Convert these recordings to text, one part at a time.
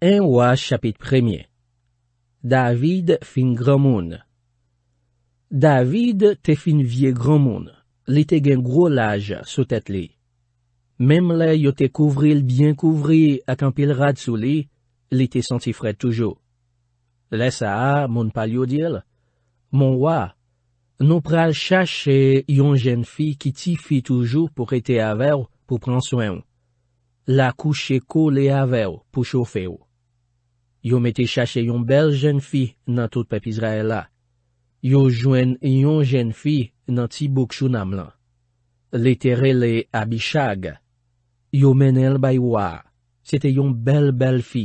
En waj chapit premye. David fin gromoun. David te fin vie gromoun. Li te gen gro laj sou tet li. Mem le yo te kouvril bien kouvri ak an pil rad sou li, li te senti fred toujou. Le sa a, moun pal yo dil. Mon waj, nou pral chache yon jen fi ki ti fi toujou pou rete aver pou pran soen ou. La kouche kou le aver pou choufe ou. Yo mette chache yon bel jen fi nan tout pep Izraela. Yo jwen yon jen fi nan ti bokchou nam lan. Le tere le abishag. Yo menel bay waa. Sete yon bel bel fi.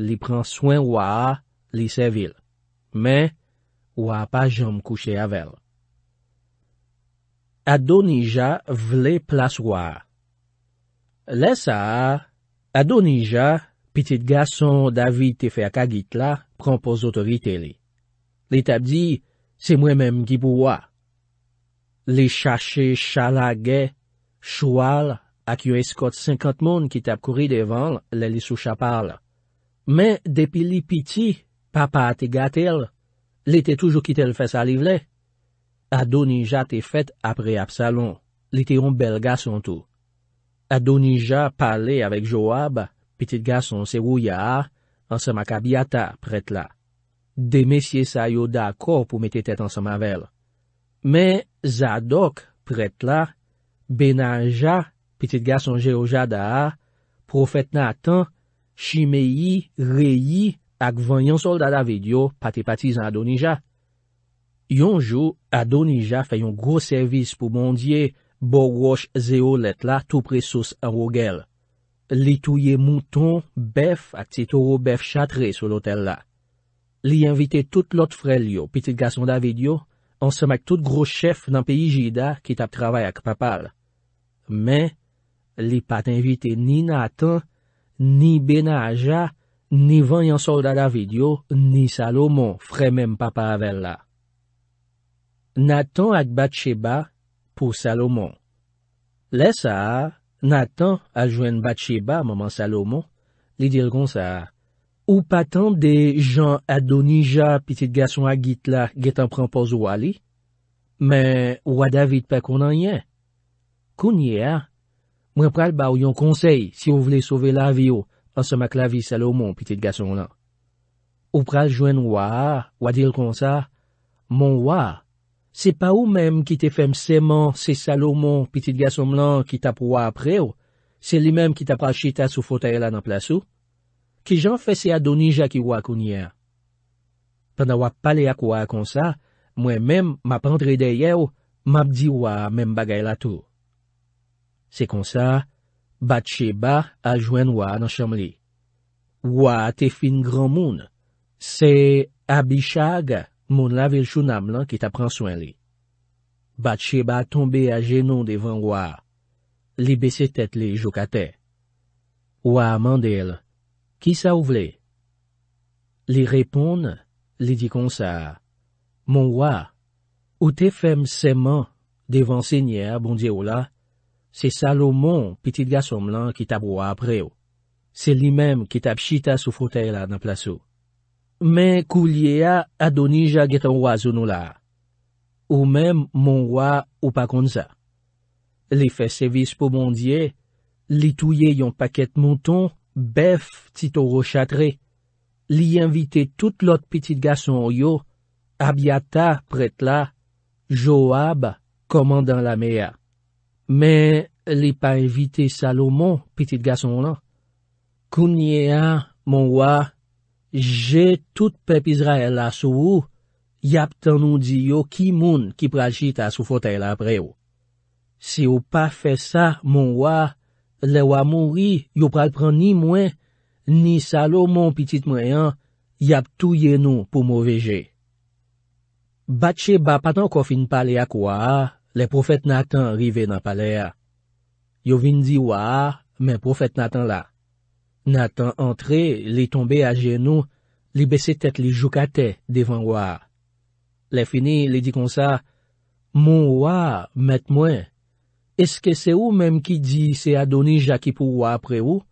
Li pran swen waa li sevil. Men, waa pa jom kouche avel. Adonija vle plas waa. Le sa, Adonija... pitit gason David te fe akagit la, pranpoz otorite li. Li tap di, se mwen menm ki pou wa. Li chache chalage, choual, ak yon eskot 50 moun ki tap kuri devan, li li sou chapal. Men, depi li piti, papa te gatel, li te toujou ki tel fes alivle. Adonija te fet apre Absalon, li te yon belga son tou. Adonija pale avik Joab, li te toujou ki tel fes alivle. pitit gason se wou ya a, an sema kab yata, pret la. Deme siye sa yo da akor pou mette tet an sema vel. Me, za dok, pret la, be nan ja, pitit gason je oja da a, profet na atan, shimeyi, reyi, ak vanyan sol da la video pati-pati zan Adonija. Yonjou, Adonija fe yon gro servis pou mondye bo gwoche ze ou let la tou presos an wogel. Li touye mouton, bef, ak titouro bef chatre sou lotel la. Li invite tout lot frelyo, pitit gason Davidio, ansen mak tout gro chef nan peyi jida, kit ap travay ak papal. Men, li pat invite ni Nathan, ni Benaja, ni Vanyan Soldad Davidio, ni Salomon, frey menm papa avel la. Nathan ak bat cheba pou Salomon. Le sa a... Natan aljwen bat sheba, maman Salomon, li dir kon sa, ou patan de jan Adonija pitit gason agit la getan pranpoz wali, men wadavit pe konan yen. Konye a, ah. mwen pral ba ou yon konsey si ou vle sove la vyo ansa mak la vi Salomon pitit gason lan. Ou pral jwen waa, wadir kon sa, moun waa, Se pa ou menm ki te fem seman se salomon pitit gasom lan ki tap wap pre ou, se li menm ki tap rachita sou fotay la nan plasu, ki jan fese a doni ja ki wakoun ya. Pendan wap pale ak wakoun sa, mwen menm map rentre deye ou, map di wap menm bagay la tou. Se kon sa, bat che ba a jwen wap nan chanm li. Wap te fin gran moun. Se abishaga. Moun lavel chounam lan ki ta pran swen li. Batche ba tombe a genon devan waa. Li besetet li jokate. Waa mandel, ki sa ou vle? Li repon, li di konsa. Moun waa, ou te fem seman devan senyer bondye ou la, se salo moun pitit gasom lan ki tab waa apre ou. Se li mem ki tab chita sou fote la nan plaso. men kou liye a adoni ja getan wazou nou la. Ou mem, moun waa ou pa kon sa. Li fe sevis pou mondye, li touye yon paket mouton, bef tito rochatre, li invite tout lot pitit gason yo, abyata pret la, jo wab, koman dan la mea. Men, li pa invite Salomon, pitit gason lan. Koun liye a, moun waa, Je tout pepizra el la sou, yap tan nou di yo ki moun ki pral chita sou fote el apre yo. Si yo pa fe sa, moun waa, le waa moun ri, yo pral pran ni mwen, ni salo moun pitit mwen, yap touye nou pou mou veje. Bache ba patan kofin pale ak waa, le profet natan rive nan pale a. Yo vin di waa, men profet natan la. Natan entre, li tombe a genou, li besetet li jokate devan waa. Le fini, li di kon sa, moun waa, met mwen, eske se ou menm ki di se a doni jakipou waa pre ou,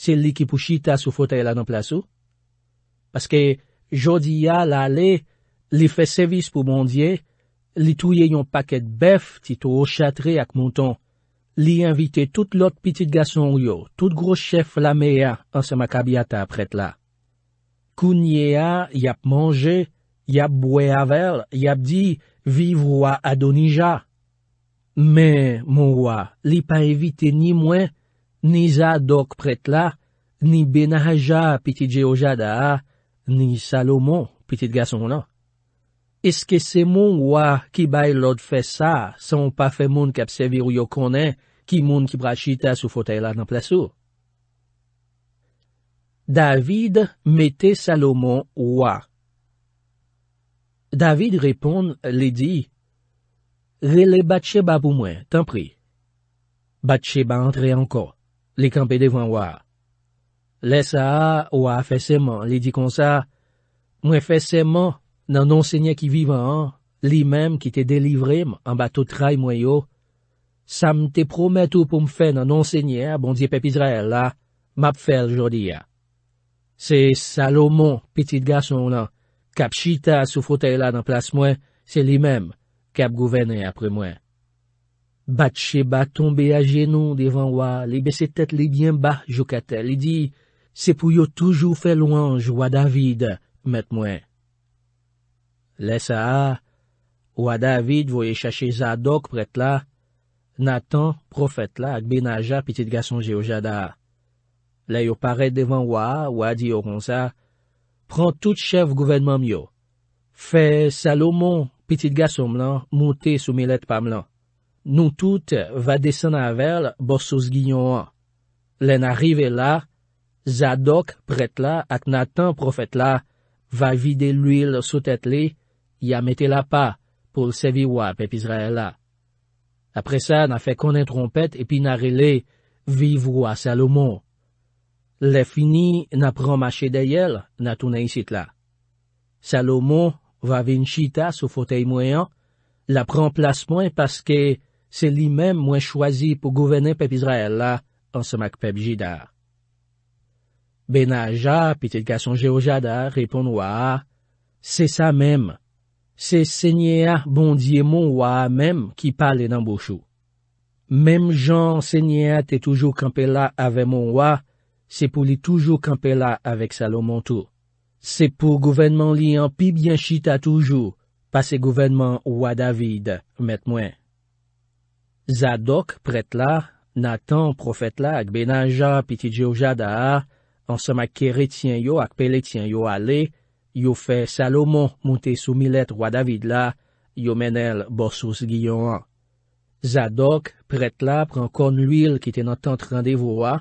se li kipou chita sou fotey la nan plasu? Paskè, jodi ya la le, li fe sevis pou mondye, li touye yon paket bef ti tou o chatre ak moun ton. Li invite tout lot pitit gason yo, tout gros chef la me a, ansema kab yata apret la. Kunye a yap manje, yap bwe avel, yap di, vivwa adonija. Men, mou wa, li pa evite ni mwen, ni za dok apret la, ni benaja pitit je ojada a, ni salomon pitit gason la. Non. Eske se moun wak ki bay lòd fè sa, san pa fè moun kapse vir yò konè ki moun ki brachita sou fote la nan plasou? David mette Salomon wak. David repon lè di, Lè lè bat che ba pou mwen, tan pri. Bat che ba antre anko, lè kampe devan wak. Lè sa wak fè se moun, lè di konsa, mwen fè se moun. nan nonsenye ki vive an, li menm ki te delivrim, an ba tout ray mwen yo, sa m te promet ou pou m fe nan nonsenye, bon di pep Israel la, map fel jodi ya. Se Salomon, pitit gason lan, kap chita sou fote la nan plas mwen, se li menm, kap gouvene apre mwen. Bat che ba tombe a jenon devan wa, li besetet li bien ba, jokate, li di, se pou yo toujou fe louan, jwa David, met mwen. Lè sa a, ou a David voye chache Zadok pret la, Nathan profet la ak benaja pitit gason Jehojada a. Lè yo paret devan ou a, ou a di yo kon sa, pran tout chev gouvenman myo. Fè Salomon pitit gason mlan, monte sou milet pam lan. Nou tout va desen avel borsos ginyon an. Lè nan rive la, Zadok pret la ak Nathan profet la, va vide l'uil sou tet li, ya mette la pa pou se viwa e pep Izraela. Apre sa, na fe konen trompet epi narile, vi vwa Salomon. Le fini, na pranmache deyel, na toune isit la. Salomon, vwa vin chita sou fotey mwen, la pranplas mwen paske se li men mwen chwazi pou gouvene pep Izraela an se mak pep jida. Ben a ja, pitit gason je o jada, repon waa, se sa menm, Se se nye a bondye moun waa mem ki pale nan bouchou. Mem jan se nye a te toujou kampe la ave moun waa, se pou li toujou kampe la avek Salomontou. Se pou gouvenman li an pi byen chita toujou, pase gouvenman waa David met mwen. Zadok pret la, natan profet la ak benaja pitidje ou jada a, ansama kere tsyen yo ak pele tsyen yo ale, yo fè Salomon moun te soumi let wadavid la, yo menel borsous Giyon an. Zadok, pret la, pran kon l'uil ki te nantant randev wwa,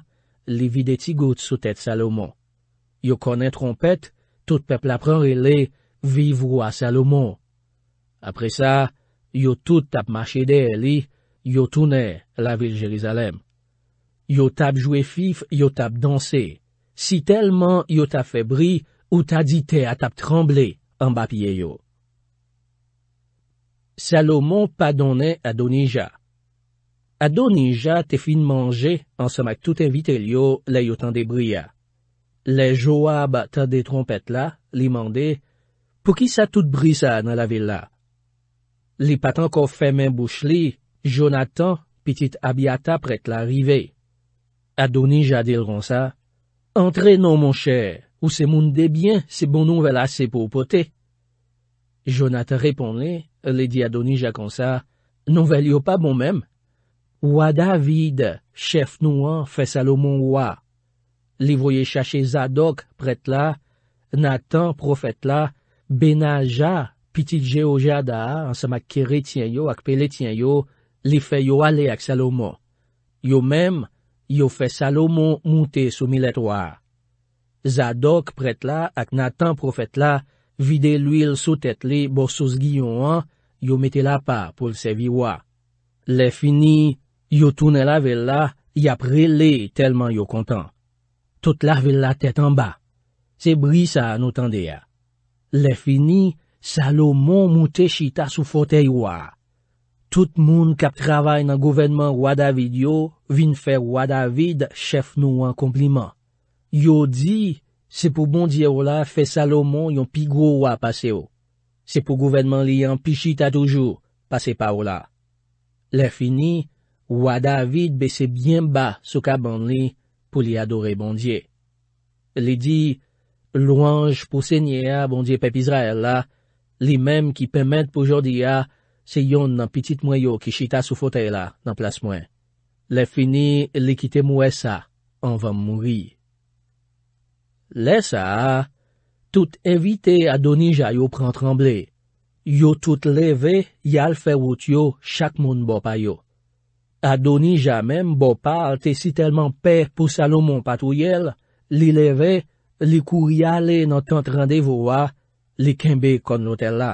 li vide ti gout sou tèt Salomon. Yo konen trompet, tout pepl aprenre le, viv wwa Salomon. Apre sa, yo tout tap mache de eli, yo toune la vil Jerizalem. Yo tap jwe fif, yo tap danse. Si telman yo tap febri, yo tap danse. Ou ta ditè a tap tremble, an bapye yo. Salomon pa donè Adonija. Adonija te fin manje, an somak tout evite li yo, le yo tan debriya. Le joa ba ta detrompet la, li mande, pou ki sa tout brisa nan la villa. Li pat anko fèmen bouch li, Jonathan, pitit Abiatta, pret la rive. Adonija dil ronsa, entrenon mon chèr. ou se moun debyen se bon nou vel ase pou potè. Jonathan repon li, le di Adonijakonsa, nou vel yo pa bon menm. Ouwa David, chef nou an, fe Salomon ouwa. Li voye chache Zadok, pret la, Nathan, profet la, Benaja, pitit Jehojada, ansama kere tiyen yo ak pele tiyen yo, li fe yo ale ak Salomon. Yo menm, yo fe Salomon moun te sou milet war. Zadok pret la ak natan profet la, vide l'wil sou tet li bo sou sgi yon an, yon mette la pa pou l'sevi wwa. Le fini, yon toune la vel la, yapre le telman yon kontan. Tout la vel la tet an ba. Se bri sa nou tende ya. Le fini, salo moun mouteshi ta sou fote yon wwa. Tout moun kap travay nan gouvenman wadavid yo, vin fe wadavid, chef nou an kompliman. Yo di, se pou bondye ou la fe Salomon yon pi gro ou a pase ou. Se pou gouvenman li yon pi chita toujou, pase pa ou la. Le fini, ou a David bese byen ba sou ka bondli pou li adore bondye. Li di, louange pou se nye a bondye pepizra el la, li mem ki pemet pou jordi a se yon nan pitit mwayo ki chita sou fote el la nan plas mwen. Le fini, li kite mwesa, an van mwiri. Lè sa, tout evite Adonija yo pran tremble, yo tout leve yal fè wot yo chak moun bopay yo. Adonija men bopal te si telman pe pou Salomon patouyel, li leve, li kou yale nan tent randevo wa, li kembe kon lotel la.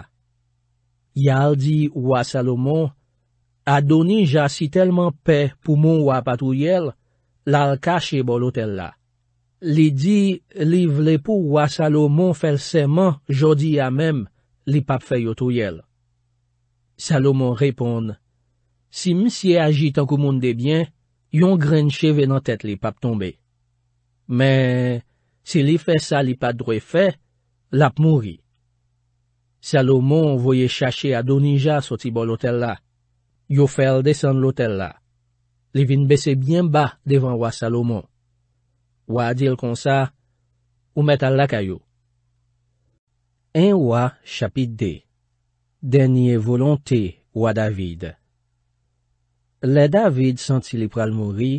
Yal di wa Salomon, Adonija si telman pe pou moun wa patouyel, lal kache bol lotel la. Li di, li vle pou wa Salomon fel seman jodi ya mem, li pap fe yo touyel. Salomon repon, si msi agit an kou moun debyen, yon gren che ven an tet li pap tombe. Men, si li fe sa li pa drwe fe, lap mouri. Salomon voye chache a Donija soti bon lotel la. Yo fel desen lotel la. Li vin bese bien ba devan wa Salomon. Wadil konsa, ou met al lakayou. En wad chapit de, denye volante wadavid. Le david santi li pral mori,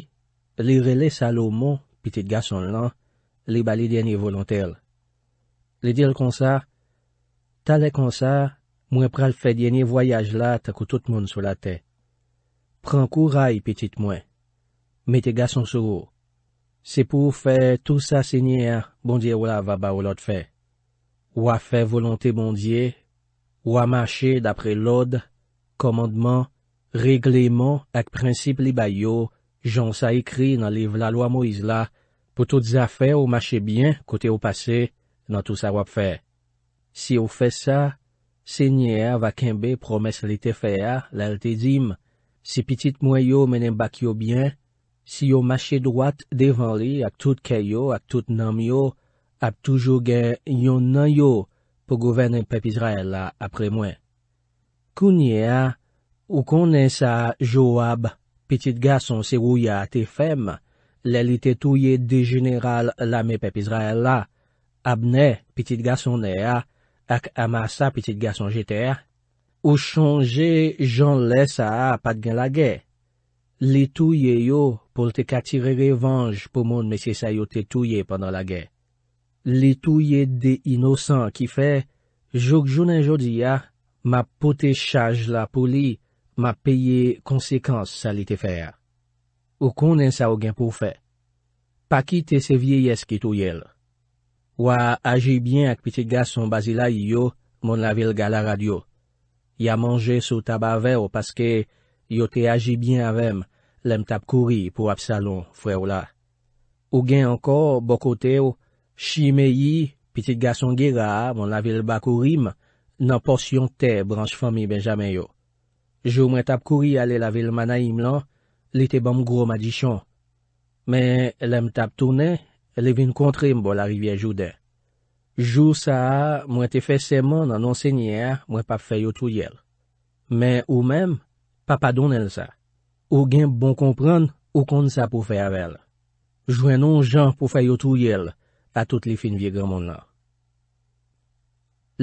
li rele Salomon, pitit gason lan, li bali denye volantel. Li dil konsa, talek konsa, mwen pral fe denye voyaj lat akou tout moun sou late. Pran kouray, pitit mwen, meti gason souro. Se pou fè tout sa sènyè, bondye ou la va ba ou lot fè. Ou a fè volonté bondye, ou a mâche dapre lod, komandman, regleman ak prinsip li bayo, jonsa ekri nan liv la loi Moïse la, pou tout zafè ou mâche byen kote ou pase, nan tout sa wap fè. Si ou fè sa, sènyè ava kenbe promes li te fè a, lal te dim, si pitit mwayo menen bak yo byen, Si yo mache dwat devan li ak tout keyo, ak tout nanm yo, ap toujou gen yon nan yo pou gouvenen pep Izraela apre mwen. Kounye a, ou konen sa jo ab, pitit gason se wou ya te fem, lelite touye de jeneral lame pep Izraela, abne pitit gason e a, ak amasa pitit gason jete a, ou chonje jan le sa a pat gen la gey. Li touye yo pou te katire revanj pou moun mesye sa yo te touye panan la gen. Li touye de inosan ki fe, jok jounen jodi ya, ma pote chaj la pou li, ma peye konsekans sa li te fe. Ou konen sa ou gen pou fe. Pa ki te se vieyes ki touye l. Ou a aji bien ak piti gas son bazila yo, moun la vil gala radio. Ya manje sou taba ver ou paske... Yo te aji byen avèm, lèm tap kouri pou apsalon, fwe ou la. Ou gen ankor, bokote ou, shimeyi, pitit gason gira, moun la vil bakourim, nan porsyon te, branj fami benjamen yo. Jou mwen tap kouri ale la vil mana im lan, li te bom gro madichon. Mè lèm tap tourne, lè vin kontre mbo la rivye joudè. Jou sa, mwen te fè seman nan onsenyer, mwen pa fè yo tou yel. Mè ou mèm, Pa pa don el sa. Ou gen bon kompran ou kon sa pou fe avel. Jwenon jan pou fe yo tou yel pa tout li fin vie gramon la.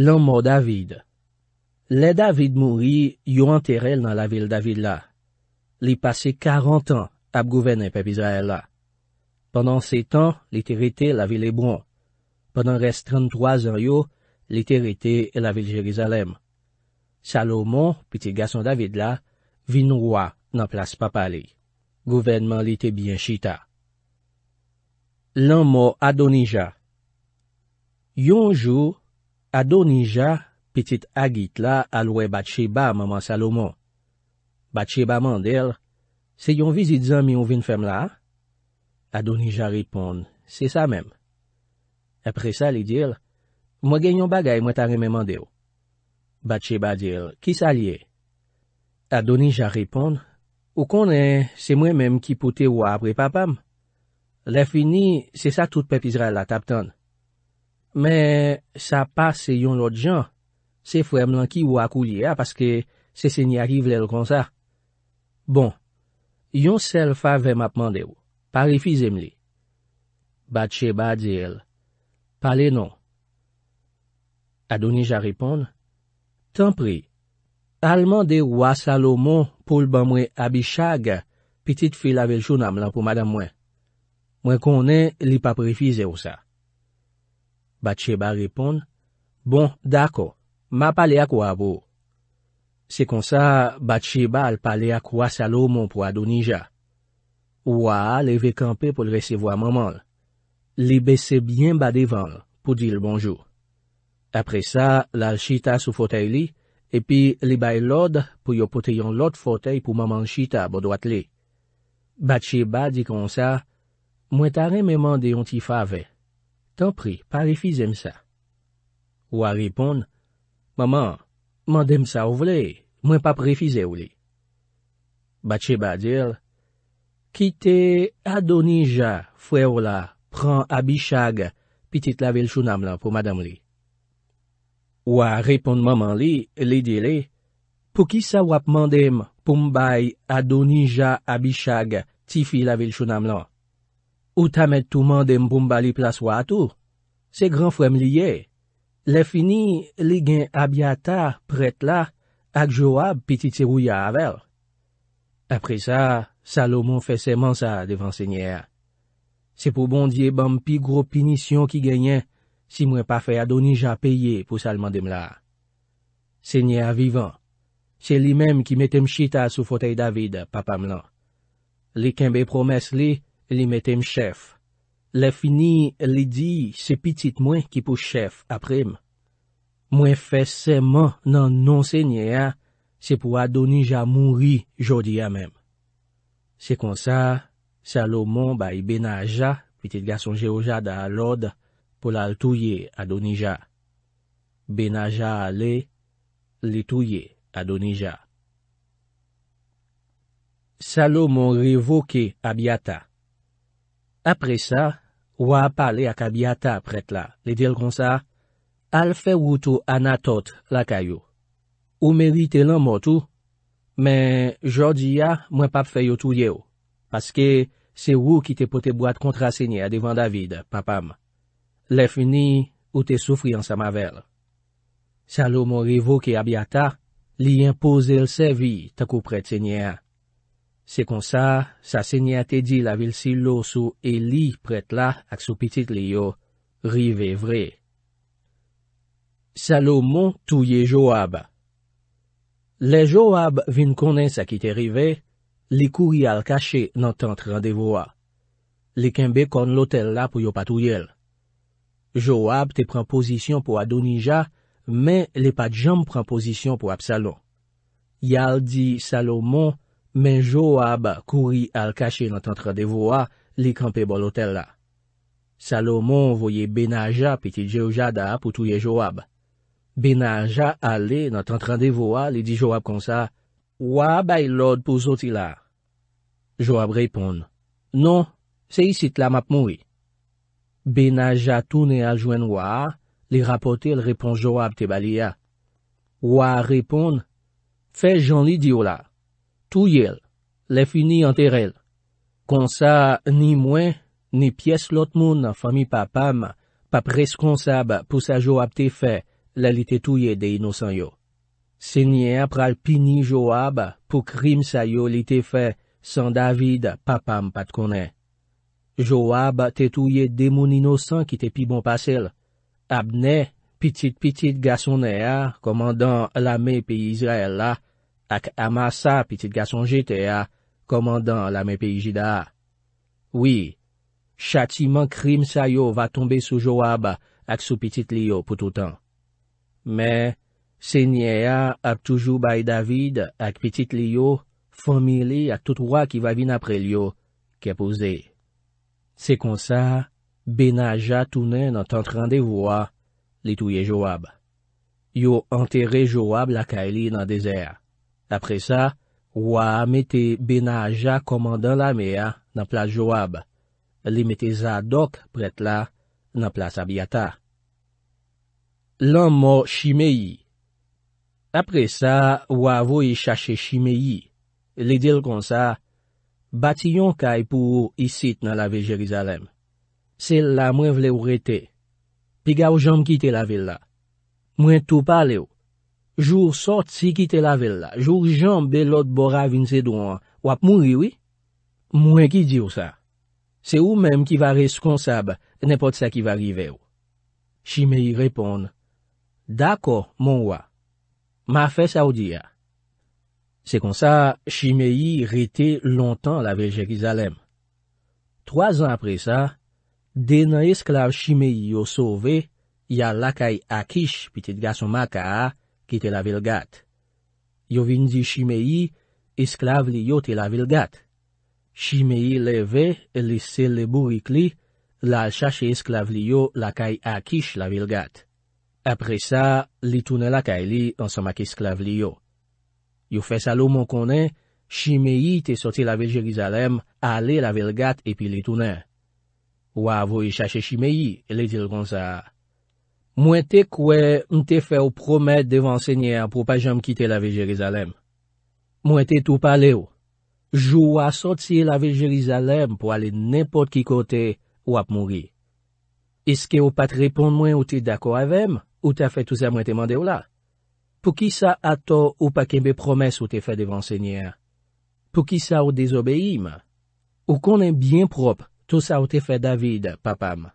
Lan mo David Le David mouri yo anter el nan la vil David la. Li pase 40 an ap gouvene pep Israel la. Pendan 7 an, li terite la vil e bon. Pendan res 33 an yo, li terite e la vil Jerizalem. Salomon, piti gason David la, Vin wwa nan plas pa pali. Gouvenman li te byen chita. Lanmo Adonija Yonjou, Adonija, pitit agit la, alwe Batsheba, maman Salomon. Batsheba mandel, se yon vizit zanmi yon vin fem la? Adonija ripon, se sa mem. Epre sa li dir, mwen gen yon bagay mwen tareme mandel. Batsheba dir, ki sa liye? Adonij a ripon, ou konen, se mwen menm ki pote ou apre papam. Le fini, se sa tout pepizre la tap ton. Men, sa pa se yon lot jan, se fwem lan ki ou akou li ya, paske se se ni arri vlel kon sa. Bon, yon sel favem apmande ou, parifizem li. Bat che ba di el, pale non. Adonij a ripon, tan priy. Alman de wa Salomon pou l ban mwen Abishag, pitit fil avèl chounam lan pou madam mwen. Mwen konen li pa prefize ou sa. Bat Sheba repon, Bon, dako, ma pale akwa abou. Se kon sa, Bat Sheba al pale akwa Salomon pou Adonija. Ouwa, le ve kampe pou l resevo a maman l. Li bese byen ba devan l pou dil bonjou. Apre sa, l alchita sou fotey li, epi li bay lode pou yo poteyon lot fotey pou maman chita bodwat li. Batsheba di kon sa, mwen tare mèman de yon ti fave. Tan pri, parefizem sa. Ou a ripon, maman, mwen dem sa ou vle, mwen pa parefize ou li. Batsheba dir, kite Adonija, fwe ou la, pran Abishag, pitit lavel chounam la pou madame li. Ou a repon maman li, li dile, pou ki sa wap mandem pou mbay Adonija Abishag ti fi la vil chounam lan. Ou ta met tou mandem pou mbay li plas watu. Se gran fwem li ye, le fini li gen Abiatar pret la ak jo wab piti tirou ya avel. Apre sa, Salomon fese man sa devan senyer. Se pou bondye bam pi gro pinisyon ki genyen, si mwen pa fè Adonija peye pou salman dem la. Senye a vivan. Se li menm ki metem chita sou fotey David, papam lan. Li kenbe promes li, li metem chef. Li fini, li di, se pitit mwen ki pou chef aprem. Mwen fè seman nan non senye a, se pou Adonija mounri jodi a menm. Se konsa, Salomon ba ibenaja, pitit gason Jehoja da alod, pou lal touye Adonija. Benaja le, li touye Adonija. Salomo revoke Abiatta. Apre sa, wap pale ak Abiatta prek la, li dil kon sa, al fe woutou anatot lakayou. Ou merite lan motou, men jodi ya, mwen pap fe yo touye ou, paske se wou ki te pote boat kontrasenye adevan David, papam. Le fini, ou te soufri an sa mavel. Salomon rivo ki abyata, li impoze l sevi takou pret se nye a. Se kon sa, sa se nye a te di la vil si lo sou e li pret la ak sou pitit li yo, rive vre. Salomon touye Joab Le Joab vin konen sa ki te rive, li kouye al kache nan tant randevoa. Li kembe kon lotel la pou yo patouyel. Joab te pren pozisyon pou Adonija, men le pat jom pren pozisyon pou Absalon. Yal di Salomon, men Joab kouri al kache nan tan tran de voua li kampe bol otel la. Salomon voye Benaja petit Jeujada pou touye Joab. Benaja ale nan tan tran de voua li di Joab konsa, Wab ay lod pou zoti la? Joab repon, Non, se y sit la map moui. Benaja toune aljwen waa, li rapote l repon Joab te baliya. Waa repon, fe jan li di ou la. Touye l, le fini anter el. Konsa ni mwen, ni pies lot moun fami papam, pa preskonsab pou sa Joab te fe lalite touye de inosan yo. Senye apral pini Joab pou krim sa yo lite fe san David papam pat konen. Joab te touye demoun inosan ki te pi bon pasel. Abne, pitit-pitit gason e a, komandan lame pi Izrael la, ak amasa pitit gason jete e a, komandan lame pi Ijida a. Wi, chati man krim sa yo va tombe sou Joab ak sou pitit li yo pou toutan. Me, se nye a ap toujou bay David ak pitit li yo, fomili ak tout wak ki va vin apre li yo, ke pou zei. Se konsa, Benaja tounen nan tantran de vwa, li touye Joab. Yo anterre Joab la kaili nan dezer. Apre sa, wwa mette Benaja komandan la mea nan plas Joab. Li mette za dok pret la nan plas Abiatar. Lan mo Chimeyi. Apre sa, wwa voye chache Chimeyi. Li dil konsa, Bati yon kay pou yon isit nan lave Jerizalem. Sel la mwen vle ou rete. Pi ga ou jom kite lave la. Mwen tou pale ou. Jou sot si kite lave la. Jou jom belot bora vin se doan. Wap moun yiwi. Mwen ki di ou sa. Se ou menm ki va reskonsab, nepot sa ki va rive ou. Chime yi repon. Dako, moun wwa. Ma fe sa ou di ya. Se kon sa, shimeyi rete lontan la vilje Gizalem. Troaz an apre sa, denan esklave shimeyi yo sove, ya lakay akish pitit gaso maka ki te la vil gat. Yo vin di shimeyi, esklave li yo te la vil gat. Shimeyi leve, li se lebu wikli, la chache esklave li yo lakay akish la vil gat. Apre sa, li tune lakay li ansamak esklave li yo. Yo fes alo moun konen, Chimei te soti lavel Jerizalem, ale lavel gat epi li tounen. Ou avoye chache Chimei, le dir kon sa. Mwen te kwe mte fe ou promet devan senyer pou pa jom kite lavel Jerizalem. Mwen te tou pale ou. Jou a soti lavel Jerizalem pou ale nepot ki kote ou ap mouri. Eske ou pat repon mwen ou te dako avem ou ta fe tout sa mwen temande ou la? Pou ki sa ato ou pa kembe promes ou te fe devan, sènyer? Pou ki sa ou dezobehim? Ou konen byen prop, tout sa ou te fe David, papam?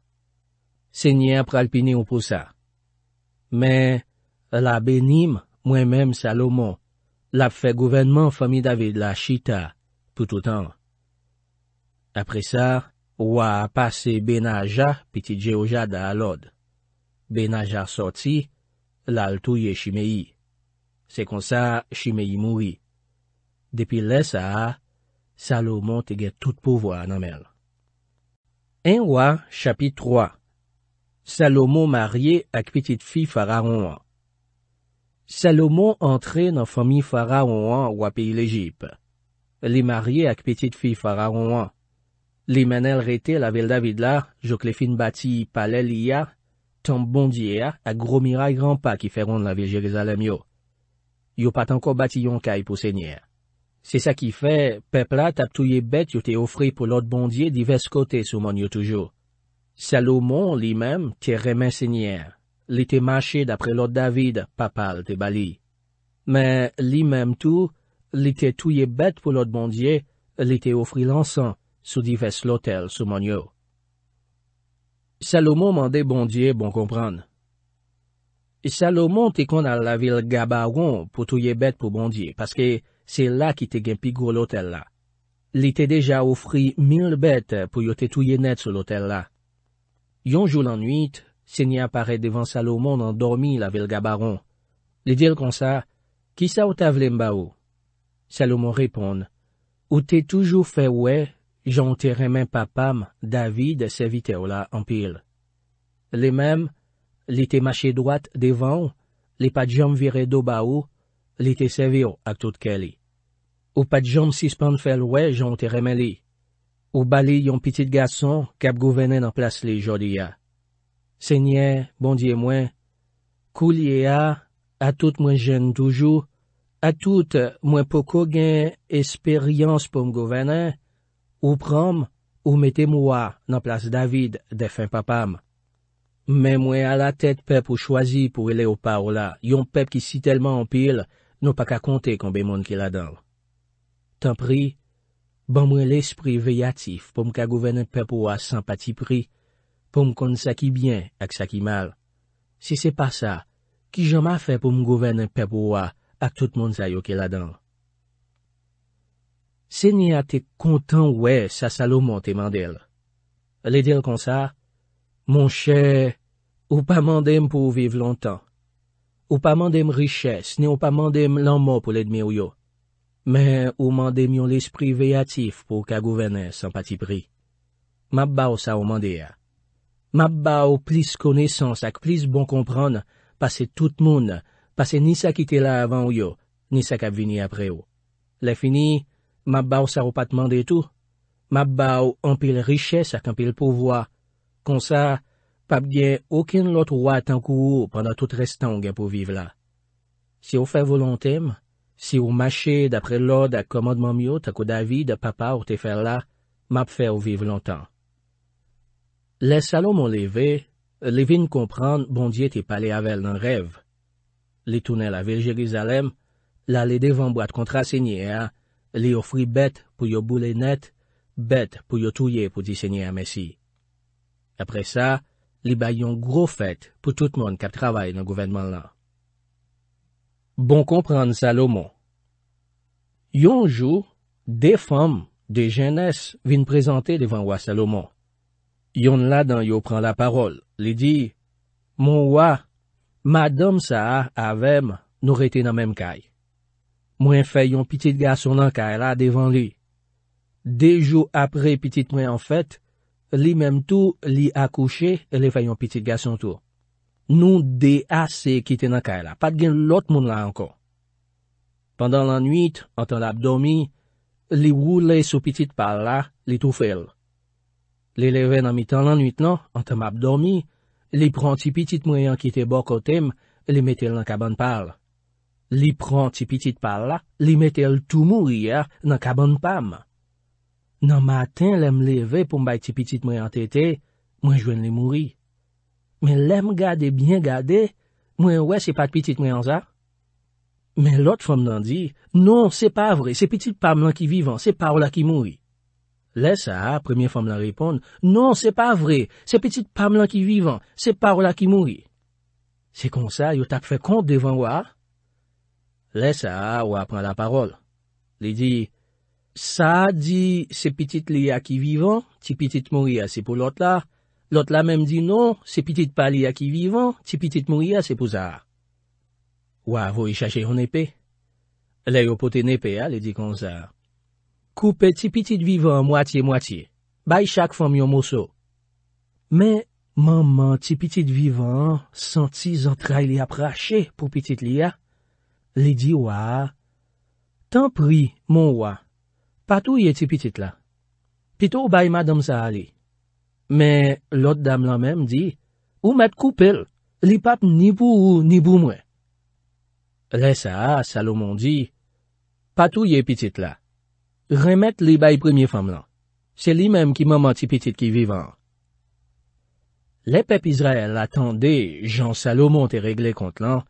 Sènyer pralpini ou pou sa. Men, la benim, mwen menm Salomo, la fe gouvenman fami David la chita, pou toutan. Apre sa, ou a apase Benaja, piti Djeoja da alod. Benaja soti, lal touye chimeyi. Se kon sa, chi me yi mou yi. Depi le sa, Salomon te ge tout pouvo anamel. Enwa, chapit 3. Salomon marye ak petit fi faraon an. Salomon entre nan fomi faraon an wapi l'Egypte. Li marye ak petit fi faraon an. Li menel rete la vil David la, jok le fin bati pale li ya, tan bondi ya, ak gro mira yi granpa ki feron la vil Jerizalem yo. yo pat encore bâti yon kay pou fait Se sa ki pepla tap touye bet yo te ofri pour l'autre bondier divers côtés sou mon yo toujours. Salomon li même te remen Seigneur. li te d'après d'après David papal te bali. Mais li même tout li te touye bet pour l'autre bondier, li te ofri lansan sou divers lotel sou mon yo. Salomon mande bondye bon comprendre. Salomon te kon al la vil gabaron pou touye bet pou bondye, paske se la ki te gen pigou l'otel la. Li te deja ofri mil bet pou yo te touye net sou l'otel la. Yonjou lan nuit, se nye apare devan Salomon an dormi la vil gabaron. Li dir kon sa, ki sa ou ta vle mba ou? Salomon repon, ou te toujou fe oue, jan ou te remen papam David sevite ou la an pil. Li mem, Li te mache doat devan, li pa jom vire do ba ou, li te seve yo ak tout ke li. Ou pa jom sispan fel we, jan ou te remen li. Ou bali yon pitit gason, ke ap govene nan plas li jodi ya. Senye, bondye mwen, kou li ya, e atout mwen jen toujou, atout mwen poko gen esperyans pou m govene, ou pram, ou mete mwa nan plas David defen papam. Mèm wè a la tèt pèp ou chwazi pou wè lè ou pa ou la, yon pèp ki si tèlman anpil, nou pa ka kontè kon bè moun kè la dan. Tan pri, ban mwen l'esprit veyatif pou m ka gouvenen pèp ou a san pati pri, pou m kon sa ki byen ak sa ki mal. Si se pa sa, ki jama fè pou m gouvenen pèp ou a ak tout moun zay yo kè la dan. Se ni a te kontan wè sa salouman te mandel. Le dil kon sa... Mon chè, ou pa mandem pou vive lontan. Ou pa mandem richès, ni ou pa mandem lanmò pou ledmi ou yo. Men, ou mandem yon l'esprit veyatif pou ka gouvenè san pati pri. Mabba ou sa ou mande ya. Mabba ou plis koneysans ak plis bon kompran, pase tout moun, pase ni sa ki te la avan ou yo, ni sa ka vini apre ou. Le fini, mabba ou sa ou pat mande tou. Mabba ou anpil richès ak anpil pouvoi, Kon sa, pap gen okin lot wate an kou ou pwanda tout restan gen pou vive la. Si ou fe volantem, si ou mache dapre lode ak komadman myot ak ou davi de papa ou te fer la, map fe ou vive lontan. Le salo moun leve, le vin kompran bondye te pale avel nan rev. Le tunel avil Jerizalem, la le devan bouat kontrasenye a, le ofri bet pou yo boule net, bet pou yo touye pou disenye a mesi. Apre sa, li bay yon gro fèt pou tout moun kap travay nan gouvenman lan. Bon komprenn Salomon. Yon jou, de fòm, de jènes vin prezante devan wè Salomon. Yon ladan yo pran la parol, li di, Mon wè, madame sa avèm nou rete nan mèm kaj. Mwen fè yon pitit ga son nan kaj la devan li. De jou apre pitit mwen an fèt, Li menm tou, li akouche, li fayon pitit gas an tou. Nou de ase kite nan kae la, pat gen lot moun la anko. Pendan lan nwit, an tan abdomi, li wou le sou pitit pal la, li tou fel. Li leve nan mitan lan nwit nan, an tan abdomi, li pran ti pitit mwen an kite bokotem, li metel nan kaban pal. Li pran ti pitit pal la, li metel tou moun riyer nan kaban pam. Nan maten lem leve pou mbay ti pitit mwen an tete, mwen jwen li mouri. Men lem gade, bie gade, mwen wè se pat pitit mwen an za. Men lot fom lan di, non, se pa vre, se pitit pam lan ki vivan, se pa wola ki mouri. Lè sa, premye fom lan ripon, non, se pa vre, se pitit pam lan ki vivan, se pa wola ki mouri. Se kon sa, yot ap fè kont devan wè. Lè sa, wè ap pran la parol. Li di, Sa di se pitit li a ki vivan, ti pitit mori a se pou lot la. Lot la menm di non, se pitit pa li a ki vivan, ti pitit mori a se pou za. Wa, vou y e chache yon epe. Le yo pote nepe a, le di kon za. Koupe ti pitit vivan mwatiye mwatiye. Bay chak fwa myon mwoso. Me, manman ti pitit vivan, santi zantra li aprache pou pitit li a. Le di wa. Tan pri, mon wa. patou ye ti pitit la. Pito bay madam sa a li. Me, lot dam la mem di, ou met koupil, li pat ni pou ou ni pou mwen. Le sa a, Salomon di, patou ye pitit la. Remet li bay premye fom lan. Se li mem ki maman ti pitit ki vivan. Le pepizre la tende, jan Salomon te regle kont lan,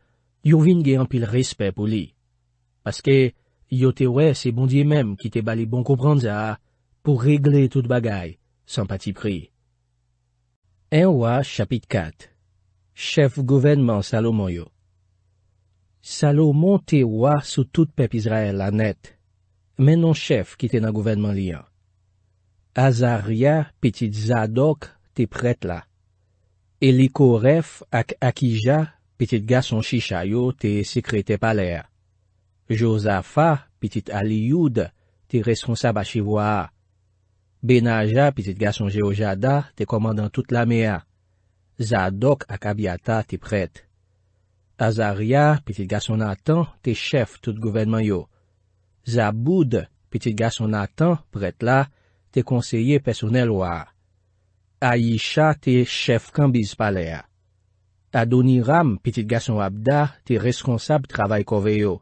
yon vin ge an pil rispe pou li. Paske, Yo te wè se bondye mèm ki te bali bon koupran za, pou regle tout bagay, san pati pri. En wè chapit kat. Chef gouvernement Salomon yo. Salomon te wè sou tout pep Israel anet. Menon chef ki te nan gouvernement liyan. Azaria, petit zadok, te pret la. Eliko ref ak akija, petit gason chicha yo, te sekre te palè ya. Jozafa, piti Ali Youd, te responsab a Chivwa. Benaja, piti Gason Jehojada, te komandan tout la mea. Zadok Akabiyata, te pret. Azaria, piti Gason Nathan, te chef tout gouvenman yo. Zaboud, piti Gason Nathan, pret la, te konseye pesonel wa. Ayisha, te chef kambiz palea. Adoniram, piti Gason Abda, te responsab travay koveyo.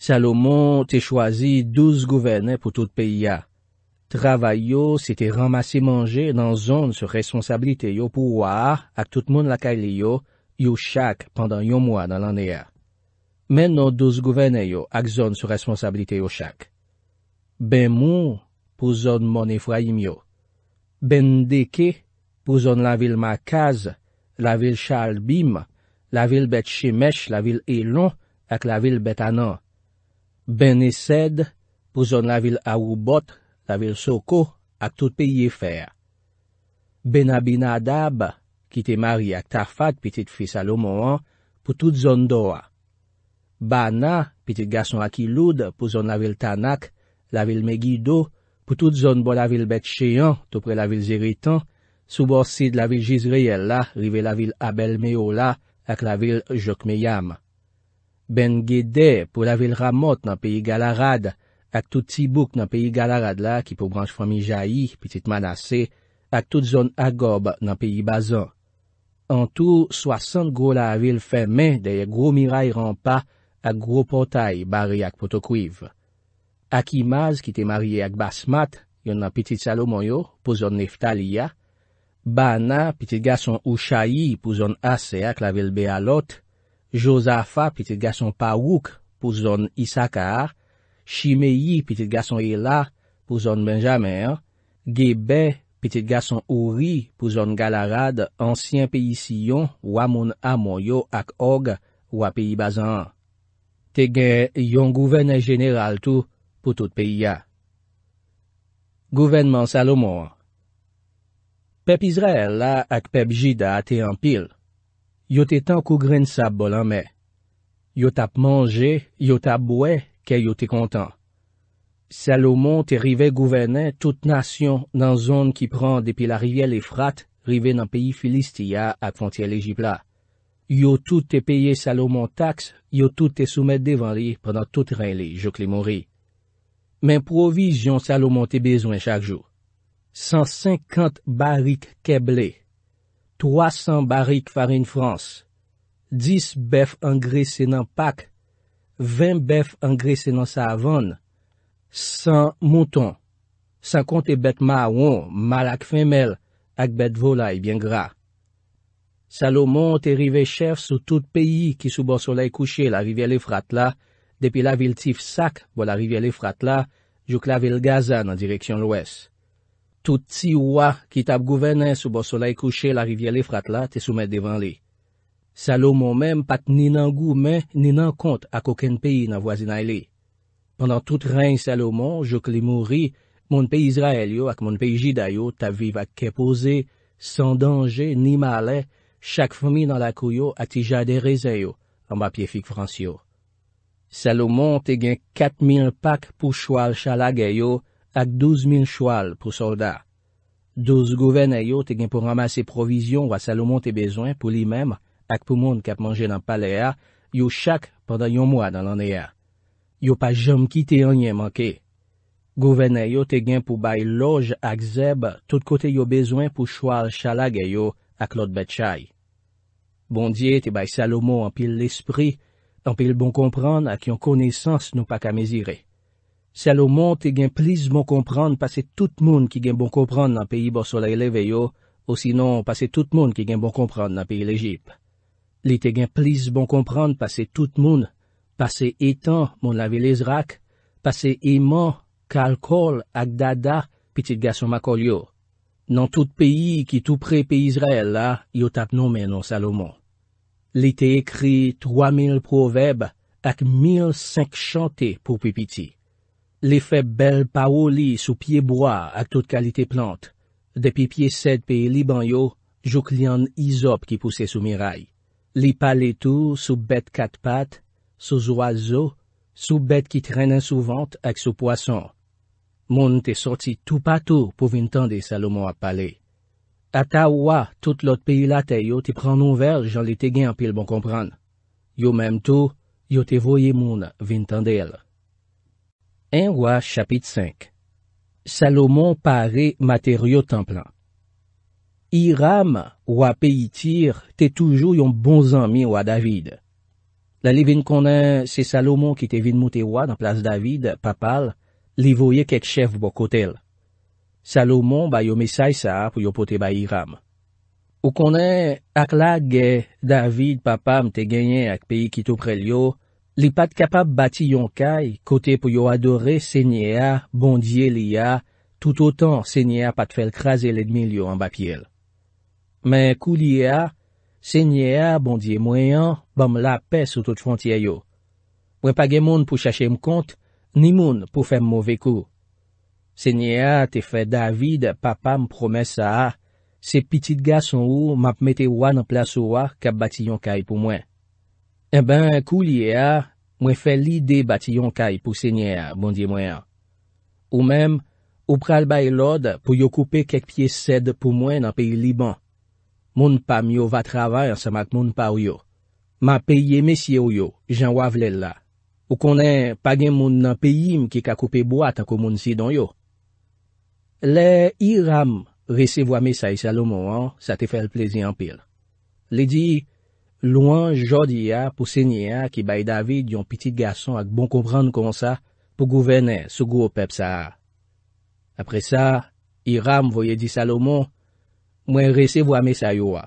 Salomon te chwazi douz gouvene pou tout peyi ya. Travay yo se te ramase manje nan zon se responsabilite yo pou waa ak tout moun lakay li yo yo chak pandan yon mwa nan lan e ya. Men nan douz gouvene yo ak zon se responsabilite yo chak. Ben moun pou zon moun e fwayim yo. Ben deke pou zon la vil ma kaz, la vil chal bim, la vil bet chemesh, la vil elon, ak la vil bet anan. Benesed pou zon la vil Aoubot, la vil Soko ak tout peye fer. Benabina Dab ki te mari ak Tafak, pitit fis alomouan, pou tout zon Doa. Bana, pitit gason ak Iloud, pou zon la vil Tanak, la vil Megiddo, pou tout zon bo la vil Betcheyan, topre la vil Ziritan, souborsi de la vil Jizreyella, rive la vil Abelmeola ak la vil Jokmeyam. Ben Gede pou la vil Ramot nan peyi Galarad, ak tout tibouk nan peyi Galarad la ki pou branj fami Jai, pitit manase, ak tout zon Agob nan peyi Bazan. Antou, swasant gro la vil femen deye gro miray rampa ak gro portay bari ak potokwiv. Ak Imaz ki te marye ak Basmat, yon nan pitit Salomoyo pou zon Neftalia. Bana, pitit gason Ou Chayi pou zon Ase ak la vil Bealot. Josafa piti gason Pawouk pou zon Issakar, Chimeyi piti gason Ela pou zon Benjamèr, Gebe piti gason Ouri pou zon Galarad, ansyen peyi Siyon, Wamoun Amoyo ak Og, wap peyi Bazan. Te gen yon gouvene jeneral tou pou tout peyi ya. GOUVENEMENT SALOMON Pep Izrael la ak Pep Jida te anpil. Yo te tan kou gren sa bolan me. Yo tap manje, yo tap boue, ke yo te kontan. Salomon te rive gouvene tout nasyon nan zon ki pran depi la rive le frat rive nan peyi Filistia ak fontye lejipla. Yo tout te peye Salomon taks, yo tout te soumet devan li, pranan tout ren li, jok li mori. Men provizyon Salomon te bezwen chak jou. San senkant barik keblei. 300 barik farin frans, 10 bef angris se nan pak, 20 bef angris se nan sa avan, 100 mouton, 50 bet ma ouan, mal ak femel, ak bet volay bien gra. Salomon te rive chef sou tout peyi ki sou bon soleil kouche la rivye le frat la, depi la vil tif sak bo la rivye le frat la, jou klavil Gaza nan direksyon lwes. tout ti wak ki tap gouvenen sou bo sole kouche la rivye le frat la te soumen devan li. Salomon men pat ni nan gou men ni nan kont ak oken peyi nan wazina li. Pendan tout reng Salomon, jok li mouri, moun peyi Israel yo ak moun peyi Jida yo tap vive ak kepoze, san dange ni male, chak fomi nan la kou yo ati jadere yo, an ba pyefik Frans yo. Salomon te gen kat mi an pak pou chwal chala ge yo, ak douz min chwal pou soldat. Douz gouvene yo te gen pou ramase provizyon wa Salomon te bezwen pou li mem, ak pou moun kap manje nan palea, yo chak pandan yon mwa dan lan ea. Yo pa jom ki te enye manke. Gouvene yo te gen pou bay loj ak zeb, tout kote yo bezwen pou chwal chalage yo ak lot bet chay. Bondye te bay Salomon anpil l'esprit, anpil bon kompran ak yon konesans nou pak amezire. Salomon te gen plis bon kompran pase tout moun ki gen bon kompran nan peyi bo solay leve yo, ou sinon pase tout moun ki gen bon kompran nan peyi lejip. Li te gen plis bon kompran pase tout moun, pase etan moun lave lezrak, pase eman, kalkol ak dada pitit gaso makol yo. Nan tout peyi ki tou pre pey Izrael la, yo tap nomen nan Salomon. Li te ekri 3000 proveb ak 1500 te pou pi piti. Li fe bel pa ou li sou pye boya ak tout kalite plant. Depi pye sed pe li ban yo, jou klyan izop ki puse sou miray. Li pale tou sou bet kat pat, sou zo azo, sou bet ki trenan sou vant ak sou poason. Moun te sorti tou patou pou vintande Salomon ap pale. Ata ou wa tout lot pe ilate yo te pran nou ver jan li te gen apil bon kompran. Yo menm tou yo te voye moun vintande el. 1 wa chapit 5 Salomon pare materyo tan plan Iram wa pe itir te toujou yon bon zanmi wa David. La li vin konen se Salomon ki te vin mouti wa nan plas David, papal, li voye ket chef bokotel. Salomon bayo mesay sa apou yo pote bay Iram. Ou konen ak la ge David papam te genyen ak pe iti tou prelyo, Li pat kapap bati yon kaj, kote pou yo adore, sènyè a, bondye li a, tout o tan sènyè a pat fel krasè le dmin yo an bapil. Men kou li a, sènyè a, bondye mwen an, bom la pe sou tout fontye yo. Mwen pa gen moun pou chache m kont, ni moun pou fem mou vekou. Sènyè a, te fè David, papa m promè sa a, se pitit ga son ou map mette wan an plas ou a kap bati yon kaj pou mwen. E ben, kou liye a, mwen fe lide bat yon kay pou senye a, mwen bon di mwen a. Ou men, ou pral bay lode pou yo koupe kek piye sed pou mwen nan peyi Liban. Moun pa myo va traver sa mak moun pa ou yo. Ma peye mesye ou yo, jan wavle la. Ou konen, pagen moun nan peyim ki ka koupe boat akou moun si don yo. Le, Iram, resevo ame sa yi Salomon an, sa te fel plezi an pil. Le di, Louan jodi a pou senye a ki bay David yon piti gason ak bon kompran kon sa pou gouvene sou gwo pep sa a. Apre sa, Iram voye di Salomon, mwen rese vwa me sa yo a.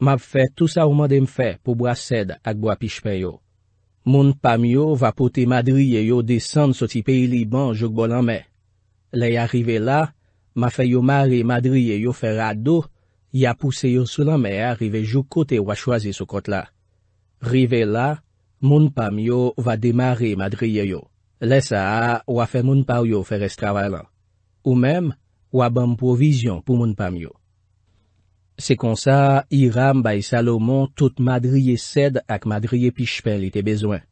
Map fe tout sa ouman dem fe pou bwa sed ak bwa pishpe yo. Moun pam yo va pote Madriye yo desen so ti peyi Liban jok bolan me. Laye arrive la, map fe yo mare Madriye yo fer ad do, Ya pouse yo sou la me a rive jo kote wa chwazi sou kote la. Rive la, moun pam yo va demare madriye yo. Le sa, wa fe moun pa yo fer estravalan. Ou mem, wa bam provizyon pou moun pam yo. Se kon sa, i ram bay Salomon tout madriye sed ak madriye pishpe li te bezwen.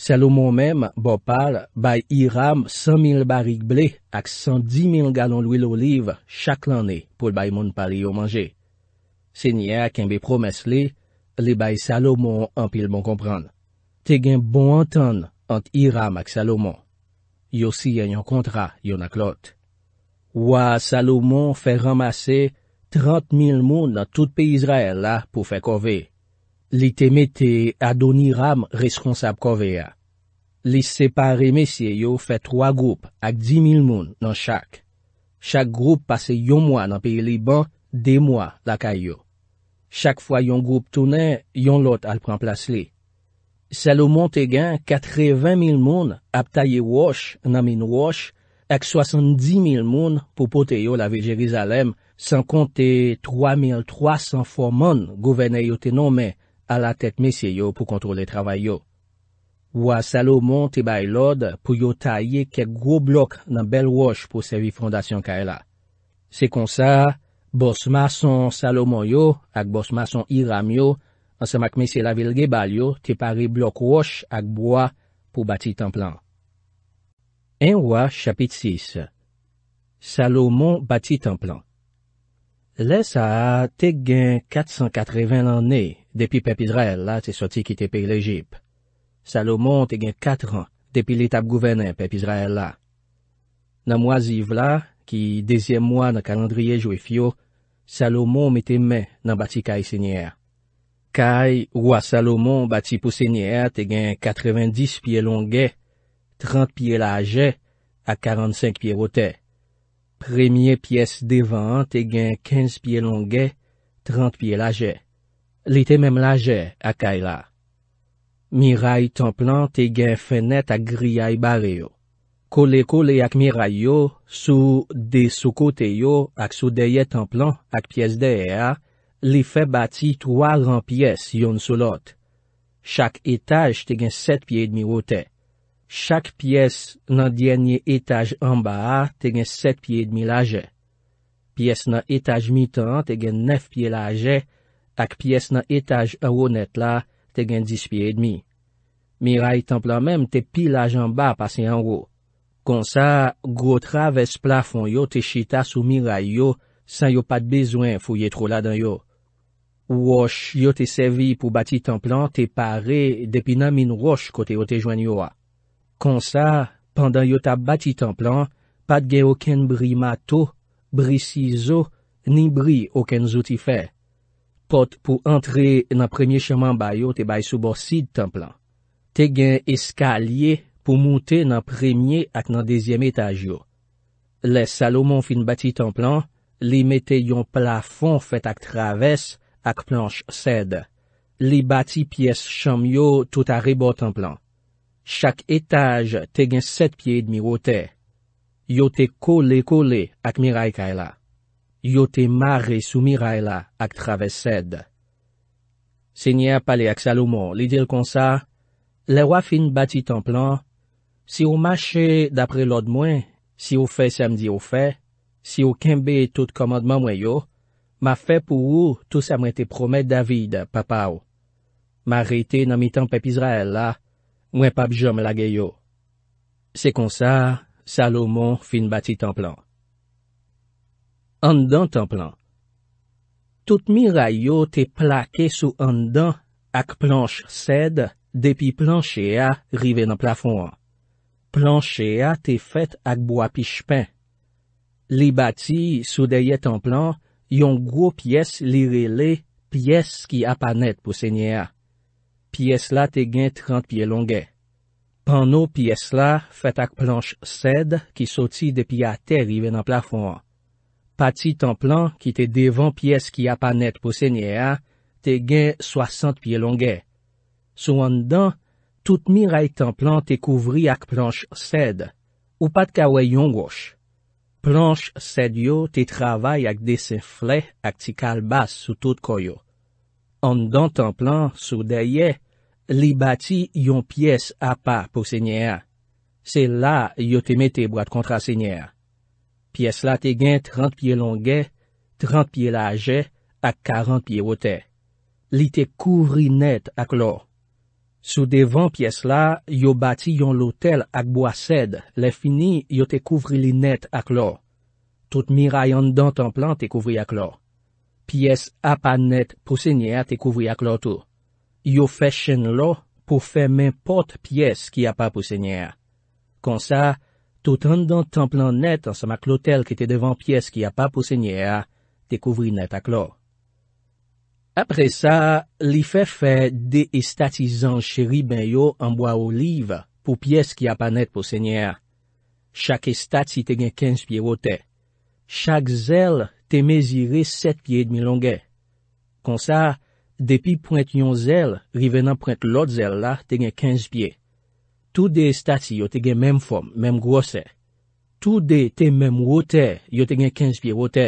Salomon menm, bo pal, bay Iram 100.000 barik ble ak 110.000 galon lwil oliv chak lan ne pou bay moun pali yo manje. Senye ak enbe promes li, li bay Salomon anpil moun kompran. Tegen bon anton ant Iram ak Salomon. Yo si yon kontra yon ak lot. Wa Salomon fe ramase 30.000 moun nan tout pi Israel la pou fe kovey. Li teme te adoniram reskonsab kovea. Li separe mesye yo fe troa goup ak di mil moun nan chak. Chak goup pase yon mwa nan peye liban, de mwa lakay yo. Chak fwa yon goup tounen, yon lot al pren plas li. Selou mwante gen, katre 20 mil moun ap tayye wosh nan min wosh, ak 70 mil moun pou pote yo lave Jerizalem, san konte 3.300 fwaman gouvene yo te nomen, ala tek mesye yo pou kontrole travay yo. Wwa Salomon te bay lode pou yo tayye kek gro blok nan bel wosh pou sevi fondasyon kaela. Se kon sa, bos mason Salomon yo ak bos mason Iram yo, ansan mak mesye la vilge bal yo, te pari blok wosh ak bwa pou bati templan. En wwa chapit 6 Salomon bati templan Le sa te gen 480 lan ney. Depi pep Izrael la, te soti ki te pe l'Egypte. Salomon te gen 4 an depi l'etap gouvenen pep Izrael la. Nan mwazi vla, ki dezyen mwa nan kalandriye jou e fyo, Salomon me te men nan bati Kaye Senyer. Kaye, wwa Salomon bati pou Senyer te gen 90 pie longe, 30 pie laje, a 45 pie rote. Premye pyes devan te gen 15 pie longe, 30 pie laje. Li te mem laje ak kaila. Miray tanplan te gen fenet ak griyay bare yo. Kole-kole ak miray yo, sou de soukote yo ak sou deye tanplan ak pyes deye a, li fe bati 3 ran pyes yon solot. Chak etaj te gen 7 pye dmi wote. Chak pyes nan djenye etaj anba a te gen 7 pye dmi laje. Pyes nan etaj mi tan te gen 9 pye laje anba. ak piyes nan etaj anwo net la, te gen 10 piye edmi. Miray templan menm te pi la janba pase anwo. Konsa, gro traves plafon yo te shita sou miray yo, san yo pat bezwen fou ye tro la dan yo. Wosh yo te servi pou bati templan te pare depi nan min wosh kote yo te jwen yo a. Konsa, pandan yo ta bati templan, pat gen oken bri mato, bri sizo, ni bri oken zouti fey. Pot pou antre nan premye chaman bayo te bay souborsid tan plan. Te gen eskalye pou mouten nan premye ak nan dezyem etaj yo. Le Salomon fin bati tan plan, li meten yon plafon fet ak traves ak planche sed. Li bati piyes chanm yo touta ribo tan plan. Chak etaj te gen set piye dmiwote. Yo te kole kole ak miray kaela. yo te mare soumi ray la ak traves sed. Senye ap pale ak Salomon li dil konsa, le wafin bati tan plan, si ou mache dapre lod mwen, si ou fe samdi ou fe, si ou kembe tout komadman mwen yo, ma fe pou ou tout sa mwen te promet David, papaw. Ma reite nan mitan pepiz ray la, mwen pap jom lage yo. Se konsa, Salomon fin bati tan plan. An dan tan plan. Tout mi rayo te plake sou an dan ak planche sed depi planche a rive nan plafon an. Planche a te fet ak bo api chpen. Li bati sou deye tan plan yon gwo piyes li rele piyes ki apanet pou senye a. Pyes la te gen 30 pie longen. Pan nou piyes la fet ak planche sed ki soti depi a te rive nan plafon an. Pati tan plan ki te devan piyes ki apanet pou sènyè a, te gen soasant piye longè. Sou an dan, tout miray tan plan te kouvri ak planche sèd, ou pat kawè yon gwoch. Planche sèd yo te travay ak desen fley ak ti kal bas sou tout koyo. An dan tan plan, sou daye, li bati yon piyes apan pou sènyè a. Se la yo te mette boat kontra sènyè a. Pyes la te gen 30 pie longè, 30 pie la aje, ak 40 pie wote. Li te kouvri net ak lo. Sou devan pies la, yo bati yon lotel ak boasèd, le fini yo te kouvri li net ak lo. Tout mi rayon dan tan plan te kouvri ak lo. Pyes a pa net pou sènyè te kouvri ak lo tou. Yo fè chèn lo pou fè mèmpot piyes ki a pa pou sènyè. Kon sa, Tout an dan tan plan net an samak lotel ki te devan pyes ki apan pou sènyè a, te kouvri net ak lò. Apre sa, li fe fe de estatizan cheri bè yo anboa oliv pou pyes ki apan net pou sènyè a. Chak estat si te gen kens pye wote. Chak zèl te mezire set pye dmi longè. Kon sa, depi point yon zèl, ri venan point lot zèl la, te gen kens pye. tou de estatsi yo te gen menm fom, menm grosè. Tou de te menm wote, yo te gen kens pi wote.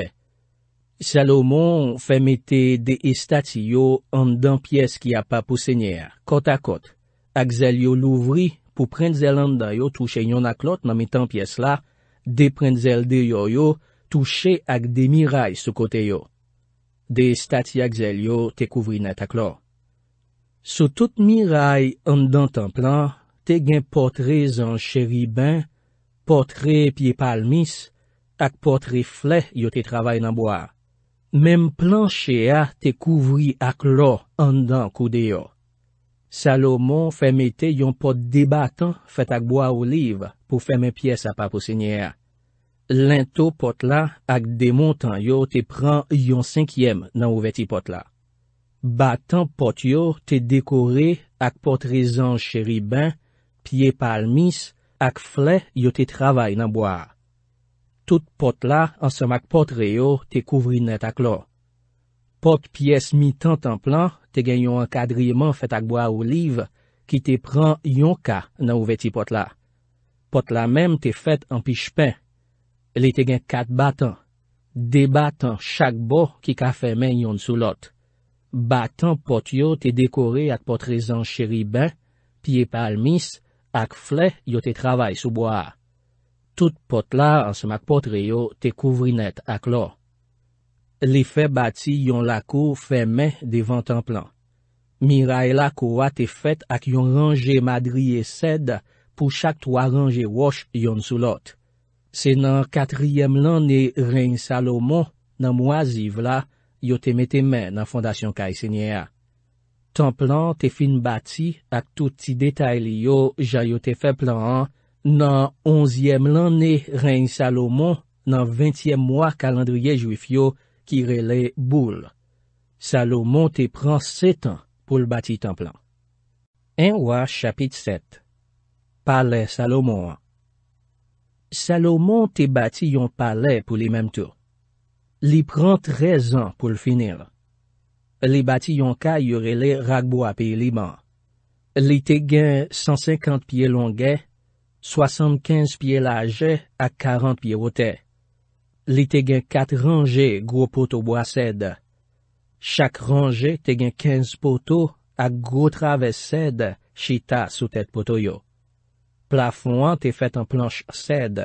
Salomon fèmete de estatsi yo an dan pies ki apapou sènyè, kot akot, ak zèl yo louvri pou pren zèl an da yo touche yon ak lot nan metan pies la, de pren zèl de yo yo touche ak de mi ray sou kote yo. De estatsi ak zèl yo te kouvri net ak lot. Sou tout mi ray an dan tan plan, gen potre zan cheribin, potre pie palmis, ak potre fle yote travay nan boar. Mem planche a te kouvri ak lo andan kou deyo. Salomon femete yon pot debatan fet ak boar oliv pou feme piyes apapou senye a. Lento potla ak demontan yo te pran yon senkyem nan ouveti potla. Batan potyo te dekore ak potre zan cheribin piye pal mis ak flè yo te travay nan boa. Tout pot la ansam ak pot reyo te kouvri net ak lo. Pot piyes mi tantan plan te gen yon akadriyman fet ak boa ou liv ki te pran yon ka nan ouveti pot la. Pot la menm te fet an pi chpen. Le te gen kat batan. De batan chak bo ki ka fe men yon sou lot. Batan pot yo te dekore ak pot rezan cheri ben, piye pal mis, Ak flè yo te travay souboa. Tout pot la ansmak pot reyo te kouvrinet ak lo. Li fe bati yon lako fe me devan tanplan. Mira e lako wa te fet ak yon ranje madriye sed pou chak towa ranje wosh yon soulot. Se nan katriyem lan e reyn Salomo nan mwaziv la yo te mette men nan fondasyon kaysenyea. Templan te fin bati ak tout ti detay li yo jay yo te fe plan an, nan onziyem lan ne reyn Salomon nan vintiyem mwa kalandriye juif yo ki rele boule. Salomon te pran setan pou l bati templan. Enwa chapit set. Pale Salomon. Salomon te bati yon pale pou li mem tou. Li pran trezan pou l finil. Li bati yon ka yorele ragbo api liban. Li te gen 150 pie longe, 75 pie lage ak 40 pie wote. Li te gen 4 range gro poto bo ased. Chak range te gen 15 poto ak gro traves sed chita sou tet potoyo. Plafouan te fet an planche sed.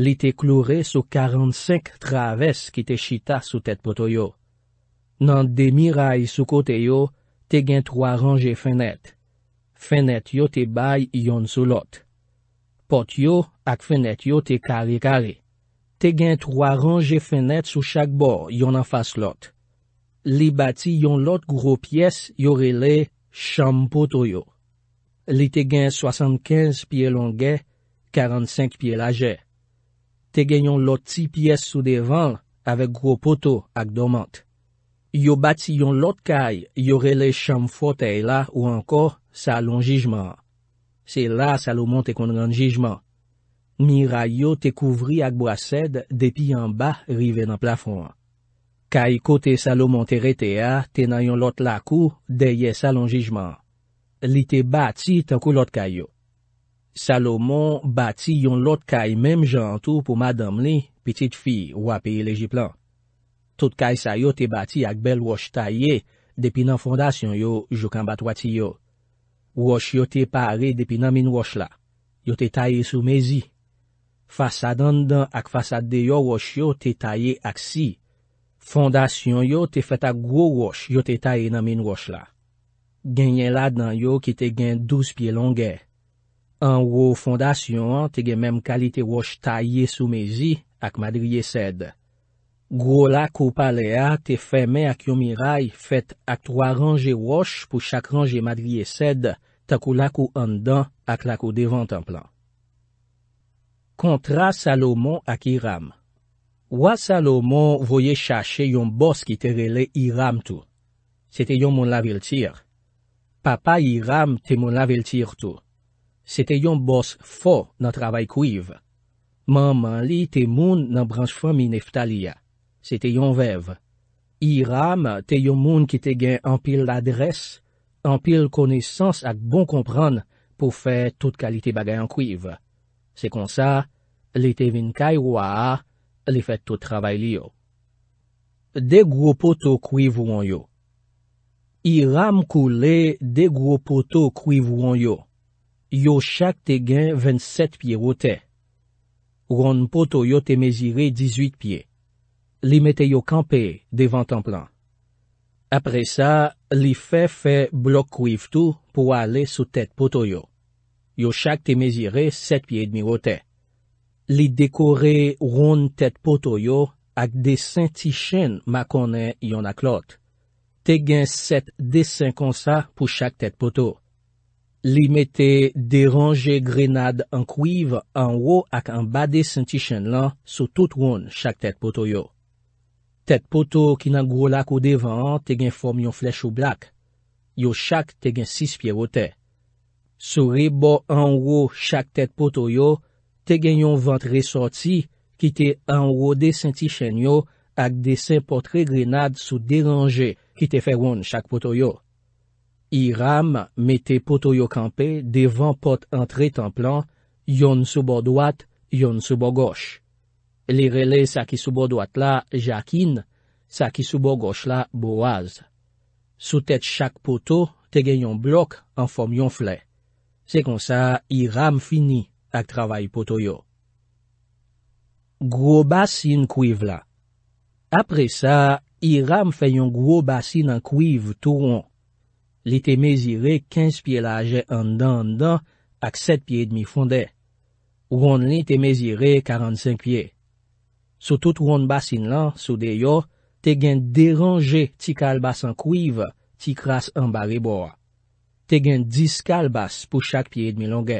Li te kloure sou 45 traves ki te chita sou tet potoyo. Nan demi ray sou kote yo, te gen 3 ranje fenet. Fenet yo te bay yon sou lot. Pot yo ak fenet yo te kare-kare. Te gen 3 ranje fenet sou chak bor yon an fas lot. Li bati yon lot gro pyes yore le cham poto yo. Li te gen 75 pie longe, 45 pie lage. Te gen yon lot ti pyes sou devan avèk gro poto ak domant. Yo bati yon lot kay, yore le chamfote la ou anko, sa lonjijman. Se la Salomon te konranjijman. Mira yo te kouvri ak bo ased depi yon ba rive nan plafon. Kay kote Salomon te retea, tenan yon lot lakou, deye sa lonjijman. Li te bati, tankou lot kay yo. Salomon bati yon lot kay mem jantou pou madam li, pitit fi, wapye lejiplan. Tout kaysa yo te bati ak bel wosh tayye depi nan fondasyon yo jokan batwati yo. Wosh yo te pare depi nan min wosh la. Yo te tayye sou mezi. Fasad an dan ak fasad de yo wosh yo te tayye ak si. Fondasyon yo te feta gwo wosh yo te tayye nan min wosh la. Genyen la dan yo ki te gen 12 piye longe. An wwo fondasyon te gen menm kalite wosh tayye sou mezi ak madriye sedde. Gwo lak ou palea te feme ak yon miray fet ak 3 ranje wosh pou chak ranje madriye sed takou lak ou an dan ak lak ou devan tan plan. Kontra Salomon ak Iram Wwa Salomon voye chache yon bos ki te rele Iram tou. Se te yon moun lavel tir. Papa Iram te moun lavel tir tou. Se te yon bos fo nan travay kuiv. Manman li te moun nan branj fwamin eftalia. Se te yon vev. I ram, te yon moun ki te gen anpil adres, anpil konesans ak bon kompran pou fe tout kalite bagay an kuiv. Se konsa, li te vin kaj waa, li fet tout travay li yo. De gro poto kuiv wan yo. I ram kou le de gro poto kuiv wan yo. Yo chak te gen 27 piye wote. Ron poto yo te mezire 18 piye. Li mette yo kampe devan tan plan. Apre sa, li fe fe blok kuiv tou pou ale sou tet potoyo. Yo chak te mezire set piye dmi wote. Li dekore roun tet potoyo ak de senti chen ma konen yon ak lot. Te gen set de sen konsa pou chak tet poto. Li mette deranje grenade an kuiv an wo ak an ba de senti chen lan sou tout roun chak tet potoyo. Tet poto ki nan gwo lak ou devan te gen fom yon flech ou blak. Yo chak te gen sis piye wote. Sou ribo an wou chak tet poto yo, te gen yon vantre sorti ki te an wou desinti chen yo ak desin potre grenad sou deranje ki te ferwoun chak poto yo. I ram me te poto yo kampe devan pot entre tan plan yon sou bo dwat, yon sou bo gosch. Li rele sa ki soubo doat la, jakin, sa ki soubo goch la, boaz. Sou tèt chak poto, te gen yon blok an form yon flè. Se kon sa, i ram fini ak travay poto yo. Gro basin kuiv la. Apre sa, i ram fe yon gro basin an kuiv tou ron. Li te mezire 15 piye laje an dan an dan ak 7 piye demi fondè. Ron li te mezire 45 piye. Sou tout roun basin lan, sou de yo, te gen deranje ti kal bas an kuiv, ti kras an ba rebor. Te gen diz kal bas pou chak piye dmi longe.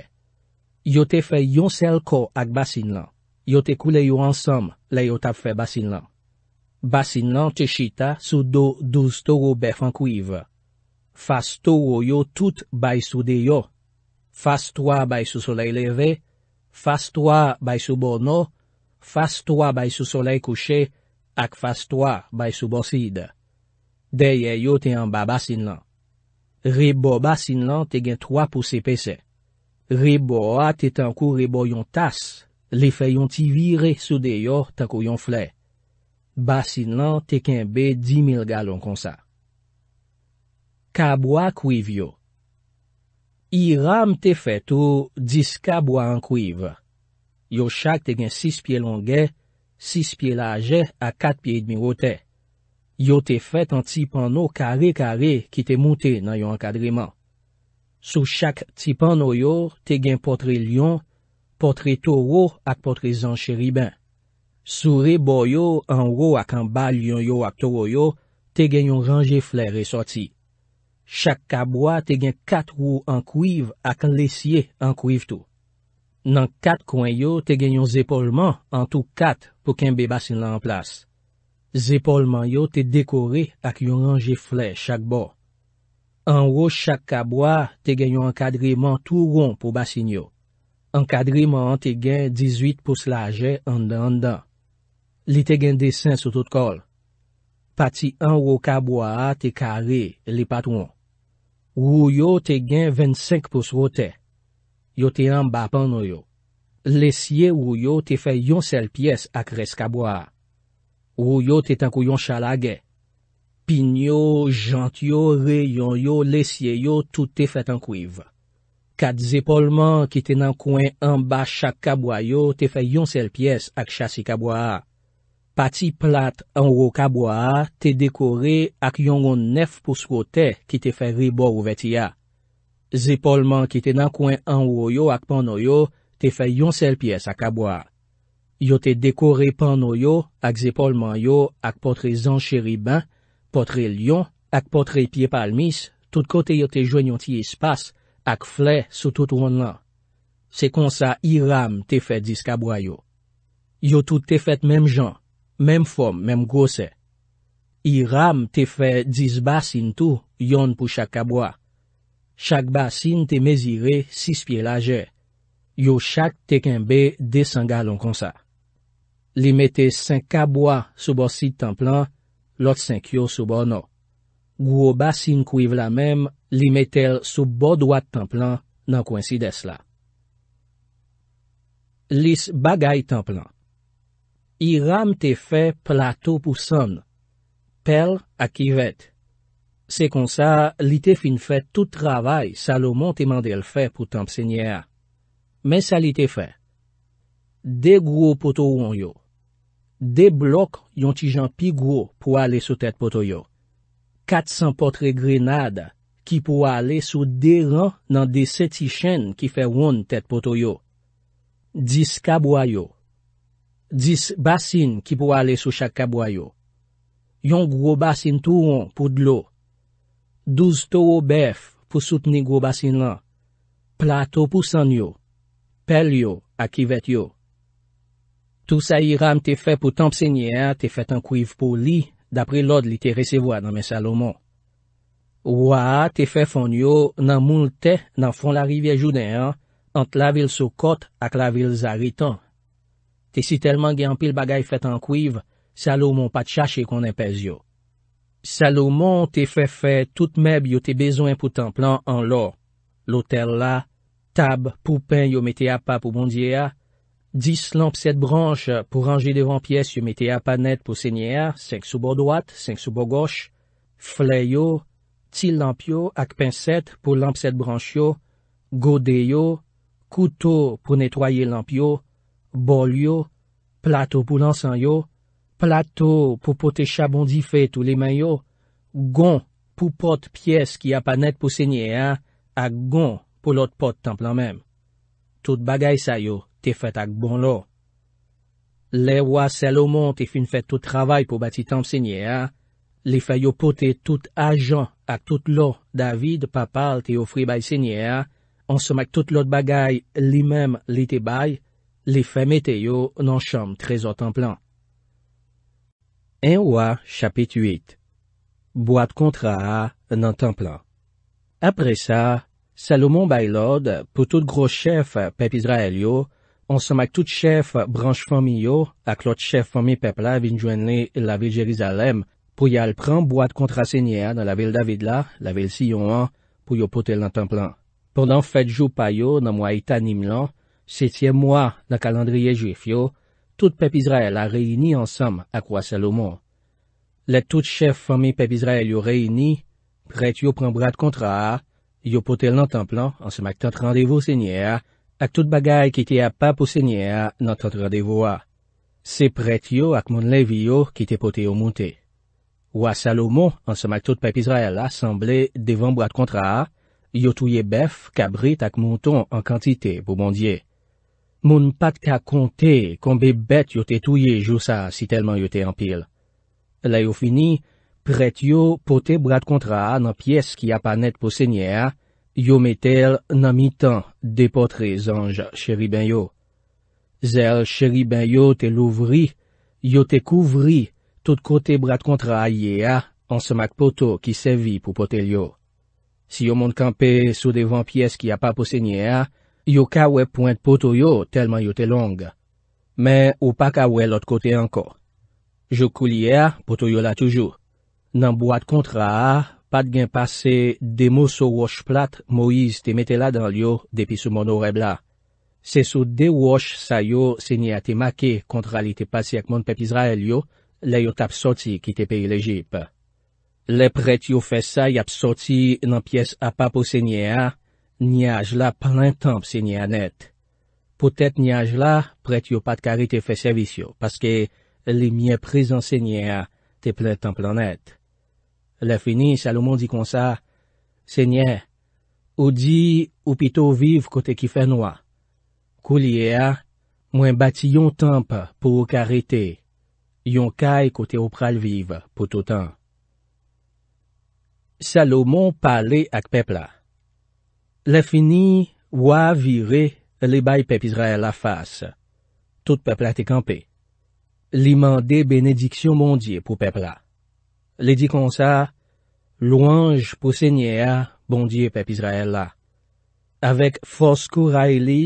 Yo te fe yon sel ko ak basin lan. Yo te koule yo ansam la yo tap fe basin lan. Basin lan te shita sou do douz toro bef an kuiv. Fas toro yo tout bay sou de yo. Fas toa bay sou solei leve. Fas toa bay sou bor no. Fas 3 bay sou sole kouche ak fas 3 bay sou borside. Deye yo te yon ba basin lan. Rebo basin lan te gen 3 pou sepesen. Rebo a te tankou rebo yon tas, le feyon ti vire sou deyo takou yon fle. Basin lan te ken be 10.000 galon konsa. Kabwa kuiv yo. I ram te fet ou 10 kabwa an kuiv. Yo chak te gen 6 piye longe, 6 piye lage a 4 piye dmiwote. Yo te fet an tipan nou kare kare ki te moute nan yon akadriman. Sou chak tipan nou yo te gen potre lyon, potre toro ak potre zancheri ben. Sou re boyo an wou ak an bal lyon yo ak toro yo te gen yon ranje fler e soti. Chak kabwa te gen 4 wou an kuiv ak an lesye an kuiv tou. Nan kat kwen yo te genyon zepolman an tou kat pou kenbe basin la an plas. Zepolman yo te dekore ak yon range fley chak bo. An ro chak kabwa te genyon an kadriman tou ron pou basin yo. An kadriman te gen 18 pou slaje an dan an dan. Li te gen desen sou tout kol. Pati an ro kabwa te kare li patron. Ou yo te gen 25 pou slaje an dan an dan. Yo te yon bapan no yo. Lesye ou yo te fe yon sel pies ak res kabwa. Ou yo te tankou yon chalage. Pinyo, jantyo, reyon yo, lesye yo, tout te fet ankuiv. Kat zepolman ki te nan kwen anba chak kabwa yo te fe yon sel pies ak chasi kabwa. Pati plat anwo kabwa te dekore ak yon yon nef pou swote ki te fe ribo ou vetiya. Zepolman ki te nan kwen anwo yo ak pano yo, te fe yon sel pies ak kabwa. Yo te dekore pano yo ak zepolman yo ak potre zan cheriban, potre lion, ak potre pie palmis, tout kote yo te jwen yon ti espas ak fley sou tout woun lan. Se konsa i ram te fe diz kabwa yo. Yo tout te fet mem jan, mem fom, mem gose. I ram te fe diz bas in tou yon pou chak kabwa. Chak basin te mezire 6 piye laje. Yo chak te kenbe 200 galon konsa. Li mette 5 kabwa sou bo si templan, lot 5 yo sou bo no. Gwo basin kuiv la mem, li mette sou bo dwad templan nan kwen si desla. Lis bagay templan. I ram te fe plato pou son. Pel ak iret. Se kon sa, li te fin fè tout travay sa lo monteman del fè pou temp sènyè a. Men sa li te fè. De gro poto woun yo. De blok yon ti jan pi gro pou ale sou tèt poto yo. Katsan potre grenade ki pou ale sou de ran nan de seti chèn ki fè woun tèt poto yo. Dis kabwayo. Dis basin ki pou ale sou chak kabwayo. Yon gro basin tou woun pou dlò. Douz to ou bef pou soutenik ou basin lan. Plato pou san yo. Pel yo ak kivet yo. Tou sa iram te fe pou tampsenye an, te fet an kuiv pou li, dapre lod li te resevoa nan men Salomon. Ouwa, te fe fon yo nan mounl te nan fon la rivye jouden an, ant la vil sou kot ak la vil zaritan. Te si telman gen apil bagay fet an kuiv, Salomon pat chache konen pez yo. Salomon te fefe tout meb yo te bezoen pou tanplan an lo. Loter la, tab pou pen yo mete a pa pou bondye a, dis lampset branche pou range devan piyes yo mete a panet pou senye a, senk sou bo doat, senk sou bo goch, fle yo, ti lamp yo ak penset pou lampset branche yo, gode yo, kouto pou netwaye lamp yo, bol yo, plato pou lansan yo, plato pou pote chabondife tou li mayo, gon pou pote pies ki apanet pou senye a, ak gon pou lot pote templan mem. Tout bagay sa yo te fet ak bon lo. Le wa selo mont te fin fet tout travay pou bati templ senye a, li feyo pote tout ajan ak tout lo David papal te ofri bay senye a, an se mak tout lot bagay li mem li te bay, li fe meteyo nan chom trezo templan. Enwa chapit 8 Boat kontra nan templan Apre sa, Salomon Baylod pou tout gro chef pep Israel yo, an semak tout chef branche fami yo ak lot chef fami pepla vin jwenle la vil Jerizalem pou yal pran boat kontra senye a nan la vil David la, la vil Siyon an, pou yo pote lan templan. Pornan fet jou payo nan mwa ita nim lan, setye mwa nan kalandriye jef yo, tout peuple Israël a réuni ensemble à quoi Salomon. Les toutes chefs famille peuple Israël ont réuni, prêt prend bras de contrat, yo ont dans temple en se matin rendez-vous Seigneur, avec tout bagaille qui était à pas pour Seigneur dans notre rendez-vous. C'est prêt avec mon lévi qui était poté au monté. Roi Salomon, en ce tout peuple Israël a semblé devant bras de contrat, ont touye bœuf, cabrit avec mouton en quantité pour bon Moun pat akonte konbe bet yo te touye jou sa si telman yo te empil. La yo fini, pret yo pote brad kontra nan pies ki apanet pou senye a, yo metel nan mi tan depotre zanj cheri ben yo. Zel cheri ben yo te louvri, yo te kouvri, tout kote brad kontra a ye a ansmak poto ki sevi pou potel yo. Si yo moun kampe sou devan pies ki apanet pou senye a, Yo kawe point potoyo telman yo te long. Men ou pa kawe lot kote anko. Jou kou liye a, potoyo la toujou. Nan boat kontra a, pat gen pase de mou so wosh plat, Moise te metela dan liyo depi sou mono reb la. Se sou de wosh sa yo, se nye a te make kontra li te pase ak mon pep Israel yo, le yo tap soti ki te peye le jip. Le pret yo fe sa yap soti nan pies apap ou se nye a, Nye aj la plen temp se nye anet. Po tèt nye aj la, pret yo pat karite fe sevisyo, paske li mye prezen se nye a te plen temp lanet. Le fini, Salomon di kon sa, Se nye, ou di ou pito viv kote ki fe noa. Kou li e a, mwen bati yon temp pou o karite, yon kay kote ou pral viv pou toutan. Salomon pale ak pepla. Le fini wavire li bay pep Izraela fase. Tout pep la te kampe. Li mande benediksyon mondye pou pep la. Li di konsa, louange pou senye a bondye pep Izraela. Awek foskou ray li,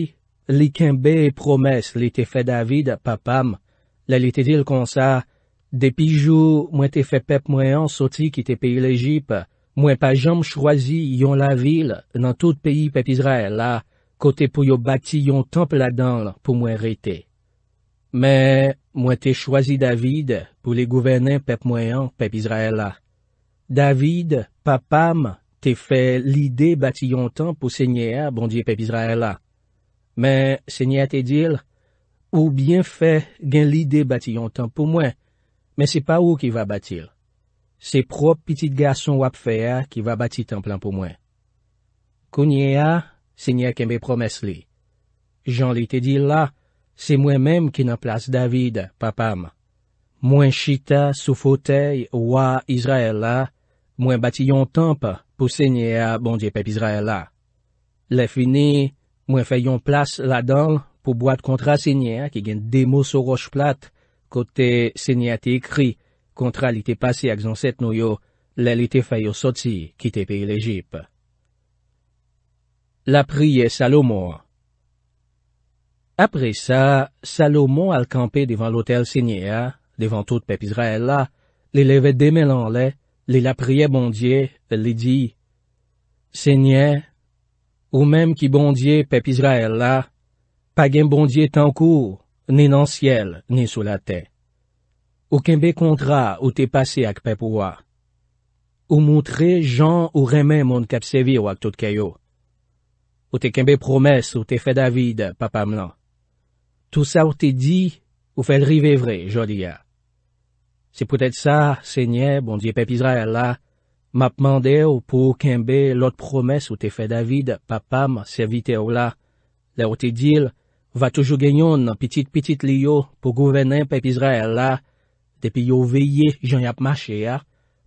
li kembe e promes li te fe David papam. Li li te dil konsa, depi jou mwen te fe pep mwen an soti ki te peyi le jipa. Mwen pa jom chwazi yon la vil nan tout peyi pep Izraela, kote pou yo bati yon temple adan pou mwen rete. Mwen te chwazi David pou li gouvenen pep mwen an pep Izraela. David, papam, te fe lide bati yon temple pou se nyea bondye pep Izraela. Mwen se nyea te dil, ou bien fe gen lide bati yon temple pou mwen, men se pa ou ki va bati yon. Se prop pitit gason wap fe a ki va bati templan pou mwen. Kounye a, se nye a kembe promes li. Jan li te di la, se mwen menm ki nan plas David, papam. Mwen chita sou fotey wwa Izraela, mwen bati yon temple pou se nye a bondye pep Izraela. Le fini, mwen fe yon plas la don pou bwa kontra se nye a ki gen demo sou roch plat kote se nye a te ekri. Contra était passé avec son 7 noyau, Fayo était failli sortir, quitter pays l'Égypte. La prière Salomon. Après ça, Salomon al campé devant l'hôtel Seigneur, devant tout peuple Israël là, les levait des le les, les la priait bon Dieu, les dit, Seigneur, ou même qui bondier Dieu là, pas gain tant court, ni dans ciel, ni sous la terre. Ou kembe kontra ou te pase ak pep ouwa. Ou moutre jan ou remen moun kapsevi wak tout kayo. Ou te kembe promes ou te fe David papam lan. Tout sa ou te di ou fel rive vre, jodi ya. Se pou tete sa, senye, bondye pep Israel la, mapmande ou pou kembe lot promes ou te fe David papam sevite ou la, la ou te dil, va toujou genyon nan pitit-pitit liyo pou gouvenen pep Israel la, te pi yo veye jan yap mache a,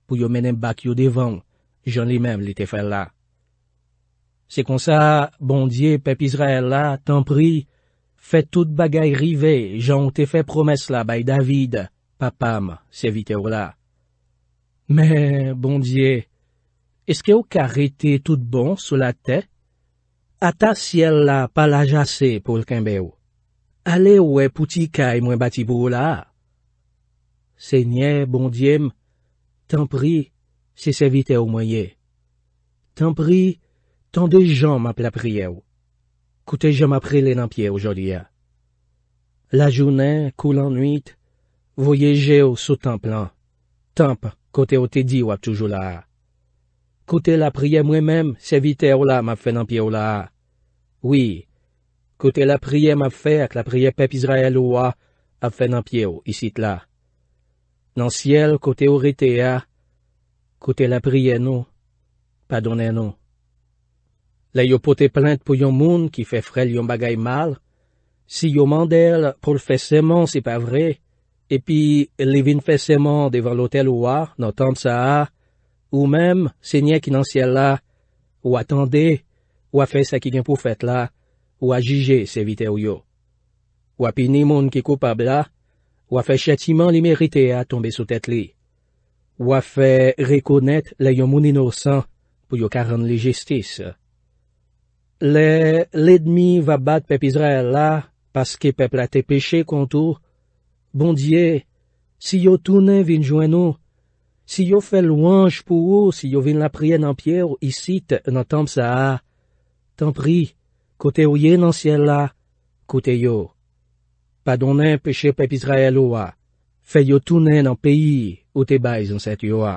pou yo menen bak yo devan, jan li mem li te fe la. Se kon sa, bondye, pep Israel la, tan pri, fe tout bagay rive, jan te fe promes la bay David, papam, se vite ou la. Men, bondye, eske ou kare te tout bon sou la te? Ata si el la palajase pou l'kenbe ou? Ale ou e puti kay mwen bati pou ou la? Se nyè, bondyèm, tan pri, se se vitè ou mwenye. Tan pri, tan de jan map la priè ou. Koute jan map pri lè nan piè ou jodiè. La jounè, kou lan nwit, voyè jè ou sou tan plan. Tan pa, kote ou te di ou ap toujou la. Kote la priè mwen mèm, se vitè ou la map fen nan piè ou la. Oui, kote la priè map fe ak la priè pep Israel ou a, ap fen nan piè ou isit la. nan siel kote orite a, kote la priye nou, padone nou. La yo pote plente pou yon moun ki fe frel yon bagay mal, si yo mandel pou l'fes seman se pa vre, epi li vin fes seman devan lotel ou a, nan tanp sa a, ou mem se nye ki nan siel la, ou atande, ou a fe sa ki gen pou fet la, ou a jije se vite ou yo. Ou api ni moun ki koupab la, ou a fait châtiment les à tomber sous tête les. Ou a fait reconnaître les yon innocents pour yon carrer les justice. L'ennemi va battre peuple Israël là, parce que peuple a été péché contour. Bon Dieu, si yo tourne vin joindre si yo fait louange pour eux, si yo vin la prière en pierre ici dans temple ça, tant prie, côté où dans ciel là, côté yo. pa donen peche pep Izrael oua, fe yo tounen nan peyi ou te bay zan set yo a.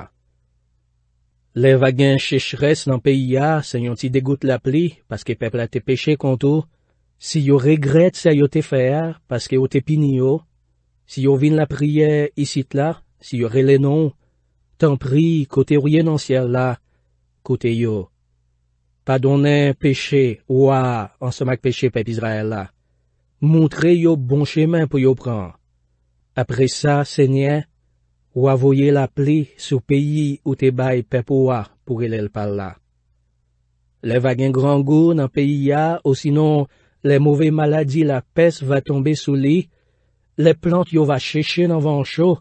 Le vagen chechres nan peyi a, se yon ti degout la pli, paske pepla te peche kontou, si yo regret se yo te fer, paske yo te pini yo, si yo vin la priye isit la, si yo rele non, tan pri kote ouye nan siel la, kote yo. Pa donen peche oua, an se mag peche pep Izrael la, montre yo bon chemin pour yo prendre. Après ça, Seigneur, ou avoyer la pluie sur pays où te bail pour elle par là. Les vagues grand goût dans pays a, ou sinon, les mauvais maladies la peste va tomber sous lit. les plantes yo va chercher dans vent chaud,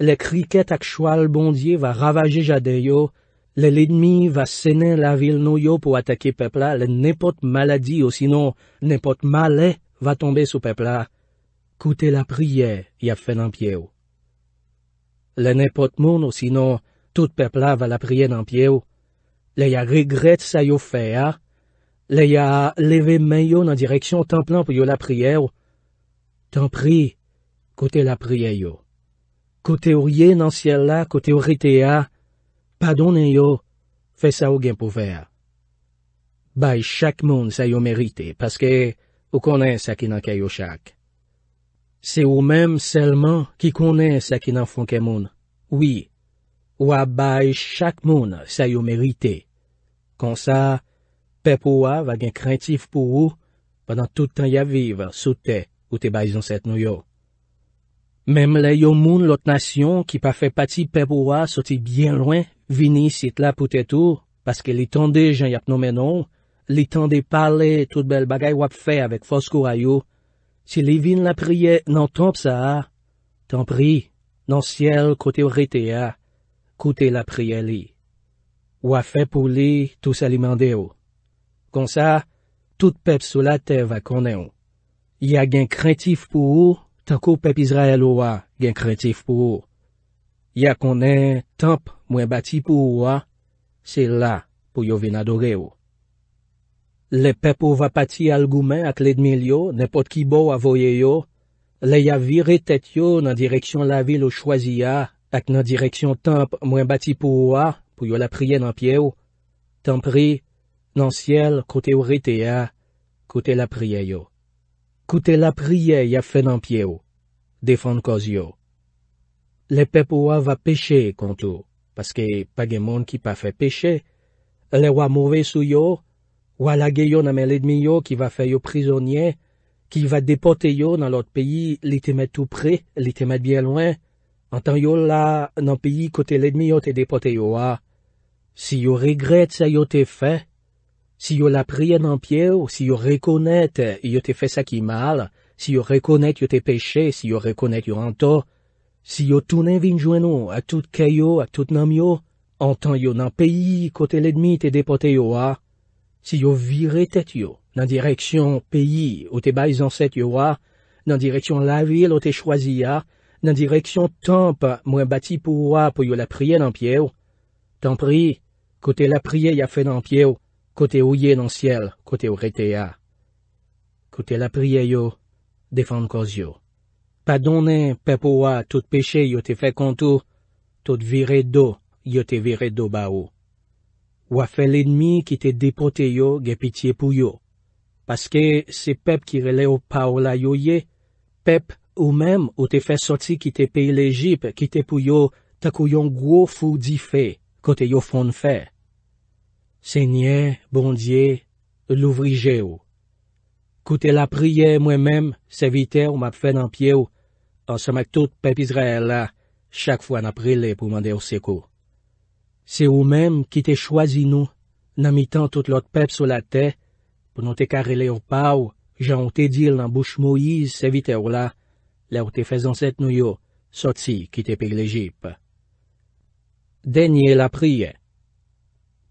les criquettes ak bondier va ravager jadeyo yo, l'ennemi va séner la ville no pour attaquer peuple là, n'importe maladie ou sinon n'importe malais va tombe sou pepla, koute la priye y ap fe nan pie ou. Le nepot moun ou sinon, tout pepla va la priye nan pie ou, le ya regret sa yo fe a, le ya leve men yo nan direksyon tan plan pou yo la priye ou, tan pri, koute la priye yo. Koute ou ye nan siel la, koute ou rete a, padounen yo, fe sa ou gen pou fe a. Bay, chak moun sa yo merite, paske, ou konen sa ki nan kayo chak. Se ou menm selman ki konen sa ki nan fonke moun. Oui, ou a bay chak moun sa yo merite. Kon sa, pe pou wa vagen krentif pou ou, padan toutan ya vive, soute, ou te bay zonset nou yo. Menm le yo moun lot nasyon ki pa fe pati pe pou wa soti bien loin, vini sit la pou te tou, paske li ton dejan yap nou menon, Li tan de pale tout bel bagay wap fe avèk foskou ayou, se li vin la priye nan ton psa a, ton pri, nan siel kote ou rete a, kote la priye li. Wap fe pou li tout salimande ou. Kon sa, tout pep sou la te va konen ou. Ya gen krentif pou ou, takou pep Izrael ou a gen krentif pou ou. Ya konen tonp mwen bati pou ou a, se la pou yo vin adore ou. Le pepo va pati al goumen ak ledmil yo, ne pot ki bo avoye yo, le ya viri tet yo nan direksyon la vil ou chwazi ya, ak nan direksyon temp mwen bati pou ou a, pou yo la priye nan pie ou, tempri, nan siel, koute ou rete ya, koute la priye yo. Koute la priye ya fe nan pie ou, defan kouz yo. Le pepo ou a va peche kontou, paske pa gen moun ki pa fe peche, le wa mouve sou yo, ou à la yo dans l'ennemi yo qui va faire yo prisonnier, qui va déporter yo dans l'autre pays, li te met tout près, li te met bien loin, en tant yo là, dans pays côté l'ennemi yo te déporter yo à. Ah. Si yo regrette ça yo te fait, si yo la prie dans pierre, ou si yo reconnaît yo te fait ça qui mal, si yo reconnaître yo te péché, si yo reconnaître yo anto, si yo tourne vin joindre à tout kayo, à tout nam yo, en tant yo dans pays côté l'ennemi te déporter yo à, ah. Si yo vire tet yo nan direksyon peyi ou te bay zanset yo wa, nan direksyon la vil ou te chwazi ya, nan direksyon tanpa mwen bati pou wa pou yo la priye nan pie ou, tanpri, kote la priye ya fe nan pie ou, kote ou ye nan siel, kote ou rete ya. Kote la priye yo, defanm koz yo. Padonen pe pou wa tout peche yo te fe kontou, tout vire do yo te vire do ba ou. Ou a fè l'enmi ki te depote yo ge pitiye pou yo. Paske se pep ki rele ou pa ou la yo ye, pep ou mem ou te fè soti ki te peye l'Egypte ki te pou yo takou yon gwo fou di fè kote yo fonde fè. Senye, bondye, louvrije ou. Kote la priye mwen mem, se vite ou map fè nan pie ou, ansamek tout pep Izraela chak fwa naprile pou mande ou seko. Se ou mem ki te chwazi nou, namitan tout lot pep sou la te, pou nou te kare le ou pa ou, jan ou te dil nan bouch mou yiz se vite ou la, la ou te fezan set nou yo, sot si ki te pek le jip. DENYE LA PRIYE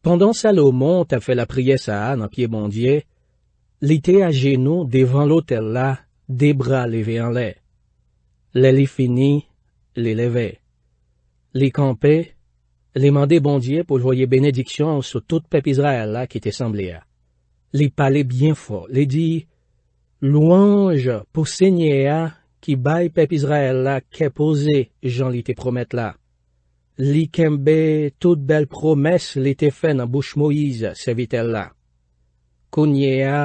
Pendan Salomon te fe la priye sa an apye bondye, li te aje nou devan lotel la, de bra leve an le. Le li fini, li leve. Li kampe, li leve. Li mande bondye pou jvoye benediksyon sou tout pep Izrael la ki te sanble a. Li pale bien fo, li di, Louange pou se nye a ki bay pep Izrael la ke pose jan li te promet la. Li kembe tout bel promes li te fè nan bouch Moïse se vit el la. Kounye a,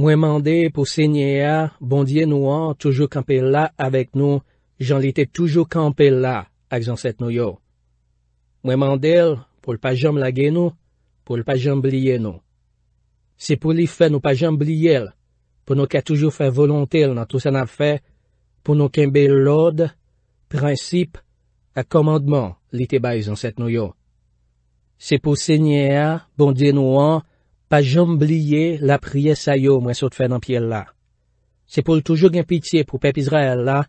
mwen mande pou se nye a bondye nou an toujou kampe la avek nou, jan li te toujou kampe la ak zanset nou yo. Mwen mandel pou l'pajom lage nou, pou l'pajom blye nou. Se pou li fè nou pajom blye l, pou nou ka toujou fè volonte l nan tou sen ap fè, pou nou kembe l lode, prinsip, a komandman li te bay zan set nou yo. Se pou sènyè a, bondye nou an, pajom blye la priye sayo mwen sot fè nan piye l la. Se pou l toujou gen pitiè pou pepizra el la,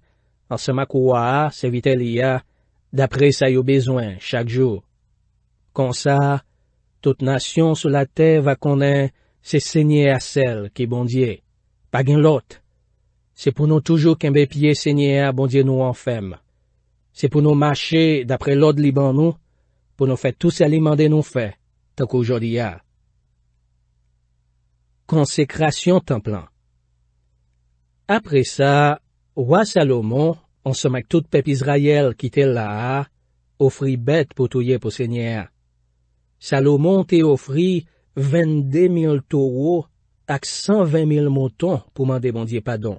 an se makou a, se vitè li a, d'après ça, y a besoin chaque jour. Comme ça, toute nation sur la terre va connaître ses Seigneur à celle qui bon Dieu, pas l'autre. C'est pour nous toujours qu'un bépier Seigneur à bon Dieu nous enferme. C'est pour nous marcher d'après l'ordre liban nous, pour nous faire tous les aliment de nous faire. tant qu'aujourd'hui a. Consécration templant. Après ça, roi Salomon, Ansemak tout pepiz rayel ki te la a, ofri bet pou touye pou se nye a. Salomon te ofri vende mil toro ak sanven mil monton pou mande bondye padon.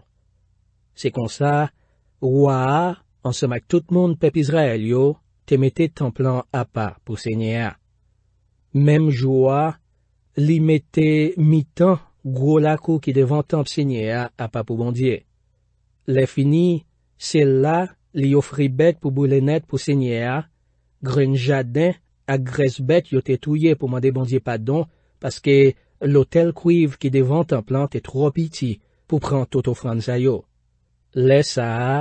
Se konsa, waa ansemak tout moun pepiz rayel yo, te mette tan plan a pa pou se nye a. Mem jwa, li mette mitan gwo lako ki devan tanp se nye a a pa pou bondye. Le fini, Sel la li yo fri bet pou boulenet pou senye a, gren jaden ak gres bet yo te touye pou mande bondye padon paske lo tel kuiv ki devan tan plan te tropiti pou pran toto fran za yo. Le sa a,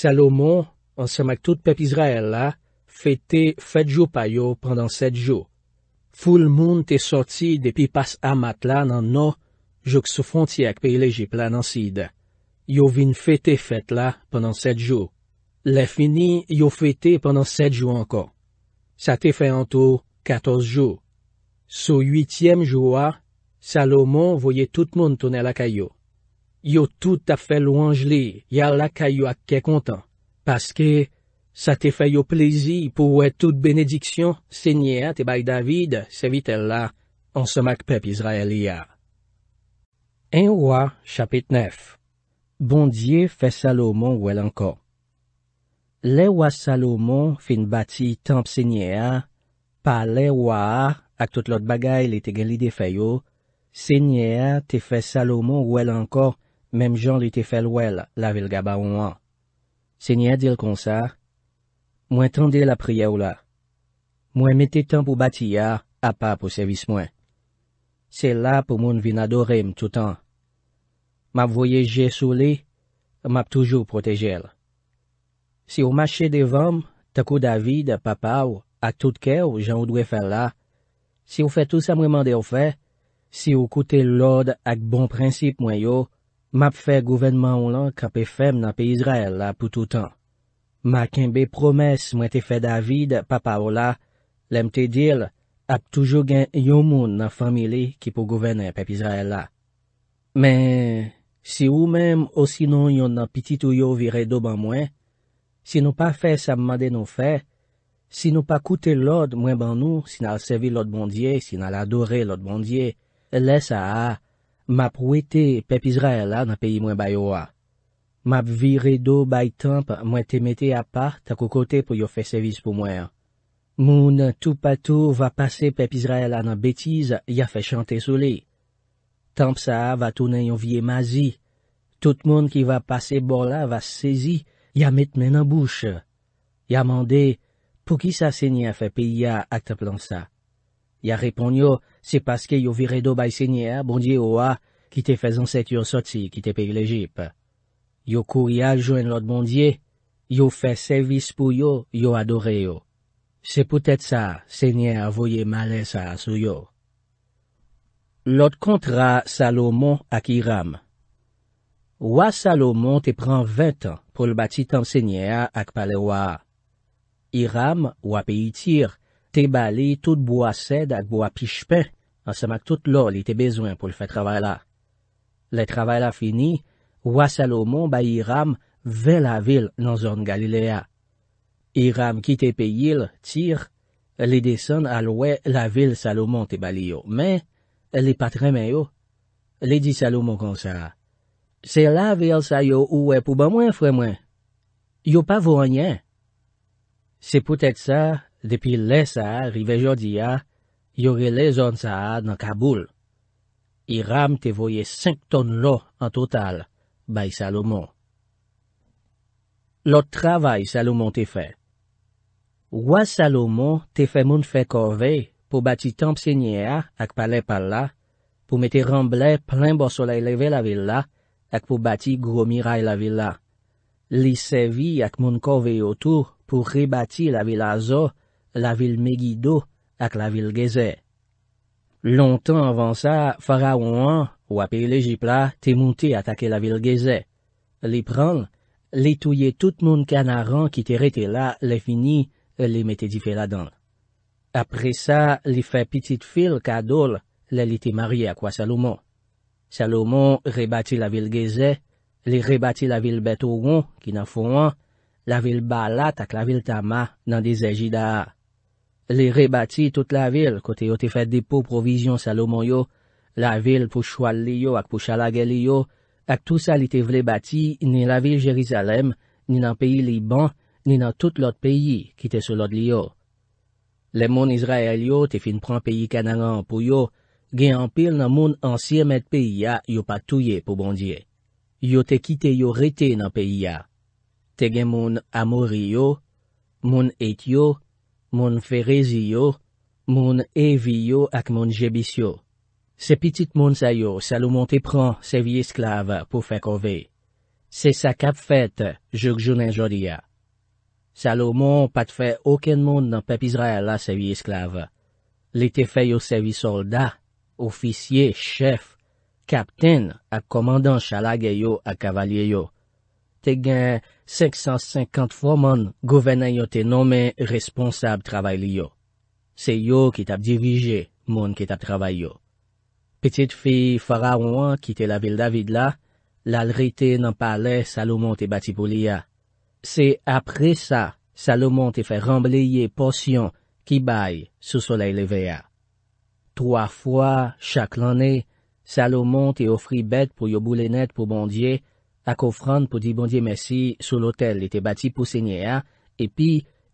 Salomon, ansan mak tout pep Izrael la, fete fete jou pa yo pandan set jou. Foul moun te soti depi pas amat la nan no, jok sou fonti ak pe il eji plan anside. yo vin fete fete la penan 7 jou. Le fini, yo fete penan 7 jou ankon. Sa te fe anto 14 jou. Sou 8e jouwa, Salomon voye tout moun tonen la kayo. Yo tout a fe louange li ya la kayo ak ke kontan. Paske, sa te fe yo plezi pou we tout benediksyon se nye a te baye David se vitel la ansomak pep Izrael ya. Enwa, chapit 9 Bondye fè Salomon wèl ankon. Lè wwa Salomon fin bati tanp sènyè a, pa lè wwa a ak tout lot bagay lè te gen lide fè yo, sènyè a te fè Salomon wèl ankon, mèm jan lè te fè lwèl la vil gaba ou an. Sènyè a dil kon sa, mwen tende la priye ou la. Mwen mette tanp ou bati a, a pa pou servis mwen. Se la pou moun vin adorem toutan. m ap voyeje sou li, m ap toujou proteje el. Si ou mache devam, takou David, papa ou, ak tout ke ou jan ou dwe fel la, si bon ou fe tout sa mwen mande ou fe, si ou koute l'ode ak bon prinsip mwen yo, m ap fe gouvenman ou lan kap e fem nan pe Israel la pou tout an. M a kenbe promes mwen te fe David, papa ou la, lem te dil, ap toujou gen yon moun nan famile ki pou gouvenen pe Israel la. Men... Si ou menm osinon yon nan piti tou yo vire do ban mwen, si nou pa fè sa mman de nou fè, si nou pa koute lod mwen ban nou, si nan al sevi lod bondye, si nan al adore lod bondye, lè sa a, map wete pep Izraela nan peyi mwen bay ou a. Map vire do bay temp mwen temete a pa tako kote pou yo fè sevis pou mwen. Moun tou patou va pase pep Izraela nan betiz ya fè chante sou li. Tanp sa va tounen yon vie mazi, tout moun ki va pase bor la va se sezi, ya met men an bouch. Ya mande, pou ki sa senye fe piya ak te plan sa? Ya repon yo, se paske yo vire do bay senye, bondye yo a, bon ki te fez anset yon sotsi, ki te piye lejip. Yo kou ya jwen lot bondye, yo fe sevis pou yo, yo adore yo. Se pou tete sa, senye avoye male sa sou yo. Lot kontra Salomon ak Iram. Wa Salomon te pran 20 tan pou l bati tan sènyè a ak pale wa. Iram, wap e itir, te bali tout bo a sèd ak bo a pishpe, ansem ak tout lor li te bezwen pou l fè travay la. Le travay la fini, wa Salomon ba Iram ve la vil nan zon Galilea. Iram ki te pe yil, tir, li desen alwe la vil Salomon te bali yo, men... Lè patremen yo, lè di Salomon kon sa. Se la ve al sa yo ouwe pou ban mwen fwen mwen. Yo pa vwen nyen. Se poutet sa, depi lè sa, rive jodi ya, yore lè zon sa nan Kaboul. I ram te voye 5 ton lo an total bay Salomon. Lot travay Salomon te fè. Wwa Salomon te fè moun fè korvey? pou bati Tampsenyea ak pale palla, pou mette remble plen bo sole leve la villa, ak pou bati Gromiray la villa. Li sevi ak moun kove yotou pou rebati la villa zo, la vil Megiddo ak la vil Geze. Lontan avansa, fara ouan, wap e lejipla, te moun te atake la vil Geze. Li pran, li touye tout moun kanaran ki te rete la, li fini, li mette di fe la donl. Apre sa, li fe pitit fil kadol le li te marye akwa Salomon. Salomon rebati la vil Geze, li rebati la vil Bet Ogun ki nan Fouan, la vil Balat ak la vil Tama nan Dezeji da ha. Li rebati tout la vil kote yo te fe depo provizyon Salomon yo, la vil pou Choual li yo ak pou Chalagel li yo, ak tout sa li te vle bati ni la vil Jerizalem, ni nan peyi Liban, ni nan tout lot peyi ki te solot li yo. Le moun Izrael yo te fin pran peyi kanangan pou yo, gen anpil nan moun ansir met peyi ya yo patouye pou bondye. Yo te kite yo rete nan peyi ya. Te gen moun Amori yo, moun Etyo, moun Ferezi yo, moun Evi yo ak moun Jebis yo. Se pitit moun sayo, salou moun te pran se vi esklav pou fekove. Se sa kap fet, jok jounen jodi ya. Salomon pat fè ouken moun nan pep Izraela sevi esklave. Li te fè yo sevi solda, ofisye, chef, kapten, ak komandan chalage yo ak kavalie yo. Te gen 550 fò moun gouvenan yo te nomen responsab travay li yo. Se yo ki tap dirije, moun ki tap travay yo. Petit fi fara ouan kite la vil David la, lalri te nan pale Salomon te bati pou li ya. Se apre sa, Salomon te fè rambleye potyon ki bay sou soleil levea. Troa fwa, chak lanè, Salomon te ofri bet pou yo boule net pou bondye, ak ofran pou di bondye mesi sou lotel li te bati pou sènyè, epi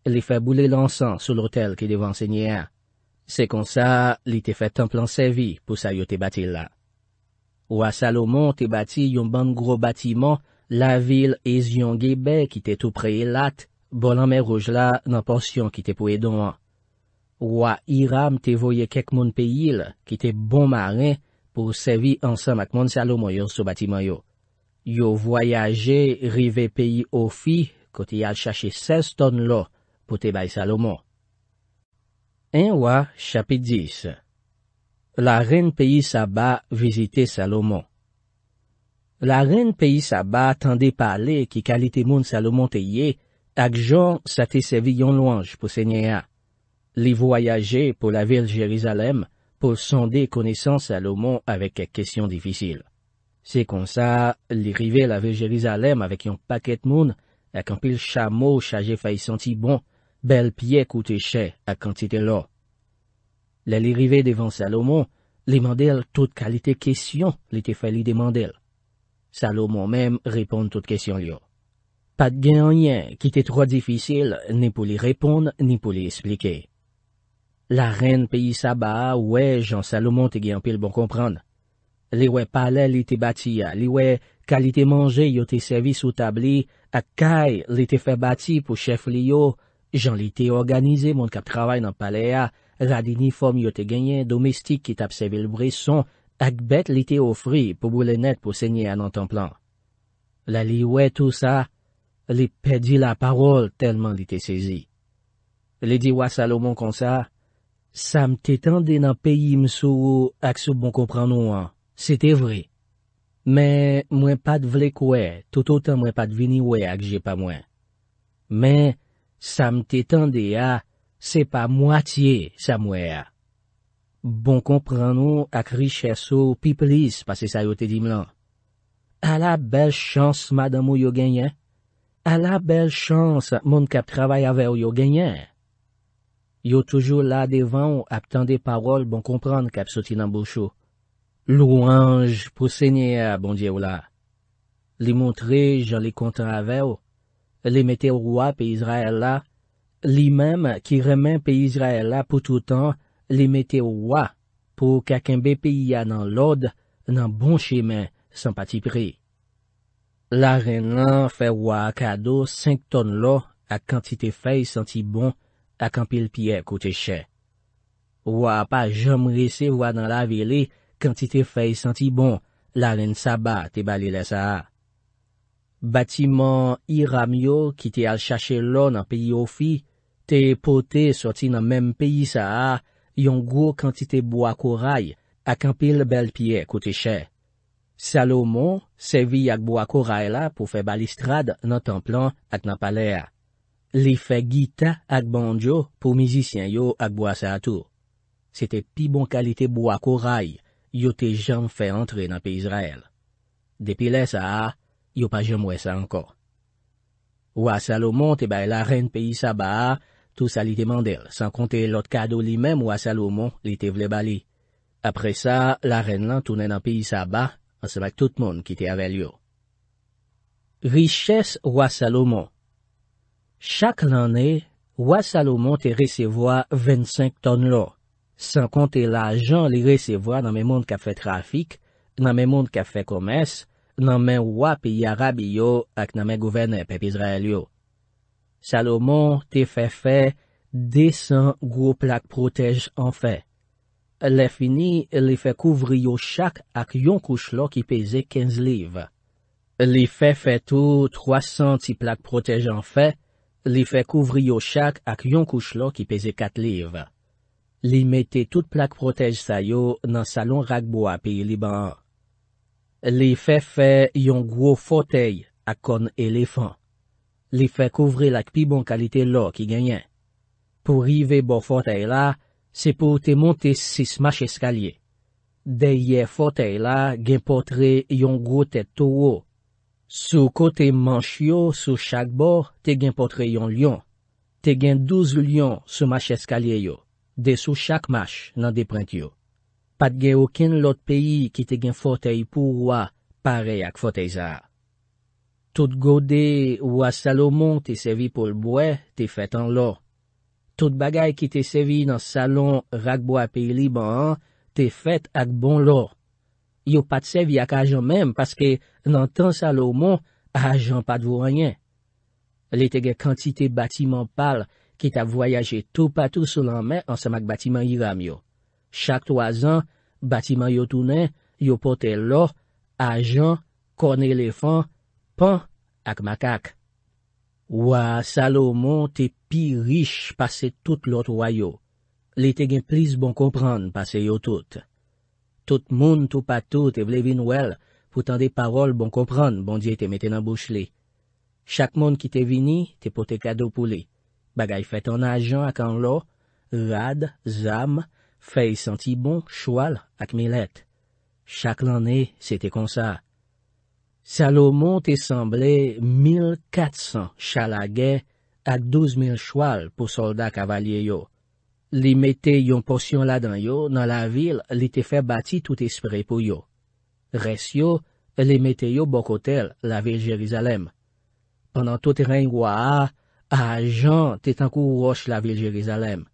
li fè boule lansan sou lotel ki devan sènyè. Se kon sa, li te fè tan plansevi pou sa yo te bati la. Ou a Salomon te bati yon ban gro batiman, La vil e zyon gebe ki te tou preye lat, bonan me rouj la nan porsyon ki te pou edon an. Wwa Iram te voye kek moun pe yil ki te bon marin pou sevi ansan mak moun Salomon yon sou batiman yon. Yon voyaje rive pe yi ofi kote yal chache 16 ton lo pou te bay Salomon. En wwa chapi 10 La ren pe yi sa ba vizite Salomon. La ren peyi sa ba tende pa ale ki kalite moun Salomon te ye, ak jan sa te sevi yon louange pou se nye a. Li voyaje pou la vil Jerizalem pou sonde konesan Salomon avek kek kesyon difisil. Se kon sa, li rive la vil Jerizalem avek yon paket moun, ak anpil chamo chaje fay senti bon, bel pie koute chè ak kantite lo. Le li rive devan Salomon, li mandel tout kalite kesyon li te fay li demandel. Salomon menm reponde tout kesyon liyo. Pat genyen, ki te troa difisil, ni pou li reponde, ni pou li esplike. La ren peyi sa ba, ouwe, jan Salomon te genyen pil bon kompran. Liwe pale li te bati ya, liwe, ka li te manje yo te servis ou tabli, ak kaj li te fe bati pou chef liyo, jan li te organize moun kap travay nan pale ya, radini fom yo te genyen domestik ki tapse vilbrison, Ak bet li te ofri pou boule net pou se nye anan tan plan. La li we tout sa, li pedi la parol telman li te sezi. Li di wa Salomon kon sa, sa mte tende nan peyi msou ak sou bon kompran nou an, se te vre. Men, mwen pat vle kwe, tout otan mwen pat vini we ak je pa mwen. Men, sa mte tende ya, se pa mwatiye sa mwe ya. Bon kompran nou ak richè sou pi plis pasè sa yo te dim lan. A la bel chans madamou yo genyen. A la bel chans moun kap travay avè yo genyen. Yo toujou la devan ap tan de parol bon kompran kap soti nan bouchou. Louange pou sènyè bon diè ou la. Li montre jò li kontra avè ou. Li metè ou wap israè la. Li mèm ki remèm pe israè la pou toutan... li metè wwa pou kakèmbe piya nan lòd nan bon chèmen san pati prè. La ren nan fè wwa akado 5 ton lò akantite fèy santi bon akampil piye kote chè. Wwa pa jom resè wwa nan la vile kantite fèy santi bon la ren sa ba te balile sa a. Batiman Iramyo ki te al chache lò nan piyo fi te potè soti nan menm piyi sa a yon gwo kantite bo akouray ak an pil bel piye kote chè. Salomon sevi ak bo akouray la pou fe balistrad nan templan ak nan palea. Li fe gita ak banjo pou mizisyen yo ak bo asa atou. Se te pi bon kalite bo akouray, yo te jom fe antre nan pi Israel. Depi le sa a, yo pa jomwe sa ankon. Wa Salomon te bay la ren pi isa ba a, Tou sa li te mandel, san konte lot kado li mem wa Salomon li te vle bali. Apre sa, la ren lan tounen an pi isa ba, an se bak tout moun ki te avè li yo. Riches wa Salomon Chak lanè, wa Salomon te resevoa 25 ton lo. San konte la jan li resevoa nan men moun ka fe trafik, nan men moun ka fe komes, nan men wap pi Arabi yo ak nan men gouverne pep Israel yo. Salomon te fè fè desan gwo plak protej an fè. Le fini, li fè kouvri yo chak ak yon kouch lo ki pese 15 liv. Li fè fè tou 300 ti plak protej an fè, li fè kouvri yo chak ak yon kouch lo ki pese 4 liv. Li mette tout plak protej sa yo nan salon ragbo api li ban. Li fè fè yon gwo fotey ak kon elefan. Li fè kouvre lak pi bon kalite lò ki genyen. Po rive bo fote la, se pou te monte sis mash eskalye. Deye fote la gen potre yon gro tè tou ou. Sou kote manch yo sou chak bor te gen potre yon lyon. Te gen douz lyon sou mash eskalye yo. De sou chak mash nan deprent yo. Pat gen ouken lot peyi ki te gen fote yipou ouwa parey ak fote yisa. Tout gode ou a Salomon te sevi pou lbouè, te fet an lor. Tout bagay ki te sevi nan salon ragbo api liban an, te fet ak bon lor. Yo pat sevi ak ajan menm, paske nan tan Salomon, ajan pat vwenyen. Le tege kantite batiman pal ki ta voyaje tou patou sou lanmen ansamak batiman yiram yo. Chak toazan, batiman yo tounen, yo pote lor, ajan, kone elefan, Pan ak makak. Wa salo mon te pi rich pase tout lot wayo. Le te gen plis bon kompran pase yo tout. Tout moun tou patou te vlevin wel pou tan de parol bon kompran bon diye te meten an bouch li. Chak moun ki te vini te pote kado pou li. Bagay fet an ajan ak an lo. Rad, zam, fey senti bon, chwal ak me let. Chak lan ne se te konsa. Salomon te semble 1,400 chalage at 12,000 chwal pou soldat kavalye yo. Li mette yon porsyon la dan yo nan la vil li te fe bati tout espere pou yo. Res yo, li mette yo bokotel la vil Jerizalem. Panan toute rengwa a, a jan te tankou wosh la vil Jerizalem.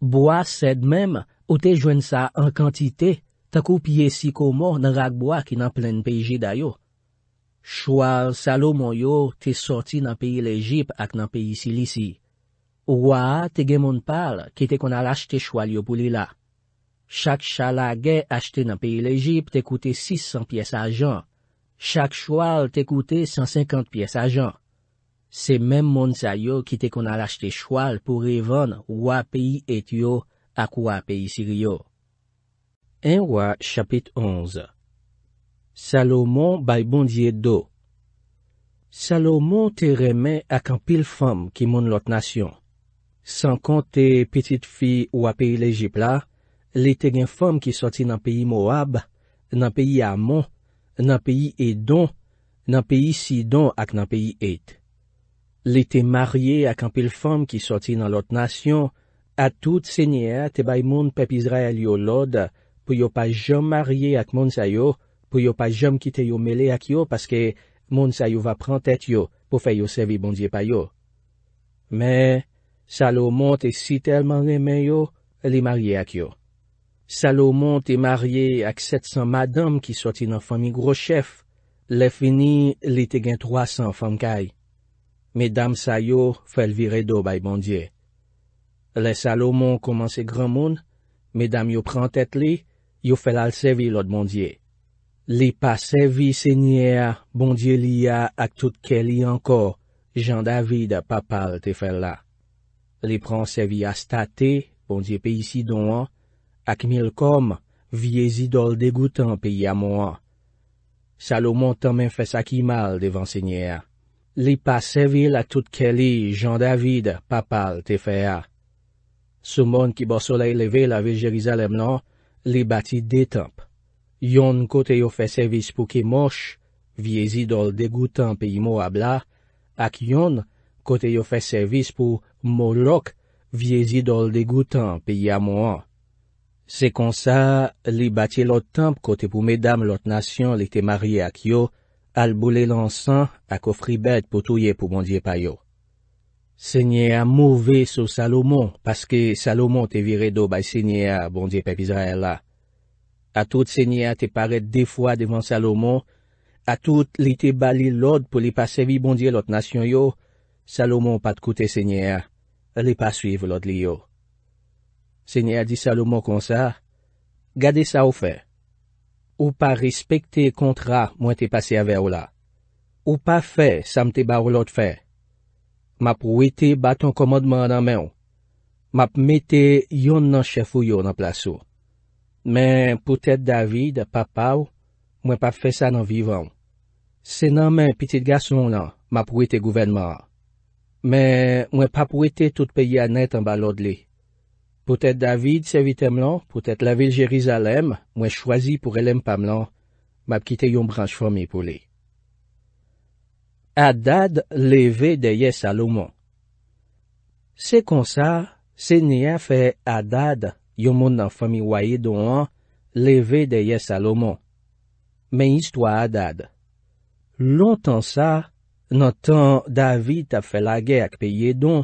Boa sed mem ou te jwen sa an kantite, tankou piye si komo nan ragboa ki nan plen peji dayo. Choual salou moun yo te sorti nan peyi lejip ak nan peyi silisi. Ouwa te gen moun pal ki te konal achte choual yo pou li la. Chak chala ge achte nan peyi lejip te koute 600 piyes ajan. Chak choual te koute 150 piyes ajan. Se men moun sa yo ki te konal achte choual pou revon ouwa peyi etyo ak ouwa peyi sirio. En wwa chapit onze. Salomon baybondye do Salomon te reme ak an pil fom ki moun lot nasyon. San kon te pitit fi w api e lejipla, li te gen fom ki soti nan piyi Moab, nan piyi Amon, nan piyi Edon, nan piyi Sidon ak nan piyi Eid. Li te marye ak an pil fom ki soti nan lot nasyon, atout senye te baymoun pepizra yal yo lod pou yo pa jom marye ak moun sayo, pou yo pa jom kite yo mele ak yo paske moun sa yo va pran tet yo pou fe yo sevi bondye pa yo. Me, Salomon te si telman nemen yo, li marye ak yo. Salomon te marye ak 700 madame ki soti nan fami gro chef, le fini li te gen 300 famkay. Medam sa yo fel vire do bay bondye. Le Salomon koman se gran moun, medam yo pran tet li, yo fel al sevi lod bondye. Li pa sevi, senye, bondye li a ak tout ke li anko, jan David papal te fe la. Li pran sevi a stati, bondye pe isi don an, ak mil kom, vie zidol degoutan pe ya mou an. Salomon tan men fes ak imal devan senye a. Li pa sevi la tout ke li, jan David papal te fe a. Soumon ki bo solei leve la vejeriza lem nan, li bati detan. Yon kote yo fe servis pou ke mosh, viezi dol degoutan pe imo abla, ak yon kote yo fe servis pou molok, viezi dol degoutan pe yamo an. Se kon sa, li bati lot temp kote pou medam lot nasyon li te marye ak yo, albou le lansan ak ofri bet pou touye pou bondye payo. Se nye a mou ve sou Salomon, paske Salomon te vire do bay se nye a bondye pe bizayela. A tout sènyè te paret de fwa devan Salomon, a tout li te bali lod pou li pa sevi bondye lot nasyon yo, Salomon pa te koute sènyè, li pa suive lod li yo. Sènyè di Salomon kon sa, gade sa ou fe, ou pa respekte kontra mwen te pase avè ou la, ou pa fe samte ba ou lot fe, map wite bat an komodman nan men ou, map mete yon nan chef ou yo nan plas ou. Men, pou tèt David, pa pa ou, mwen pa fè sa nan vivan. Se nan men, piti gason lan, ma pou ete gouvenman. Men, mwen pa pou ete tout peyi anet an balod li. Pou tèt David, se vitem lan, pou tèt la vil Jerizalem, mwen chwazi pou elem pam lan, mwen pkite yon branj fòm e pou li. Haddad leve deye Salomon Se konsa, se niye fè Haddad... yon moun nan famiwaye don an, leve deye Salomon. Men histwa adad. Lontan sa, nan tan David ap fe lage ak peye don,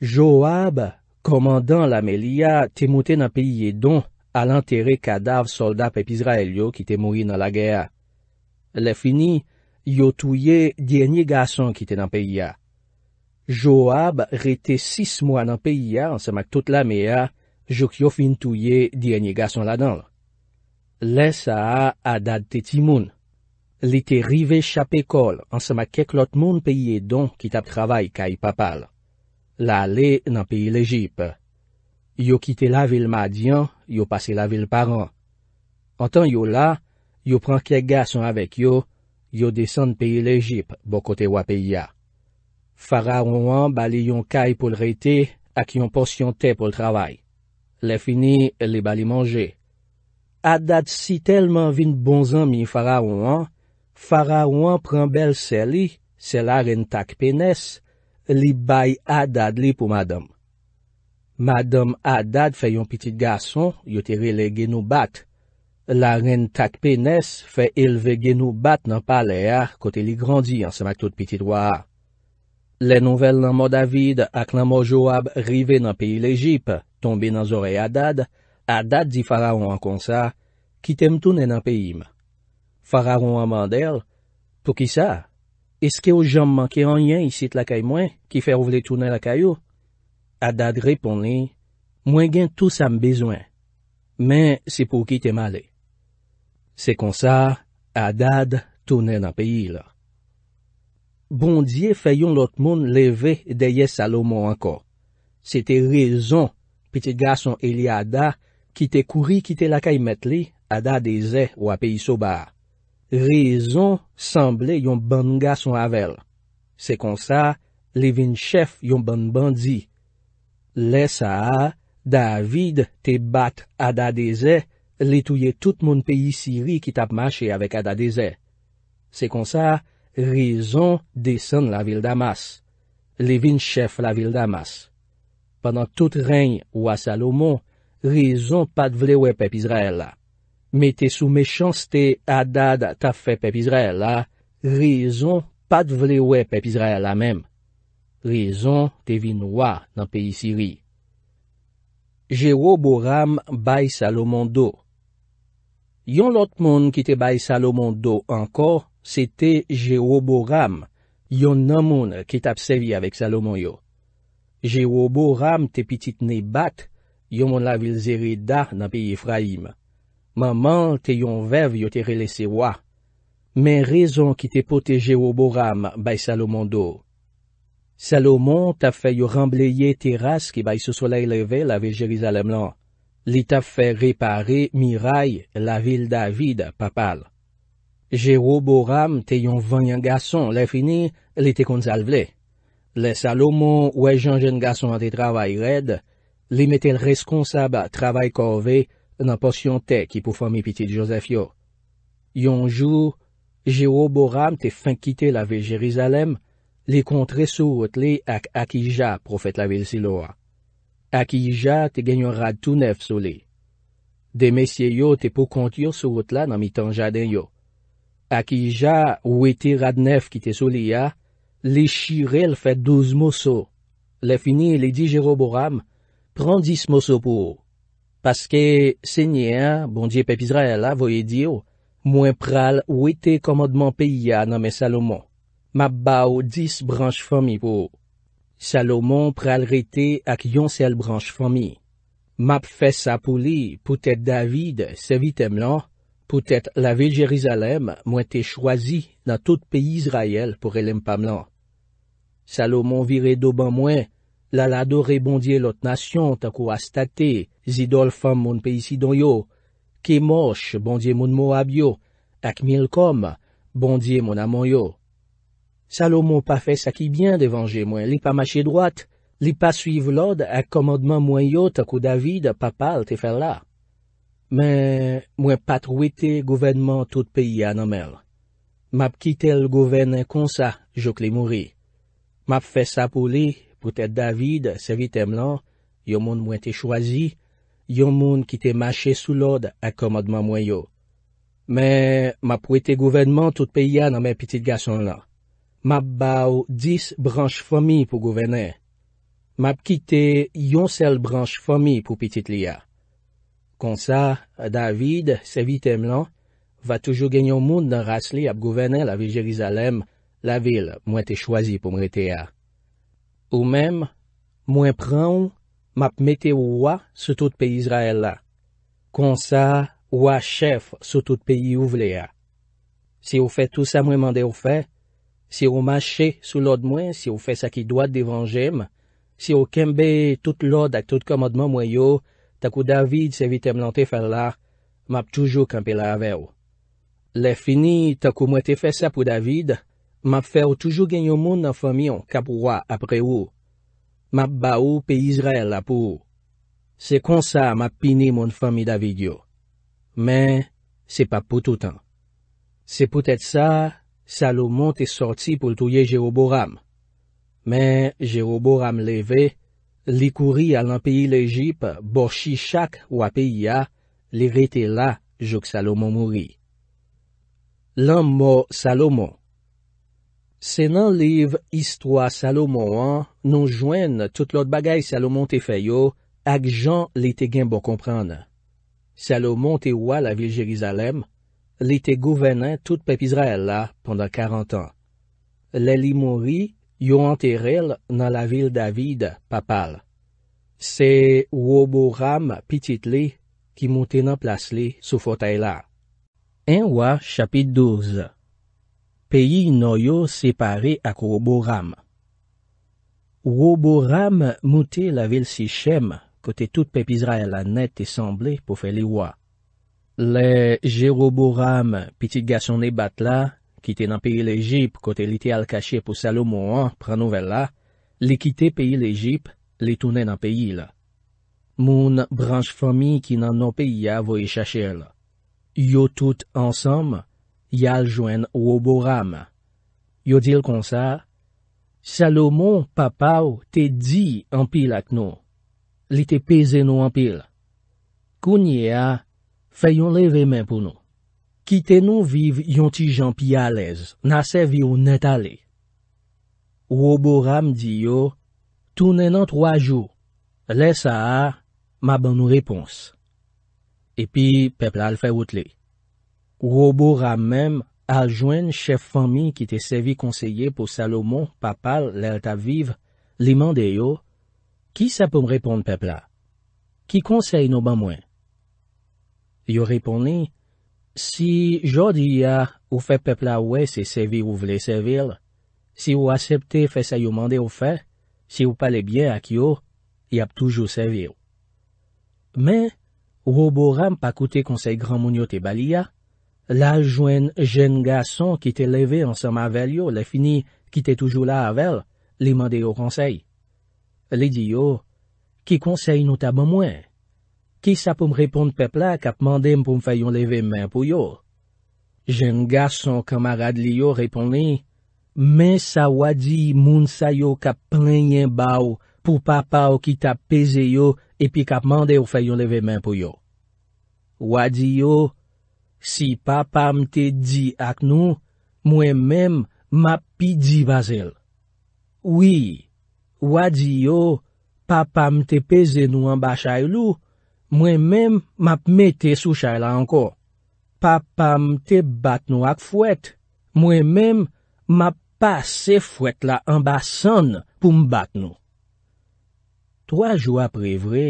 Joab, komandan la Melia, te mouten nan peye don al anteri kadav soldat pep Israel yo ki te mouye nan lage a. Le fini, yo touye djenye gason ki te nan peye a. Joab rete sis mouan nan peye a an semak tout la Melia Jouk yo fin touye di enye gason la donl. Le sa a adad te timoun. Le te rive chape kol ansama keklot moun peye don ki tap travay kay papal. La ale nan peye lejip. Yo kite la vil ma diyan, yo pase la vil paran. Antan yo la, yo pran kek gason avek yo, yo desen peye lejip bokote wapeya. Fara ouan bali yon kay pou l reyte ak yon porsyon te pou l travay. Le fini, li bali manje. Adad si telman vin bonzan mi faraouan, faraouan pren bel seli, se la ren takpe nes, li bay Adad li pou madam. Madam Adad fe yon pitit gason, yo tiri le genou bat. La ren takpe nes, fe elve genou bat nan pale a, kote li grandi an semak tout pitit waa. Le nouvel nan mo David, ak nan mo Joab, rive nan piyi l'Egypte. Tombe nan zore Adad, Adad di fararon an konsa, ki tem tounen an pey im. Fararon an mandel, pou ki sa, eske ou jan manke anyen isit lakay mwen ki fer ou vle tounen lakay ou? Adad repon li, mwen gen tou sam bezwen, men se pou ki tem ale. Se konsa, Adad tounen an pey il. Bondye fayon lot moun leve deye salomo anko. Se te rezon fayon. Petit gason Eli Adda ki te kouri ki te lakay metli Adda Deze ou api Sobar. Rezon sanble yon ban gason avel. Se kon sa, levin chef yon ban bandi. Le sa, David te bat Adda Deze letouye tout moun peyi Siri ki tap mache avek Adda Deze. Se kon sa, rezon desen la vil damas. Levin chef la vil damas. Pendan tout reyn ou a Salomon, rezon pat vlewe pep Izrael la. Met te sou mechanste Adad ta fe pep Izrael la, rezon pat vlewe pep Izrael la mem. Rezon te vin wwa nan peyi Siri. Jerobo Ram bay Salomon do Yon lot moun ki te bay Salomon do ankor, se te Jerobo Ram, yon nan moun ki te apsevi avek Salomon yo. Jero Boram te pitit ne bat, yon mon la vil zerid da nan pi Efraim. Maman te yon vev yo te relese wa. Men rezon ki te pote Jero Boram bay Salomon do. Salomon ta fe yon rambleye teras ki bay sou soleil leve la vil Jerizalem lan. Li ta fe repare Miray la vil David papal. Jero Boram te yon vanyan gason la fini li te konsalvle. Le Salomon wè jan jen gason an te travay red, li metel reskonsab a travay korve nan porsyon te ki pou fami pitit Josef yo. Yonjou, Jero Boram te fin kite la vil Jerizalem, li kontre sou wot li ak Akija profet la vil Siloa. Akija te genyon rad tou nef sou li. Demesye yo te pou kontyo sou wot la nan mi tanja den yo. Akija wè te rad nef ki te sou li ya, Li Chirel fè douz mousso. Li Fini li di Jero Boram, pran dis mousso pou ou. Paske, senyen, bon diye pep Izraela voye diyo, mwen pral ou ete komodman pe iya nanme Salomon. Map ba ou dis branj fomi pou ou. Salomon pral rete ak yon sel branj fomi. Map fè sa pou li, pou tèt David se vitem lan, pou tèt la vil Jerizalem mwen te chwazi nan tout pe Izrael pou relim pam lan. Salomon vire do ban mwen, la la do rebondye lot nasyon tako astate, zidol fam moun pe isidon yo, ke mosh bondye moun mou ab yo, ak mil kom, bondye moun amon yo. Salomon pa fe sakibyen devanje mwen, li pa mache droat, li pa suyv lode ak komadman mwen yo tako David papal te fel la. Men, mwen patrou ete gouvenman tout peyi anamel. Map ki tel gouvenen konsa, jok li mouri. Map fè sa pou li, pou tè David, se vitèm lan, yon moun mwen te chwazi, yon moun ki te mache sou lod ak komodman mwen yo. Men, map pou ete gouvenman tout pe ya nan men pitit gason lan. Map bau dis branj fomi pou gouvenen. Map kite yon sel branj fomi pou pitit li ya. Kon sa, David, se vitèm lan, va toujou gen yon moun nan ras li ap gouvenen la vil Jerizalem, la vil mwen te chwazi pou mwete a. Ou menm, mwen pran, map mete ou wa sotout pe Israel la. Kon sa, wa chef sotout pe yi ou vle a. Si ou fe tout sa mwen mande ou fe, si ou mwache sou lod mwen, si ou fe sa ki doat devan jem, si ou kembe tout lod ak tout komodman mwen yo, tak ou David se vitem lante fel la, map toujou kembe la ave ou. Le fini, tak ou mwen te fe sa pou David, M ap fè ou toujou genyo moun nan famyon kap wwa apre ou. M ap ba ou pe Izrael ap ou. Se kon sa m ap pini moun fami David yo. Men, se pa pou toutan. Se pou tèt sa, Salomon te sorti pou l'touye Jeroboram. Men, Jeroboram leve, li kouri al an peyi l'Egypte, borshi chak wap e ya, li rete la jok Salomon mouri. Lan mò Salomon. Se nan liv histwa Salomon an, nou jwen tout lot bagay Salomon te feyo ak jan li te gen bon komprende. Salomon te wwa la vil Jerizalem, li te gouvenen tout pepizra el la pondan 40 an. Le li mori, yo anter el nan la vil David papal. Se wobo ram pitit li ki moun tenan plas li sou fote la. En wwa chapit douz. PEYI NOYO SEPARE AK OROBORAM Oroboram mouti la vil si chem, kote tout pepizra el anet tesemble pou fe liwa. Le jeroboram pitit gason e bat la, kite nan peyi le jip kote li te al kache pou salou mouan pranouvel la, li kite peyi le jip, li toune nan peyi la. Moun branj fami ki nan nan peyi ya voye chache la. Yo tout ansam, Yal jwen Woboram. Yo dil kon sa, Salomon papaw te di anpil ak nou. Li te pezen nou anpil. Kounye a, fè yon leve men pou nou. Ki te nou viv yon ti jan pi alez, na se vi ou net ale. Woboram di yo, tounen an 3 jou. Le sa a, ma ban nou repons. Epi, pepla al fè wote li. Ou oboram menm aljwen chef fami ki te sevi konseye pou Salomon, papal, lel tabviv, li mande yo, ki sa pou mreponde pepla? Ki konsey nou ban mwen? Yo repone, si jodi ya ou fe pepla we se sevi ou vle sevil, si ou asepte fe sa yo mande ou fe, si ou pale bien ak yo, y ap toujou sevil. Men, ou oboram pa koute konsey gran moun yo te baliya, la jwen jen gason ki te leve ansam avel yo, le fini ki te toujou la avel, li mande yo konsey. Li di yo, ki konsey nou taban mwen? Ki sa pou m reponde pepla kap mande m pou m fayon leve men pou yo? Jen gason kamarade li yo repone, men sa wadi moun sayo kap prenyen bau pou papa ou ki ta peze yo epi kap mande ou fayon leve men pou yo. Wadi yo, Si papam te di ak nou, mwen men mapi di vazel. Wi, wadi yo, papam te peze nou anba chay lou, mwen men map me te sou chay la anko. Papam te bat nou ak fwet, mwen men map pase fwet la anba san pou mbat nou. Troa jou apre vre,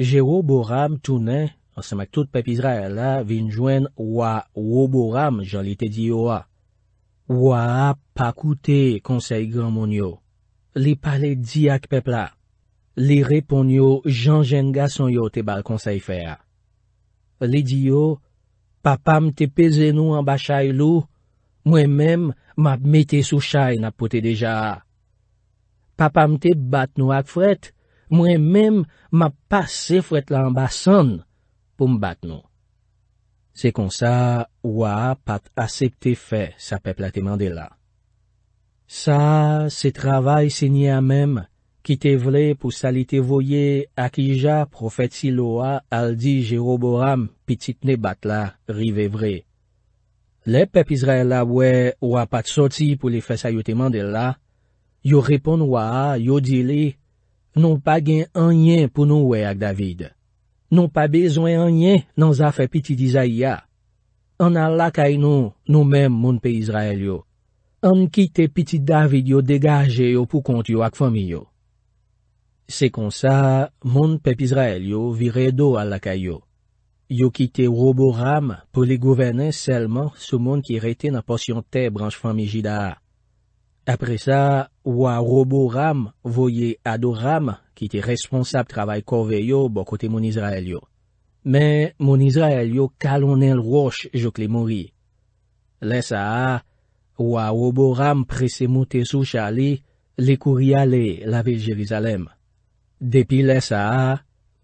Jero Boram toune... Ansemak tout pepiz ray ala vinjwen wwa woboram jan li te diyo wwa. Wwa ap pakoute konsey gwa moun yo. Li pale di ak pepla. Li repon yo janjen gason yo te bal konsey fè a. Li di yo, papam te pezen nou anba chay lou, mwen menm map mette sou chay napote deja a. Papam te bat nou ak fwet, mwen menm map pase fwet la anba sonn. pou mbat nou. Se kon sa, oua pat asepte fe sa pep la teman de la. Sa, se travay se nye amem, ki te vle pou salite voye ak ija profeti loa al di Jero Boram pititne bat la, rive vre. Le pep Izrael la we oua pat soti pou li fe sa yo teman de la, yo repon oua yo dile, nou pa gen anyen pou nou we ak David. Nou pa bezwen anye nan zafè piti dizay ya. An al lakay nou, nou men moun pe Izrael yo. An kite piti David yo degaje yo pou kont yo ak fami yo. Se kon sa, moun pep Izrael yo vire do al lakay yo. Yo kite ou robo ram pou li gouverne selman sou moun ki rete nan porsyon te branj fami jida a. Apre sa, wwa Robo Ram voye Ador Ram, ki te responsab travay korvey yo bokote moun Izrael yo. Me, moun Izrael yo kalonel wosh jok le mori. Le sa, wwa Robo Ram prese moutesou chali, le kouri ale la vil Jerizalem. Depi le sa,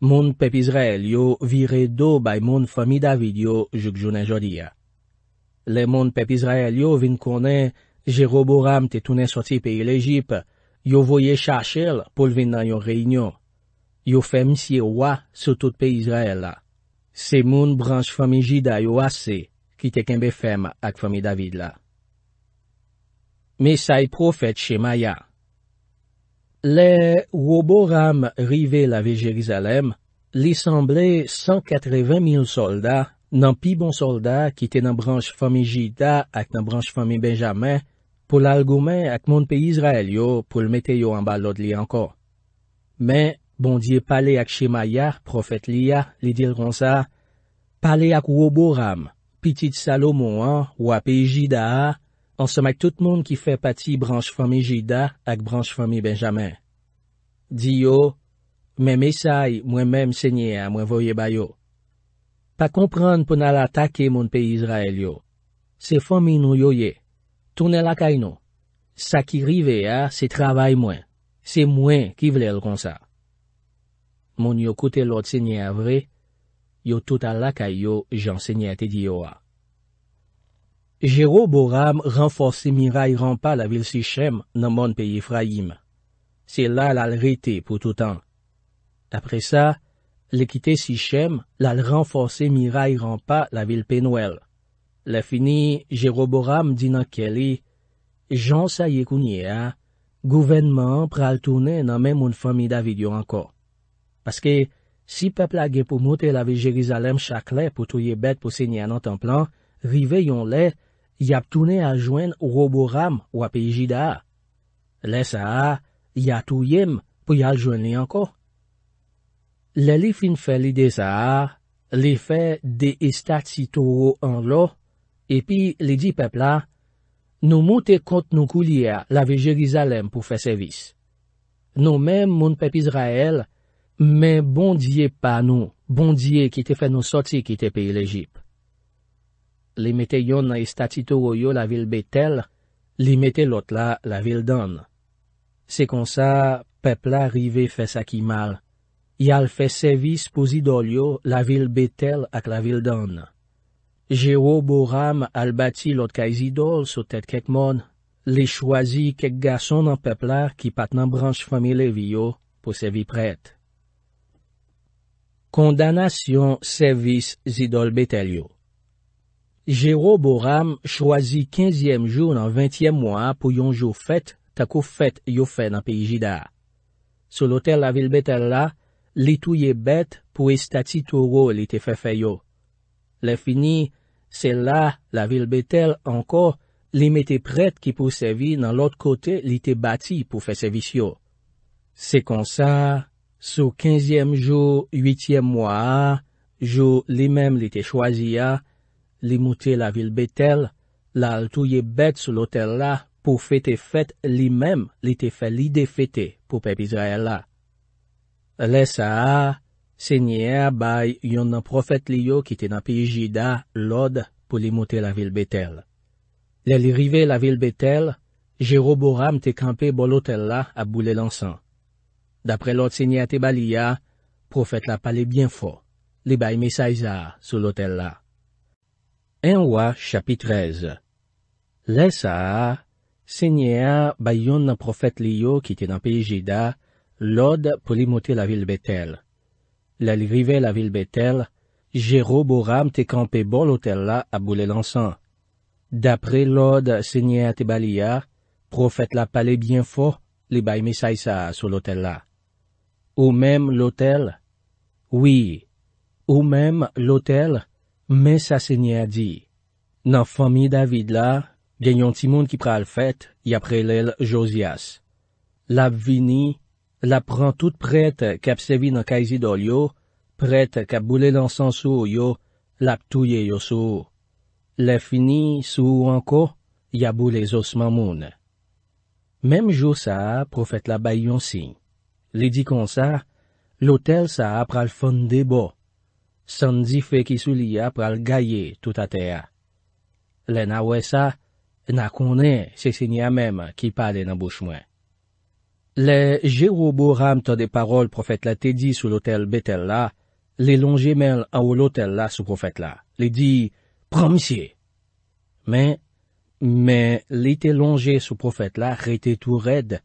moun pep Izrael yo vire do bay moun fami David yo jok jounen jodi ya. Le moun pep Izrael yo vin konen, Jero Boram te toune soti peye l'Ejip, yo voye chache l pou l ven nan yon reynyon. Yo fem siye wwa sotout peye Israel la. Se moun branj fome jida yo ase, ki te kembe fem ak fome David la. Mesay profet che maya. Le, wwo Boram rive la ve Jerizalem, li semble 180 mil solda nan pi bon solda ki te nan branj fome jida ak nan branj fome Benjamin pou l'algoumen ak moun pe Israel yo pou l'mete yo an balot li ankon. Men, bon diye pale ak Shemaya, profet liya, li dil kon sa, pale ak Woboram, pitit Salomon, wap e Jida, ansanm ak tout moun ki fe pati branj fami Jida ak branj fami Benjamin. Di yo, men mesay mwen men msenye a mwen voye bayo. Pa kompran pou nal atake moun pe Israel yo, se fami nou yo ye. Tounen lakay nou, sa ki rive ya se travay mwen, se mwen ki vlel kon sa. Moun yo koute lot senye avre, yo touta lakay yo jan senye te diyo a. Jero Boram renforsi mi ray rampa la vil Sishem nan moun pe Yefrayim. Se la lal rete pou toutan. Apre sa, lekite Sishem lal renforsi mi ray rampa la vil Penuel. Le fini, jero Boram di nan ke li, jan sa ye kounye a, gouvenman pral toune nan men moun fami David yo anko. Paske, si pepla ge pou moutel avi Jerizalem chakle pou touye bet pou se nye anantan plan, rive yon le, yap toune aljwen ouro Boram wap eji da a. Le sa a, ya touyem pou yaljwen li anko. Le li fin feli de sa a, li fe de istat si tou an lo, Epi li di pepla, nou moutè kont nou koulyè la vi Jerizalem pou fè sevis. Nou mèm moun pep Israel, mè bondye pa nou, bondye ki te fè nou soti ki te pi l'Ejip. Li metè yon na istatito woyo la vil betel, li metè lot la la vil dan. Se kon sa, pepla rive fè sakimal, yal fè sevis pou zidol yo la vil betel ak la vil dan. Jero Boram albati lotkai zidol sou tèt kek mon, li chwazi kek gason nan peplar ki pat nan branj famile vyo pou sevi pret. Kondanasyon servis zidol betel yo. Jero Boram chwazi kinzyem jou nan vintyem mwa pou yon jou fèt takou fèt yo fèt nan peyi jida. Sou lotè la vil betel la, li touye bet pou estati touro li te fè fè yo. Se la, la vil betel anko, li mette pret ki pou sevi nan lot kote li te bati pou fe sevisyo. Se konsa, sou kinzyem jou, yityem mwa, jou li mem li te chwazi ya, li moute la vil betel, la al touye bete sou lotel la pou fete fete li mem li te fe li defete pou pep Izraela. Le sa a. Senye a bay yon nan profet liyo ki te nan piye jida lod pou li moute la vil betel. Le li rive la vil betel, Jero Boram te kampe bol otel la ap boule lansan. Dapre lod senye a te baliya, profet la pale bien fo. Li bay mesay za sou lotel la. Enwa chapit rez. Le sa a, senye a bay yon nan profet liyo ki te nan piye jida lod pou li moute la vil betel. Lè li rive la vil betel, jero boram te kampe bon lotel la abou lè lansan. Dapre lod sènyè a te baliya, profet la pale bien fo, li bay mesay sa sou lotel la. Ou mèm lotel? Oui, ou mèm lotel, mè sa sènyè di. Nan fami David la, genyon ti moun ki pral fèt, ya pre lèl Josias. La vini, La pran tout prete kap sevi nan kaizidol yo, prete kap boule lansan sou yo, lap touye yo sou. Le fini sou anko, ya boule zosman moun. Mem jou sa profet la bay yon si. Li di kon sa, lotel sa ap pral fonde bo. San di fe ki sou li ap pral gaye touta te a. Le na we sa, na konen se se ni a mem ki pale nan bouch mwen. Le jerobo ramte de parol profet la te di sou l'hotel betel la, le longe mel a ou l'hotel la sou profet la, le di, promisye. Men, men, le te longe sou profet la rete tou red,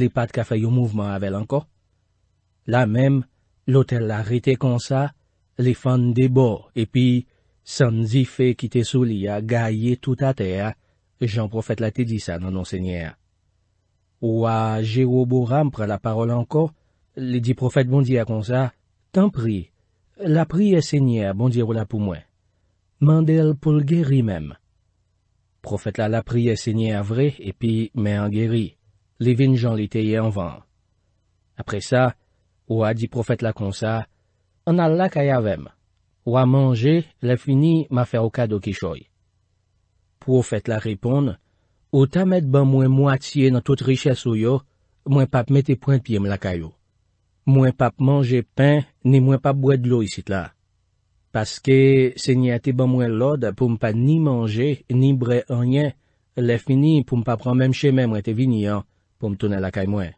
le pat ka feyo mouvman avel anko. La mem, l'hotel la rete konsa, le fande bo, epi, san zi fe ki te soli a gaye tout a ter, jan profet la te di sa nan onsenyer. Ou a Jeobo Ram pre la parol anko, li di profet bondi a kon sa, tan pri, la pri e senye a bondi wala pou mwen, mande el pou l geri men. Profet la la pri e senye a vre, epi men an geri, li vin jan li teye anvan. Apre sa, ou a di profet la kon sa, an al la kaya vem, ou a manje, le fini ma fer okado kishoy. Profet la repon, Ou ta met ban mwen mwatiye nan tout riche sou yo, mwen pap mette point piye m lakay yo. Mwen pap manje pen, ni mwen pap bwe dlo isit la. Paske, se nye ate ban mwen lod pou m pa ni manje, ni bre anyen, le fini pou m pa pran menm cheme mwen te vini an pou m tounen lakay mwen.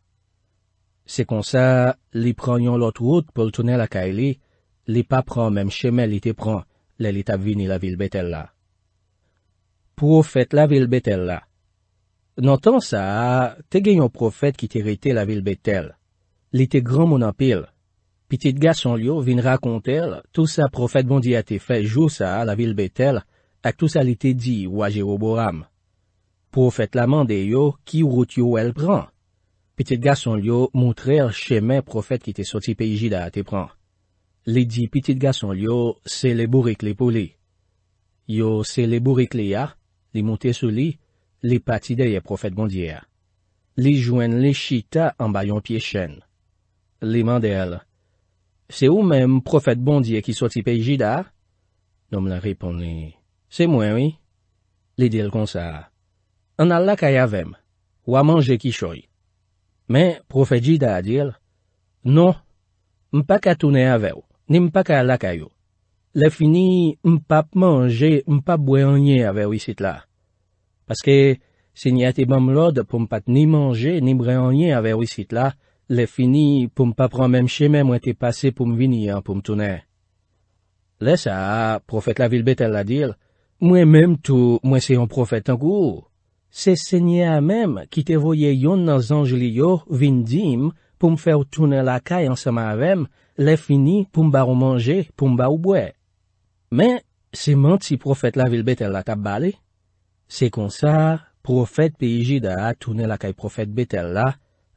Se kon sa, li pran yon lot wot pou l tounen lakay li, li pa pran menm cheme li te pran, li li tap vini la vil betel la. Pou ou fet la vil betel la? Nantan sa a, te gen yon profet ki te rete la vil betel. Li te gran moun anpil. Pitit ga son liyo vin rakon tel, tout sa profet bondi a te fej jou sa a la vil betel, ak tout sa li te di wajewo boram. Profet la mande yo, ki wout yo el pran. Pitit ga son liyo moun tre cheme profet ki te soti peji da a te pran. Li di pitit ga son liyo, se le bourik li pou li. Yo se le bourik li a, li moun te sou li, Li pati deye profet bondye a. Li jwen li chita an bayon piye chen. Li mande el. Se ou men profet bondye ki soti peyi jida? Non m la ripon li. Se mwen wi. Li dil kon sa. An al lakay avem. Ou a manje ki choy. Men profet jida a dil. Non. M pa ka toune avew. Ni m pa ka lakay yo. Le fini m pap manje m pap bwe anye avew isit la. Aske, se nye ate bam lode pou m pat ni manje ni breyanyen avè wisit la, le fini pou m pa pran menm cheme mwen te pase pou m vini an pou m toune. Le sa, profet la vilbet el la dil, mwen menm tou mwen se yon profet an kou. Se se nye amem ki te voye yon nan zanjli yo vindim pou m fèw toune la kay an seman avèm, le fini pou m bar ou manje pou m bar ou bwe. Men, se ment si profet la vilbet el la tabbali? Se kon sa, profet P.I.J. da a toune lakay profet B.T.L. la,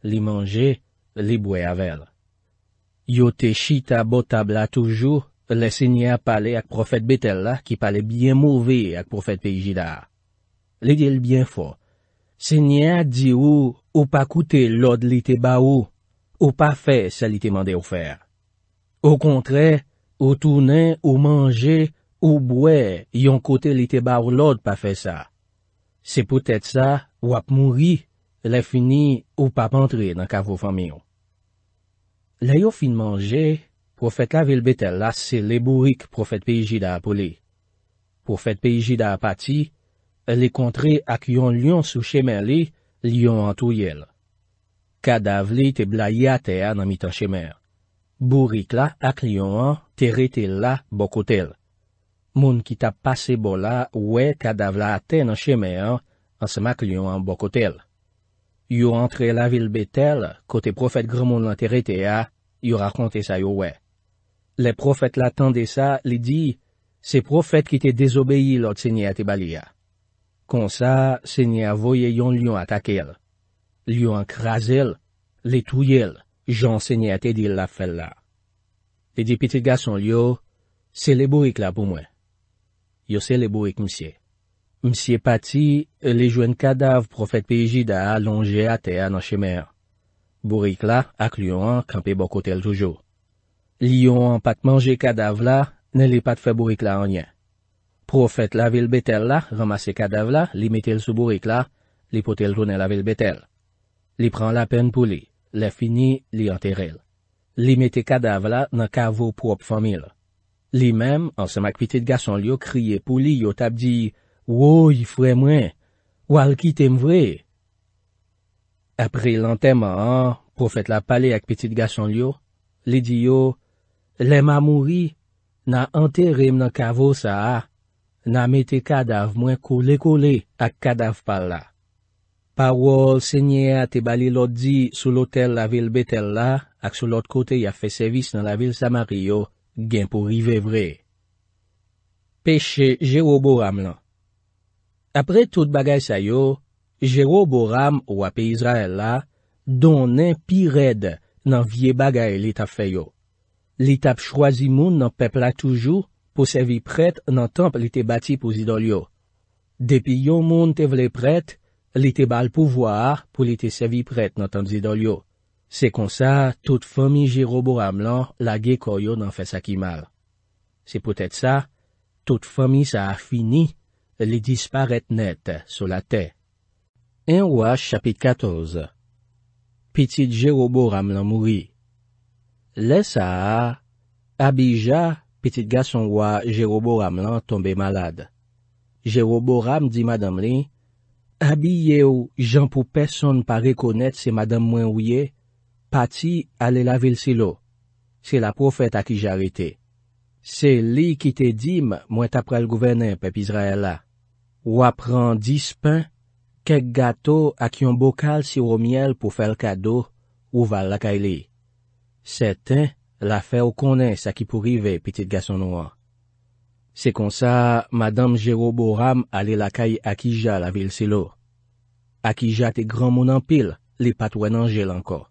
li manje, li bwe avel. Yo te chi tabo tabla toujou, le se nye a pale ak profet B.T.L. la, ki pale bien mouve ak profet P.I.J. da a. Li di el bien fo. Se nye a di ou, ou pa koute lod li te ba ou, ou pa fe sa li te mande ou fer. Ou kontre, ou toune, ou manje, ou bwe, yon kote li te ba ou lod pa fe sa. Se pou tèt sa, wap mouri, lè fini ou pap antre nan kavou famyon. Lè yo fin manje, pou fèt la vilbetel la se le bourik pou fèt peji da apole. Pou fèt peji da apati, lè kontre ak yon lyon sou chemer li, lyon an tou yel. Kadavli te bla yate a nan mitan chemer. Bourik la ak lyon an terete la bokotel. Moun ki ta pase bo la we kada vla aten an sheme an, an semak liyon an bokot el. Yo antre la vil betel, kote profet grmon lantere te a, yo rakonte sa yo we. Le profet la tende sa, li di, se profet ki te désobeyi lot senye a te bali a. Konsa, senye a voye yon liyon atake el. Lyon an krasel, li touyel, jan senye a te dil la fel la. Li e di piti gason liyo, se lebo ik la pou mwen. Yose euh, le bourik msye. Msye pati, le jwen kadav profet pejida alonje ate a nan chemer. Bourik la ak liyon an, kampe bokotel toujou. Liyon an pat manje kadav la, ne li pat fe bourik la anyen. Profet la vil betel la, ramase kadav la, li metel sou bourik la, li potel tonen la vil betel. Li pran la pen pou li, li fini, li anteril. Li metel kadav la nan kavou prop famil. Li menm, ansem ak pitit gason liyo, kriye pou li yo tap di, «Woy, fwe mwen, wal ki tem vwe!» Apre lan tem an, profet la pale ak pitit gason liyo, li di yo, «Lem a mouri, na anterim nan kavos a, na mette kadav mwen koule-koule ak kadav pal la. Parol senye a te bali lot di sou lotel la vil betel la, ak sou lot kote ya fe sevis nan la vil samari yo, gen pou rive vre. Peche Jero Boram lan. Apre tout bagay sayo, Jero Boram ou api Izrael la, donnen pi red nan vie bagay li tap feyo. Li tap chwazi moun nan pepla toujou pou sevi pret nan tanp li te bati pou zidol yo. Depi yon moun te vle pret, li te bal pouvwa pou li te sevi pret nan tanp zidol yo. Se kon sa, tout fomi Jerobo Ramlan lage koyo nan fes akimal. Se pwetet sa, tout fomi sa a fini, li disparet net sou la te. En waj chapit 14 Petit Jerobo Ramlan moui Le sa a, abi ja, petit gason waj Jerobo Ramlan tombe malade. Jerobo Ram di madame li, abi ye ou jan pou peson pa rekonet se madame mwen wye, Pati ale la vil silo. Se la profet akija rete. Se li ki te dim mwen tapre l gouvenen pep Izraela. Ou apren dispen, kek gato akyon bokal siro miel pou fel kado ou val lakay li. Seten la fe ou konen sa ki pou rive pitit gasonwa. Se konsa, madame Jero Boram ale lakay akija la vil silo. Akija te gran monan pil li patwen anjel anko.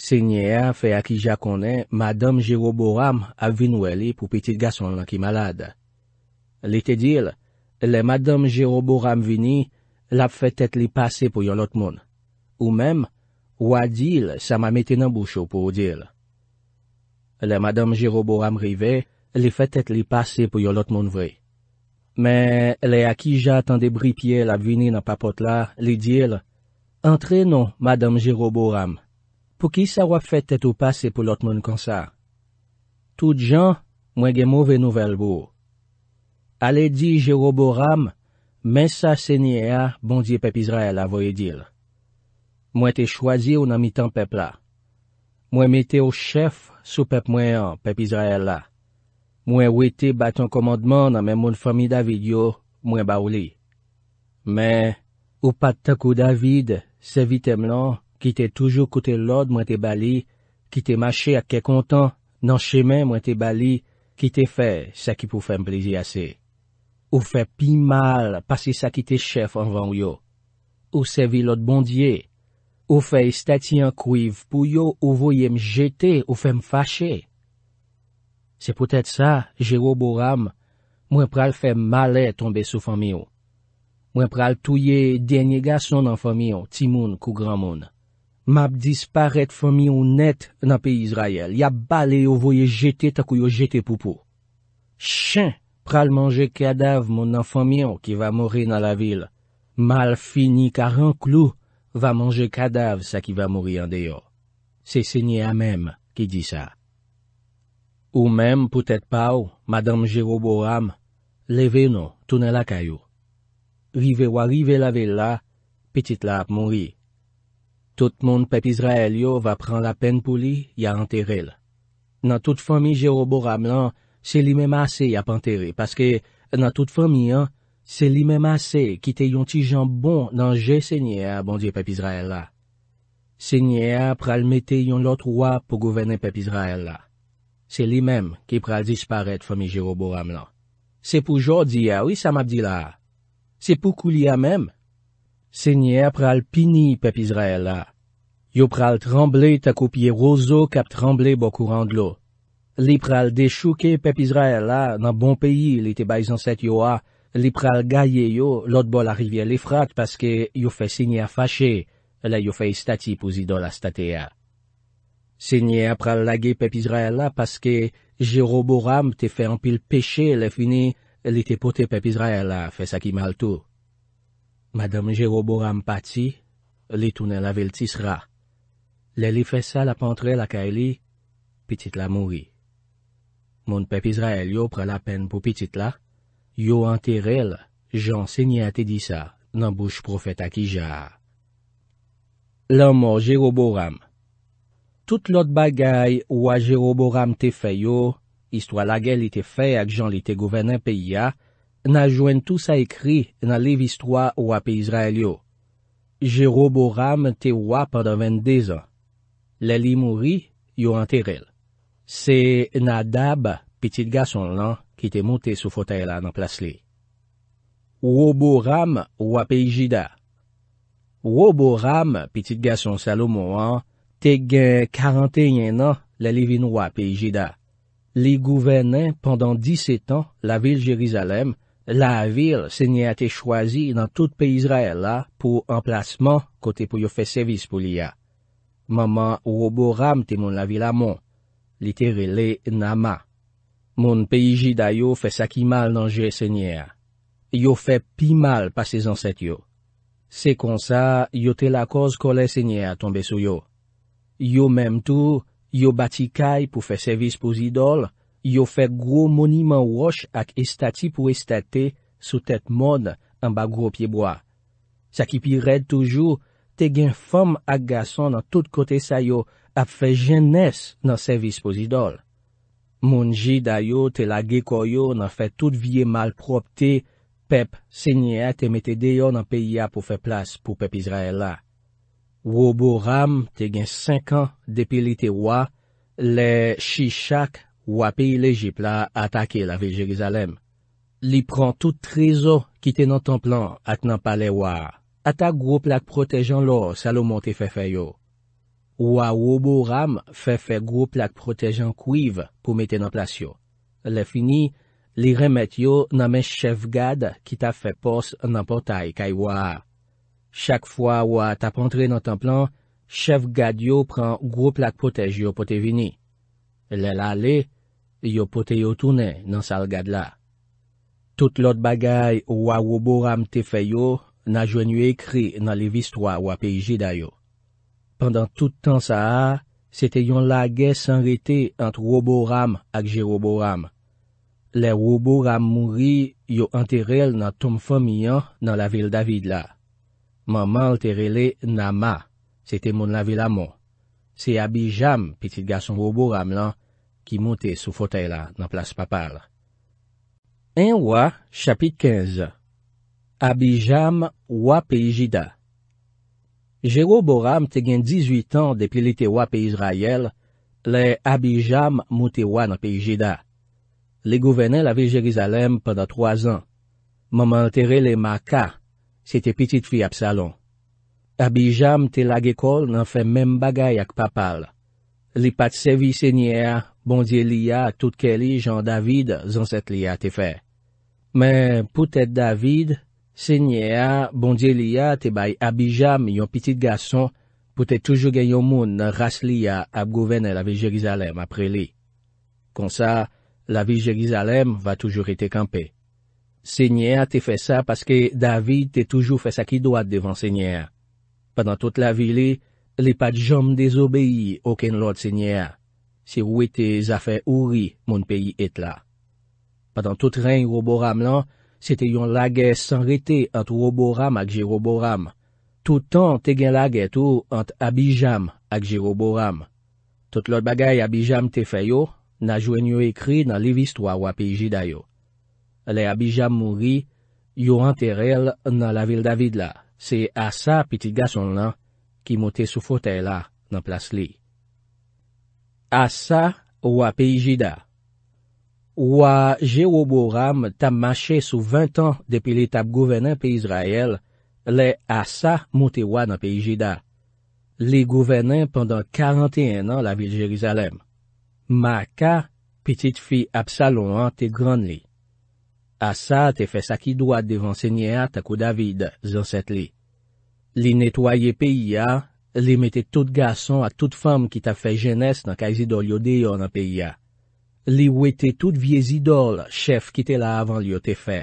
Se nye a fe akija konen, madame Jiroboram a vinwe li pou petit gasman lanky malade. Li te dil, le madame Jiroboram vini, la fe tet li pase pou yon lot moun. Ou mem, wadil sa ma meten an boucho pou o dil. Le madame Jiroboram rive, li fe tet li pase pou yon lot moun vwe. Men, le akija tan de bripye la vini nan papot la, li dil, Entrenon, madame Jiroboram. pou ki sa wap fèt tèt ou pasè pou lot moun konsa. Tout jan, mwen gen mou ve nouvel bou. Ale di Jero Boram, mè sa sènyè a bondye pep Izraèl avoye dil. Mwen te chwazi ou nan mitan pep la. Mwen metè ou chef sou pep mwen an, pep Izraèl la. Mwen wè te bat an komandman nan men moun fami David yo, mwen ba ou li. Mè, ou pat takou David, se vitem lan, Ki te toujou koute lod mwen te bali, ki te mache ak kekontan nan chemen mwen te bali, ki te fe se ki pou fe mplezi ase. Ou fe pi mal pasi sa ki te chef anvan yo. Ou se vi lod bondye, ou fe istati an kouiv pou yo ou voye m jete ou fe m fache. Se pwetet sa, jero bo ram, mwen pral fe male tombe sou famiyon. Mwen pral touye denye gason an famiyon ti moun kou gran moun. Mab disparet fomyon net nan pey Izrayel. Ya bale yo voye jetet akou yo jetet poupou. Chan pral manje kadaf mon nan fomyon ki va mori nan la vil. Mal fini kar anklou va manje kadaf sa ki va mori an deyo. Se se nye a mem ki di sa. Ou mem pou tete pa ou, madame Jirobo ram, leve nou, toune la kayou. Vive wari ve la vil la, petit la ap mori. Tout moun pep Izrael yo va pran la pen pou li, ya anteril. Nan tout fomi Jerobo Ramlan, se li mem ase ya panteril, paske nan tout fomi an, se li mem ase ki te yon ti jan bon nan je senye a, bon diye pep Izrael la. Senye a pral mette yon lot wap pou gouvene pep Izrael la. Se li mem ki pral disparet fomi Jerobo Ramlan. Se pou jodi a, oui, sa mabdi la. Se pou kou li a mem, Senye ap pral pini pep Izraela, yo pral tremble takopye rozo kap tremble bokou randlo. Li pral deshuke pep Izraela nan bon peyi li te bay zanset yo a, li pral gaye yo lot bol a rivye lifrat paske yo fe senye afache, la yo fe istati pou zidol astate a. Senye ap pral lage pep Izraela paske jero boram te fe anpil peche le fini li te pote pep Izraela fe sakimal tou. Madame Jéroboram pati, li tounen lavel tisra. Le li fè sa la pantrel akay li, pitit la mouri. Moun pepizra el yo pre la pen pou pitit la, yo anter el, jan se nye atedisa nan bouj profet akijar. Lan mor Jéroboram Tout lot bagay wwa Jéroboram te fè yo, istwa lage li te fè ak jan li te gouvenen pe ya, Na jwen tou sa ekri nan liv istwa wapi Izrael yo. Jero Boram te wap pardon 22 an. Le li mouri yo anteril. Se na dab pitit gason lan ki te mouti sou fote la nan plas li. Wobo Ram wapi Ijida Wobo Ram, pitit gason salomo an, te gen 41 an le li vin wapi Ijida. Li gouvenen pandan 17 an la vil Jerizalem, La vil se nye ate chwazi nan tout pe Israel la pou emplasman kote pou yo fe sevis pou liya. Maman ou oboram te moun la vil amon. Literile nama. Moun pe iji dayo fe sakimal nan je se nye a. Yo fe pi mal pa se zanset yo. Se konsa, yo te la koz kole se nye a tombe sou yo. Yo mem tou, yo bati kay pou fe sevis pou zidol, yo fe gro moniman wosh ak estati pou estate sou tet mod an ba gro pieboa. Sa ki pi red toujou, te gen fom ak gason nan tout kote sa yo ap fe jennes nan servis pozidol. Moun ji dayo te lage koyo nan fe tout vie malpropte pep senyea te metede yo nan peya pou fe plas pou pep Izraela. Wobo Ram te gen 5 an depilite wwa, le Shishak, Wapi l'Egypt la atake la vil Jerizalem. Li pran tout trezo kite nan templan at nan pale waa. Ata gro plak protejan lo salo monte fefe yo. Wawo bo ram fefe gro plak protejan kuiv pou mete nan plasyon. Le fini, li remet yo nan men chef gad ki ta fe pos nan portay kay waa. Chak fwa waa tap antre nan templan, chef gad yo pran gro plak protej yo pote vini. Le la le, yo pote yo toune nan sal gade la. Tout lot bagay wwa Roboram te feyo, nan jwen yo ekri nan le vistwa wwa peji da yo. Pendan tout tan sa a, se te yon la ge san rete ant Roboram akje Roboram. Le Roboram mouri yo anterrel nan tom fomiyan nan la vil David la. Manman alterrele nama, se te moun la vil amon. Se yabi jam petit gason Roboram lan, ki monte sou fote la nan plas papal. 1 wa, chapit 15 Abijam wa peyijida Jero Boram te gen 18 an depilite wa peyizrayel, le Abijam moute wa nan peyijida. Le gouvenen lave Jerizalem pada 3 an. Maman tere le maka, se te pitit fi apsalon. Abijam te lag ekol nan fe men bagay ak papal. Li pat sevi senye a, Bondye li a tout ke li jan David zanset li bon a te fe. Men, pou te David, se nye a bondye li a te bay abijam yon pitit gason pou te toujou gen yon moun nan ras li a ap govene la vi Jerizalem apre li. Kon sa, la vi Jerizalem va toujou rete kampe. Se nye a te fe sa paske David te toujou fe sa ki doat devan se nye a. Padan tout la vi li, li pa jom dezobeyi oken lot se nye a. Se wè te zafè ouri moun peyi et la. Padan tout reng Roboram lan, se te yon lage san rete ant Roboram ak Jiroboram. Toutan te gen lage tou ant Abijam ak Jiroboram. Tout lot bagay Abijam te fè yo, na jwen yo ekri nan Livistwa wapijida yo. Le Abijam mouri, yo anter el nan la vil David la. Se asa pitit gason lan ki mote sou fote la nan plas li. Asa ou api Jida Ouwa, Jero Boram ta mache sou 20 an depi letap gouvenen api Israel, le Asa moutewa nan api Jida. Li gouvenen pandan 41 an la vil Jerizalem. Maka, pitit fi Absalom an te gran li. Asa te fe sakidwa devan senyea takou David, zanset li. Li netwaye api ya. Li mette tout gason a tout fom ki ta fe jenès nan kaizidol yo deyo nan peyi ya. Li wete tout viezidol chef ki te la avan li yo te fe.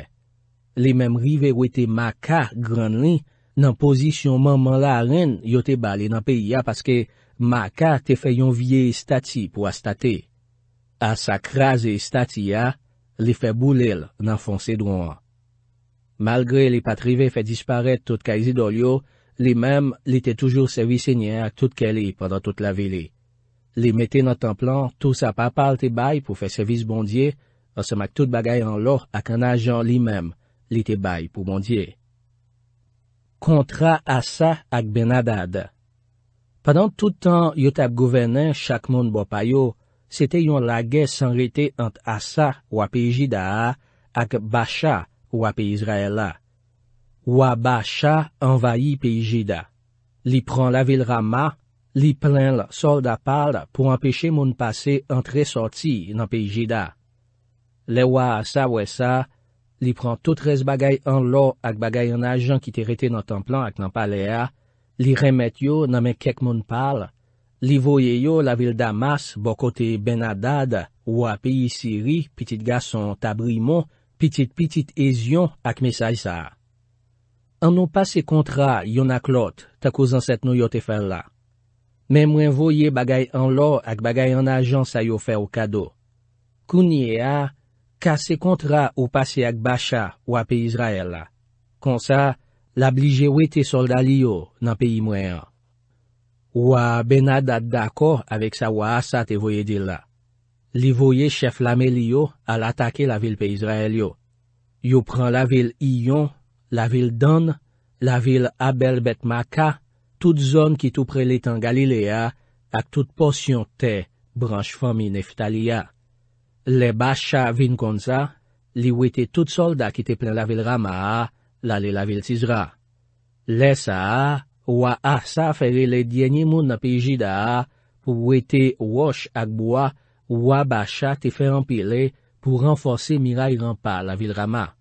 Li mem rive wete maka granli nan pozisyon manman la ren yo te bale nan peyi ya paske maka te fe yon viez stati pou astate. Asa krasi stati ya, li fe boulel nan fonse dron. Malgre li patrive fe disparet tout kaizidol yo, Li mem li te toujou servis enyen ak tout ke li padan tout la ve li. Li mette nan tan plan, tou sa pa pal te bay pou fe servis bondye, a se mak tout bagay an lor ak an ajan li mem li te bay pou bondye. Kontra Assa ak Benadad Padan tout tan yot ap gouvenen chak moun bopayou, se te yon lage san rete ant Assa wapi Jidaha ak Basha wapi Izraela. Ouwa ba cha anvayi peyi jida. Li pran la vil rama, li plen l sol da pal pou anpeche moun pase antre sorti nan peyi jida. Le ouwa sa ouwe sa, li pran tout rez bagay an lo ak bagay an ajan ki te rete nan tanplan ak nan pale a, li remet yo nan men kek moun pal, li voye yo la vil damas bokote benadad ouwa peyi siri pitit gason tabrimon pitit pitit ezyon ak mesay sa a. An nou pase kontra yon ak lot ta kouzan set nou yo te fen la. Men mwen voye bagay an lo ak bagay an ajan sa yo fe ou kado. Kounye a, kase kontra ou pase ak bacha wapi Izrael la. Konsa, la blije we te solda li yo nan peyi mwen an. Wwa, bena dat dakor avek sa wwa asa te voye dil la. Li voye chef lame li yo al atake la vil pey Izrael yo. Yo pran la vil iyon La vil Don, la vil Abelbet Maka, tout zon ki tout prelit an Galilea, ak tout porsyon te, branj fami Neftalia. Le basha vin konza, li wete tout solda ki te plen la vil Rama a, la li la vil Tizra. Le sa a, wwa a sa fere le djenye moun api ji da a, pou wete wosh ak bwa, wwa basha te fe ampile pou renforsi Mira ilan pa la vil Rama a.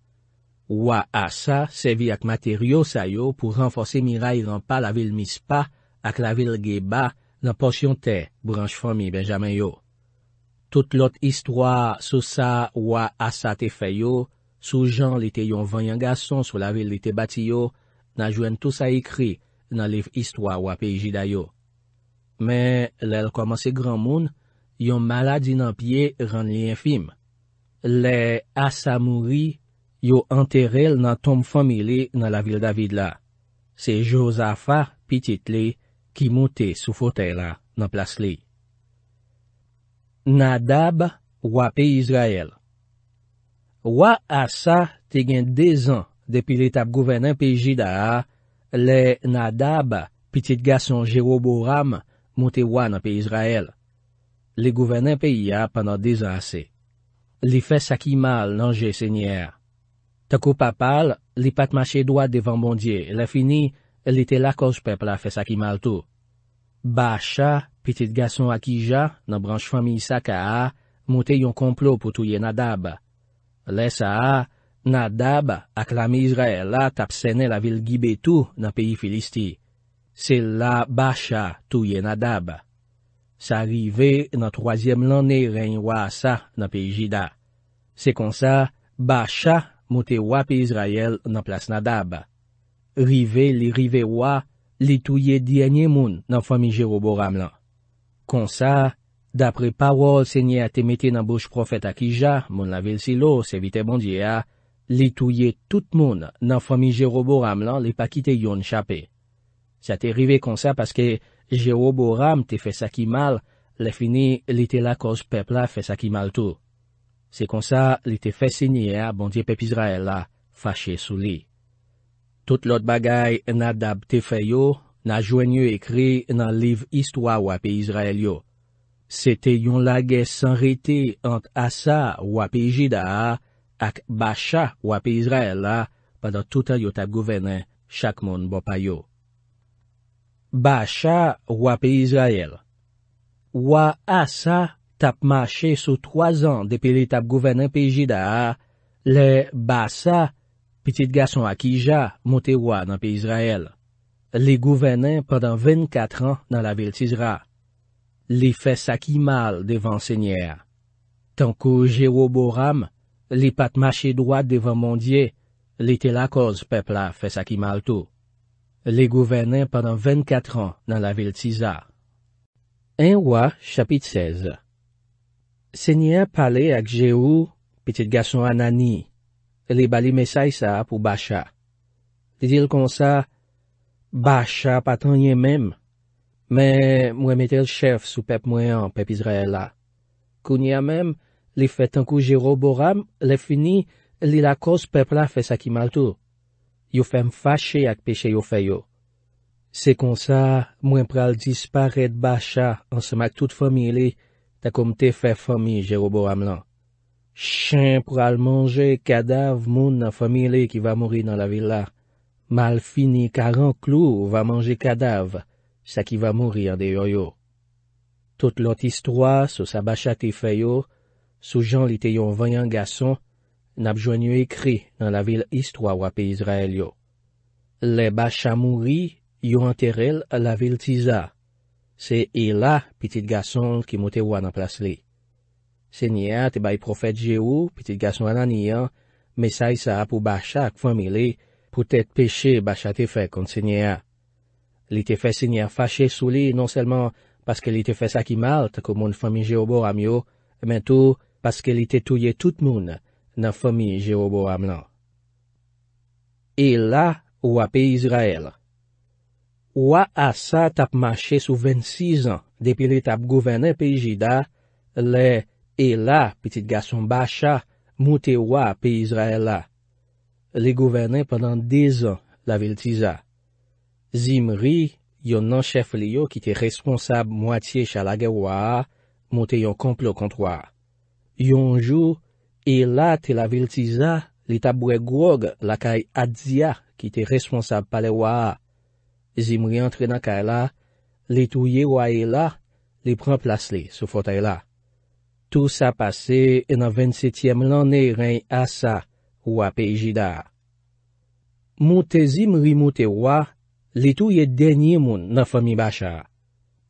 Wa asa sevi ak materyo sa yo pou renfose mira yon pa la vil mispa ak la vil geba nan porsyon te, branj fami Benjamin yo. Tout lot istwa sou sa wa asa te fe yo, sou jan li te yon vanyan gason sou la vil li te bati yo, nan jwen tout sa yikri nan liv istwa wa peji da yo. Men, lel komanse gran moun, yon maladi nan pie ran li enfim. Le asa mouri... yo anter el nan tom fomili nan la vil David la. Se Josafat pitit li ki mouti sou fote la nan plas li. Nadab wa pey Izrael Wa asa te gen dez an depi le tap gouvenen pey Jidaha, le Nadab pitit gason Jerobo Ram mouti wa nan pey Izrael. Le gouvenen pey ya panan dez an ase. Li fe sakimal nan je se nyer. Takou papal, li pat mache doa devan bondye. Le fini, li te lakos pepla fe sakimal tou. Basha, pitit gason akija, nan branj fami sa ka a, moute yon komplo pou touye nadab. Le sa a, nadab aklami Izrael la tap sene la vil gibe tou nan peyi Filisti. Se la Basha touye nadab. Sa rive nan troasyem lane renywa sa nan peyi Jida. Se kon sa, Basha... moute wapi Izrayel nan plas nadab. Rive li rive wap, li touye diyenye moun nan fami Jero Boram lan. Konsa, dapre parol se nye a temete nan bouj profet akija, moun lavel silo, sevite bondye a, li touye tout moun nan fami Jero Boram lan li pakite yon chapi. Sa te rive konsa paske Jero Boram te fesaki mal, le fini li telakos pepla fesaki mal tou. Se konsa li te fese nye a bondye pep Izrael la fache sou li. Tout lot bagay nan dab te fe yo nan joen yo ekri nan liv istwa wapy Izrael yo. Se te yon lage sanrite ant asa wapy Jida a ak basha wapy Izrael la padan touta yota guvenen chakmon bopay yo. Basha wapy Izrael Wa asa tap mache sou 3 an depil etap gouvenen pejida a, le basa, pitit gason akija, moutewa nan pe Israel. Le gouvenen padan 24 an nan la vil tizra. Le fes akimal devan senyer. Tankou je wou boram, le pat mache dwad devan mondye, le telakoz pepla fes akimal tou. Le gouvenen padan 24 an nan la vil tizra. En wwa chapit seze. Se nye pale ak je ou, petit gason anani, li bali mesay sa pou basha. Li dil konsa, basha patan nye mem, men mwen metel chef sou pep mwen an pep Izrael la. Koun ya mem, li fet tankou jero boram, li fini, li la kos pep la fes ak imal tou. Yo fem fache ak peche yo feyo. Se konsa, mwen pral disparek basha ansa mak tout fomye li Ta kom te fe fomi, jero bo ram lan. Chen pral manje kadav moun nan fomi le ki va mori nan la vil la. Mal fini karan klu va manje kadav, sa ki va mori an deyo yo. Tout lot istwa sou sa basha te fe yo, sou jan li te yon vanyan gason, nabjwen yo ekri nan la vil istwa wap e Israel yo. Le basha mori yo an terel la vil Tiza. Se e la pitit gason ki moutewan an plas li. Senye a te bay profet je ou, pitit gason an aniyan, mesay sa apou bachak fomile, pou tete peche bachate fe kont senye a. Li te fe senye a fache sou li, non selman paske li te fe sakimalt kou moun fomi Jeobo amyo, men tou paske li te touye tout moun nan fomi Jeobo amlan. E la wap e Izrael. Wa asa tap mache sou 26 an depi li tap gouverne pe ijida, le Ela, pitit gason bacha, moute waa pe Izraela. Li gouverne penan 10 an la viltiza. Zimri, yon nan chef li yo ki te responsab mwatiye chalage waa, moute yon komplo kontwa. Yonjou, Ela te la viltiza li tabwe gwoge lakay Adzia ki te responsab pale waa. E zimri antre nan ka la, li touye waye la, li pren plas li sou fote la. Tou sa pase, e nan 27e lan e rey asa wap e ijida. Moute zimri moute wwa, li touye denye moun nan fami basha.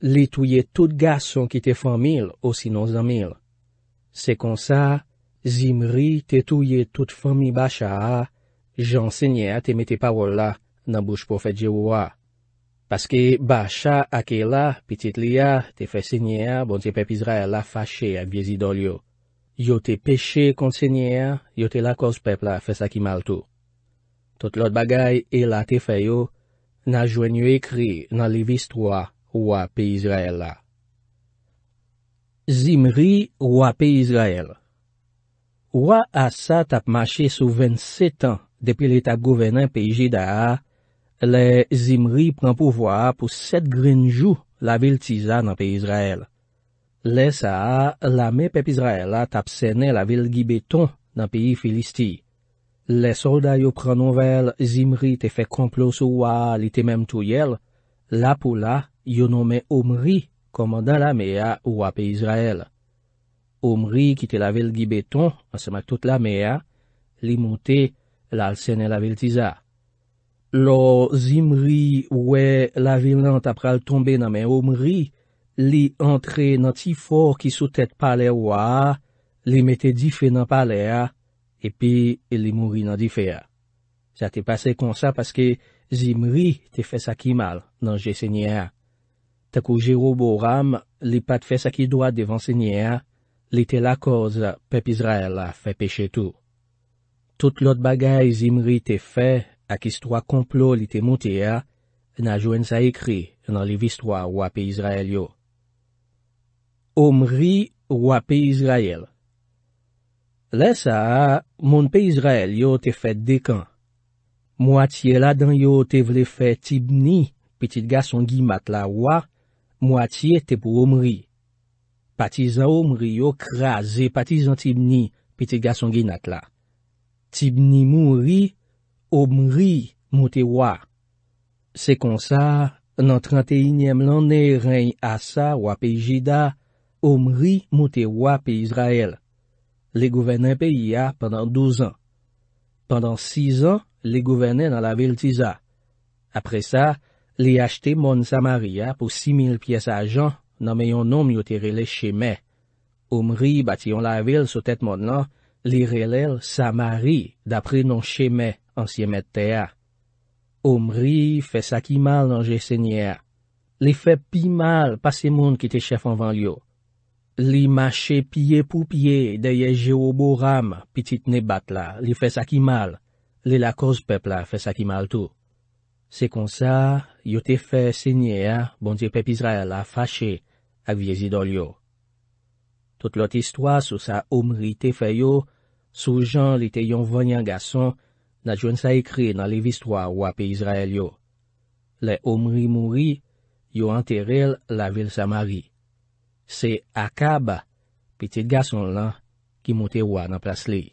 Li touye tout gason ki te famil o sino zanmil. Se konsa, zimri te touye tout fami basha, jansenye a teme te parola nan bouj profet je wwa. Paske ba chak ake la, pitit liya, te fe senye a, bon te pep Izrael la fache ap vyezi dolyo. Yo te peche kont senye a, yo te la kos pep la fe sakimal tou. Tot lot bagay e la te fe yo, na jwen yo ekri nan livist wap, wap pe Izrael la. Zimri wap pe Izrael Wap asa tap mache sou 27 an depi le ta govenan pe iji da a, Le Zimri pren pouvoa pou set grenjou la vil Tiza nan pey Izrael. Le sa, la me pep Izrael a tap sene la vil Gibeton nan pey Filisti. Le solda yo pren nouvel Zimri te fe konplo sou wa li te mem touyel, la pou la yo nome Omri komanda la me a wap pey Izrael. Omri kite la vil Gibeton, masemak tout la me a, li monte la al sene la vil Tiza. Lo Zimri we la vilante apra l tombe nan men omri, li entre nan ti for ki sou tete pale wa, li mette dife nan pale a, epi li muri nan dife a. Sa te pase konsa paske Zimri te fe sakimal nan jese nye a. Tako Jero Boram li pat fe sakidwa devan sene a, li te la koz pep Izrael a fe peche tou. Tout lot bagay Zimri te fe, ak istwa komplo li te monte a, nan joen sa ekri nan li vistwa wap e Israel yo. Omri wap e Israel Le sa, moun pe Israel yo te fet dekan. Mwatiye la dan yo te vle fet tibni pitit gasongi mat la wak, mwatiye te pou omri. Patizan omri yo kraze patizan tibni pitit gasongi nat la. Tibni moun ri, Omri Moutewa Se konsa, nan 31em lan ne rey Asa wap e Jida, Omri Moutewa pe Izrael. Le gouvenen pe ya pendant 12 an. Pendant 6 an, le gouvenen nan la vil Tiza. Apre sa, le achete mon Samaria pou 6000 piyes ajan nan meyon nom yo te rele Sheme. Omri bati yon la vil sou tet mon lan, le rele Samari dapre non Sheme. ansye mette ya. Omri fe sakimal nanje senye ya. Li fe pi mal pa se moun ki te chef anvan yo. Li mache piye pou piye deye Jeobo Ram pitit ne bat la. Li fe sakimal. Li la koz pepla fe sakimal tou. Se kon sa, yo te fe senye ya bon di pepizra la fache ak viezi do yo. Tot lot istwa sou sa omri te fe yo sou jan li te yon vanyan gason na joun sa ekre nan lev istwa wapi Izrael yo. Le omri mouri, yo anteril la vil Samari. Se Akab, pitit gason lan, ki monte wap nan plas li.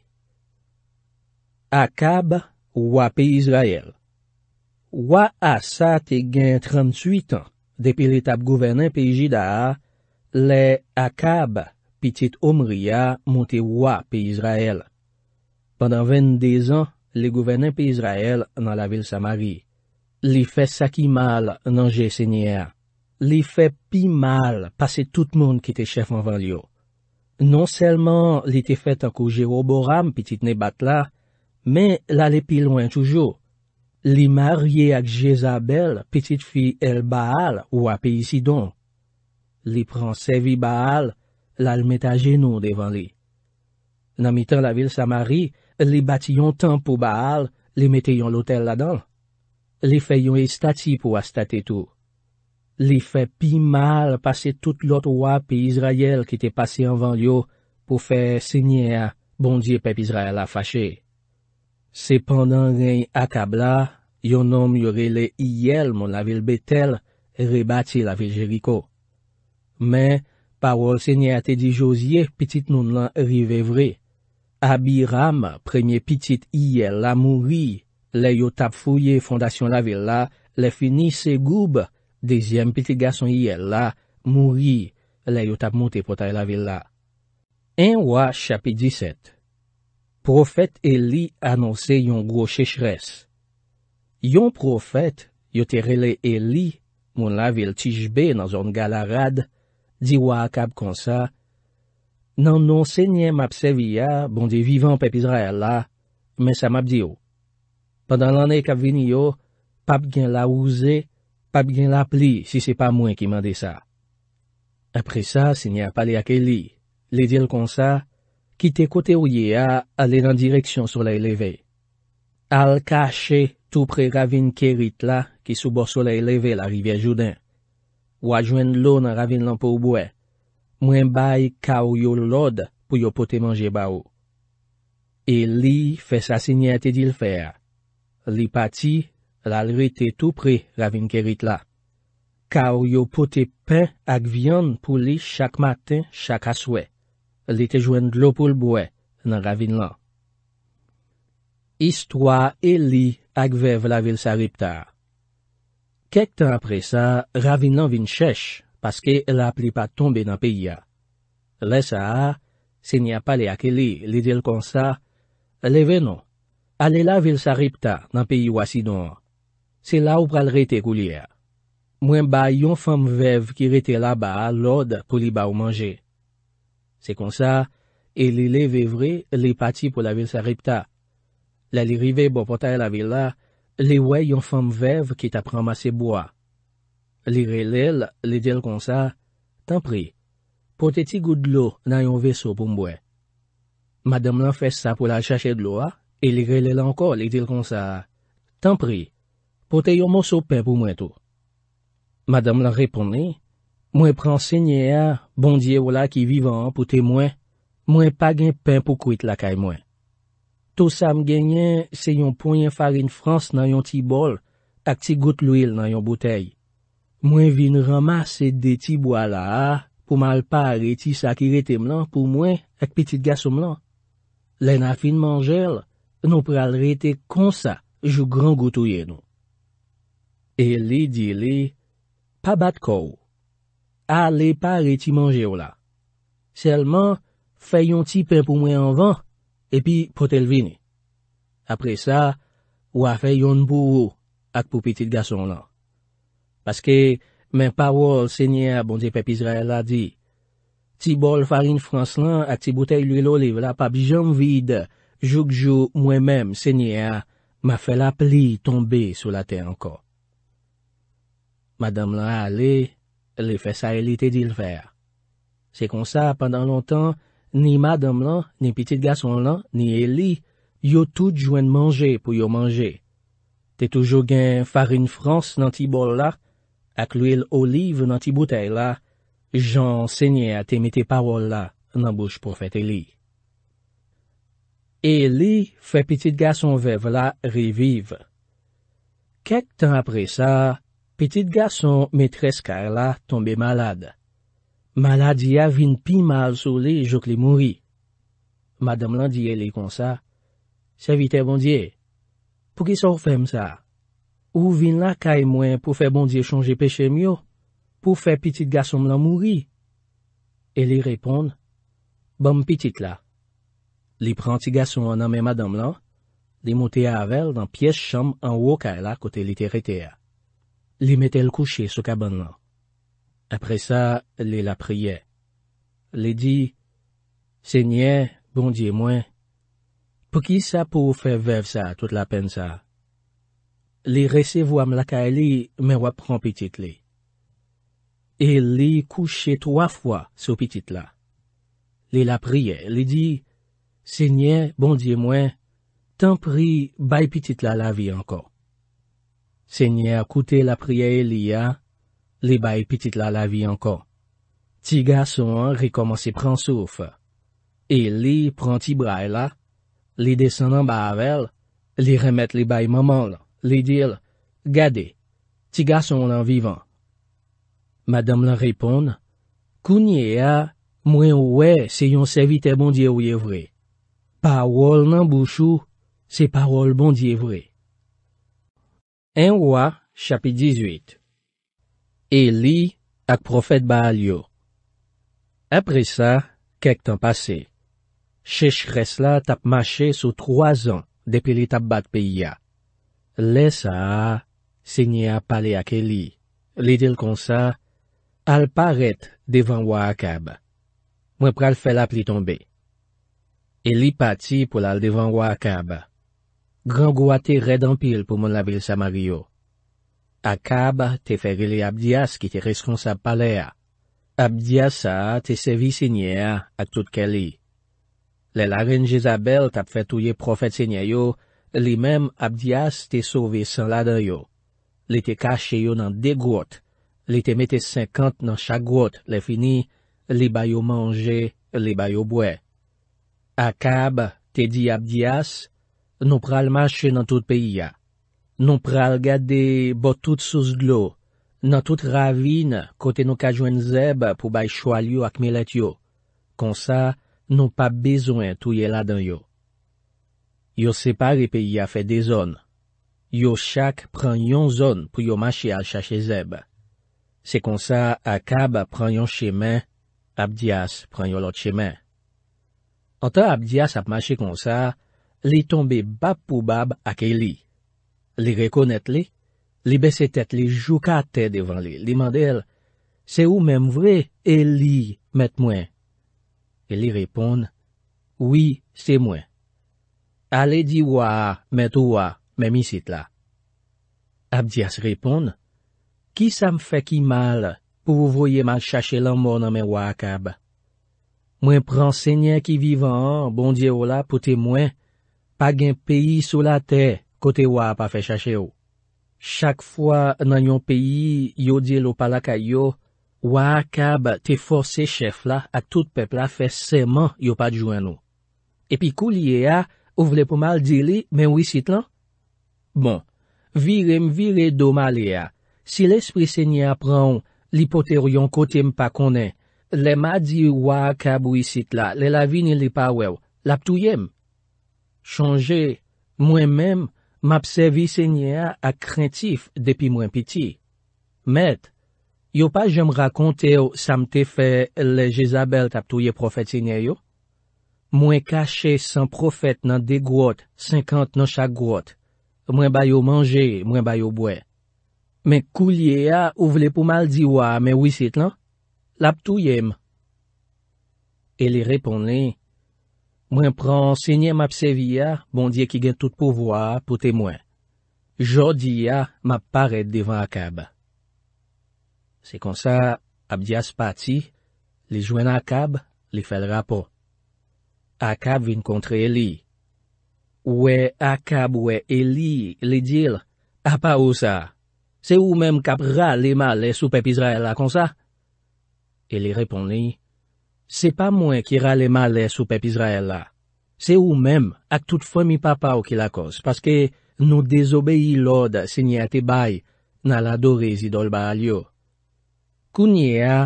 Akab wapi Izrael Wap a sa te gen 38 an, depi l'etap gouvernen pe Jidaha, le Akab, pitit omri ya, monte wapi Izrael. Pendan 22 an, li gouvenen pi Israel nan la vil Samari. Li fè sakimal nan jè sènyè. Li fè pi mal pasè tout moun ki te chèf an van li yo. Non sèlman li te fè tankou Jero Boram pitit ne bat la, men la le pi loin toujou. Li marye ak Jezabel pitit fi el Baal ou api Isidon. Li pran sevi Baal, la l met a jenou devan li. Nan mitan la vil Samari, Li bati yon tan pou Baal, li mete yon lotel la dan. Li fe yon estati pou astate tou. Li fe pi mal pase tout lot wa pi e Israel ki te pase anvan yo pou fe senye a bondye pep Israel afache. Sependan gen akab la, yon nom yore le yel mon la vilbe tel, re bati la vilje riko. Men, pawol senye a te di Josie, pitit nou nan rive vreye. Abiram, premye pitit iye la mouri, le yo tap foye fondasyon la vil la, le fini se goub, dezyem pitit gason iye la mouri, le yo tap monte potay la vil la. Enwa chapi 17 Profet Eli anonse yon gro chechres. Yon profet, yote rele Eli, moun la vil tijbe nan zon galarad, diwa akab konsa, Nan non se nye map Seviya, bon de vivan pepizraya la, men sa map diyo. Pendan l'anek ap vini yo, pap gen la ouze, pap gen la pli si se pa mwen ki mande sa. Apre sa, se nye ap pale ake li, le dil kon sa, kite kote ou ye a ale lan direksyon solei leve. Al kache tou pre ravine kerit la ki soubo solei leve la rivye joudan. Ou a jwen lounan ravine lan pou bwe. Mwen bay ka ou yo lode pou yo pote manje ba ou. E li fe sa sinyate dil fer. Li pati, lalri te tou pre ravin kerit la. Ka ou yo pote pen ak vyan pou li chak maten chak aswe. Li te jwen glopoul bwe nan ravin lan. Histwa e li ak ve vla vil sa ripta. Kek tan apre sa ravin lan vin chesh. paske la ap li pa tombe nan peyi ya. Le sa a, se ni a pa le ake li, li dil kon sa, le venon, ale la vil sa ripta nan peyi wa si don. Se la ou pral rete goulia. Mwen ba yon fam vev ki rete la ba a lod pou li ba ou manje. Se kon sa, e li le vevre li pati pou la vil sa ripta. Le li rive bo pota e la vil la, le we yon fam vev ki ta pran ma se bo a. Li re lè lè, li dèl kon sa, tan pri, pote ti gout lò nan yon vèso pou mbwen. Madame lan fè sa pou la chache lò a, e li re lè lè lè anko, li dèl kon sa, tan pri, pote yon mò so pen pou mwen tou. Madame lan repone, mwen pran sènyè a, bondye wò la ki vivan pou te mwen, mwen pa gen pen pou kuit la kay mwen. Tou sa m genyen se yon ponyen farin frans nan yon ti bol ak ti gout l'ouil nan yon botey. Mwen vin roma se deti bo ala a pou mal pa reti sakirete mlan pou mwen ak pitit gaso mlan. Len a fin manjel, nou pral rete konsa jou gran goutouye nou. E li di li, pa bat kou. A li pa reti manjel la. Selman, fayon ti pen pou mwen anvan, epi potel vini. Apre sa, wafayon pou ou ak pou pitit gaso mlan. Paske men pawol senye a bondi pepizre la di, ti bol farin frans lan a ti boutei luy l'olive la pa bijanm vide, jouk jou mwen menm senye a ma fe la pli tombe sou la te anko. Madame la a le, le fe sa elite di l'fer. Se kon sa, pandan lontan, ni madame la, ni pitit gason la, ni elie, yo tout jwen manje pou yo manje. Te toujou gen farin frans lan ti bol lak, Ak louil oliv nan ti bouteil la, jansenye a teme te parol la nan bouche pou fete li. Eli fè piti gason vev la reviv. Kek tan apre sa, piti gason metres kar la tombe malade. Malade ya vin pi mal sou li jok li mouri. Madame lan di Eli kon sa, Savite bon diye, pou ki sor fem sa? Ou vin la ka e mwen pou fe bondye chonje peche myo pou fe pitit gason m lan mouri? E li repon, Bom pitit la. Li pranti gason ananmen madam lan, li mote a avel dan pyes chanm anwo ka e la kote li terete a. Li metel kouche sou kabon lan. Apre sa, li la priye. Li di, Senye, bondye mwen, pou ki sa pou fe vev sa tout la pen sa? Li resevwa m laka li, men wap pran pitit li. E li kouche troa fwa sou pitit la. Li la priye, li di, Senye, bon diye mwen, tan pri, bay pitit la la vi ankon. Senye akoute la priye li ya, li bay pitit la la vi ankon. Ti ga son rekomansi pran souf. E li pran ti bay la, li desenan ba avel, li remet li bay maman lan. Li dil, gade, ti gason lan vivan. Madame lan reponde, kounye a, mwen wè se yon sevite bondye ou yevre. Parol nan bouchou, se parol bondye vre. En wwa, chapit 18 Eli ak profet Baalio Apre sa, kek tan pase. Chech kresla tap mache sou 3 an depi li tap bat pe ya. Le sa, se nye a pale a ke li, li dil kon sa, al paret devan wak akab. Mwen pral fel ap li tombe. Eli pati pou lal devan wak akab. Gran gwa te redan pil pou moun la vil sa Mario. Akab te ferile abdias ki te reskonsa pale a. Abdiasa te sevi se nye a ak tout ke li. Le larin Jezabel tap fet ouye profet se nye yo, Li menm Abdias te sove san ladan yo. Li te kache yo nan de grot. Li te mete 50 nan chak grot le fini. Li bayo manje, li bayo bwe. A kab, te di Abdias, nou pral mache nan tout peyi ya. Nou pral gade botout sous glo. Nan tout ravine kote nou kajwen zeb pou bay chwa liyo ak melet yo. Konsa, nou pa bezwen touye ladan yo. Yo separe pe ya fe de zon. Yo chak pran yon zon pou yo mache al chache zeb. Se konsa akab pran yon chemen, Abdias pran yon lot chemen. Anta Abdias ap mache konsa, li tombe bab pou bab ak Eli. Li rekonet li, li besetet li juka te devan li. Li mandel, se ou mem vre Eli met mwen? Eli repon, oui se mwen. ale di waa, men tou waa, men misit la. Abdias repon, ki sa m fe ki mal pou vou voye man chache lan moun nan men waa akab? Mwen pran se nyen ki vivan, bon diyo la, pote mwen, pag en peyi sou la te, kote waa pa fe chache yo. Chak fwa nan yon peyi, yo diyo lo pala kayo, waa akab te force chef la, ak tout pepla fe seman yo pa djouen nou. Epi kou liye a, Ou vle pou mal di li, men wisit lan? Bon, virem vire do mal e a. Si l'esprit se nye a pran, li poter yon kotem pa konen, le ma di wakab wisit la, le lavi nye li pa wew, la ptouyem. Chanje, mwen men, mapse vi se nye a ak krentif depi mwen piti. Met, yo pa jem rakonte yo samte fe le Jezabel tap touye profet se nye yo? Mwen kache san profet nan de gwot, Sinkant nan chak gwot, Mwen bayo manje, mwen bayo bwe. Men kou liye a, ou vle pou mal diwa, Men wisit lan, lap tou yem. E li repone, Mwen pran senye map sevi ya, Bondye ki gen tout pou vwa, pou temwen. Jodi ya, map paret devan akab. Se kon sa, ap diya spati, Li jwen akab, li fel rapo. Akab vin kontre Eli. We, Akab, we, Eli, li dil, apa ou sa? Se ou mem kap rale ma le soupep Izraela kon sa? Eli repon li, se pa mwen ki rale ma le soupep Izraela. Se ou mem ak tout fwe mi papa ou ki la kos, paske nou dezobeyi loda se nye ate bay na la do rezi dol ba al yo. Kounye a,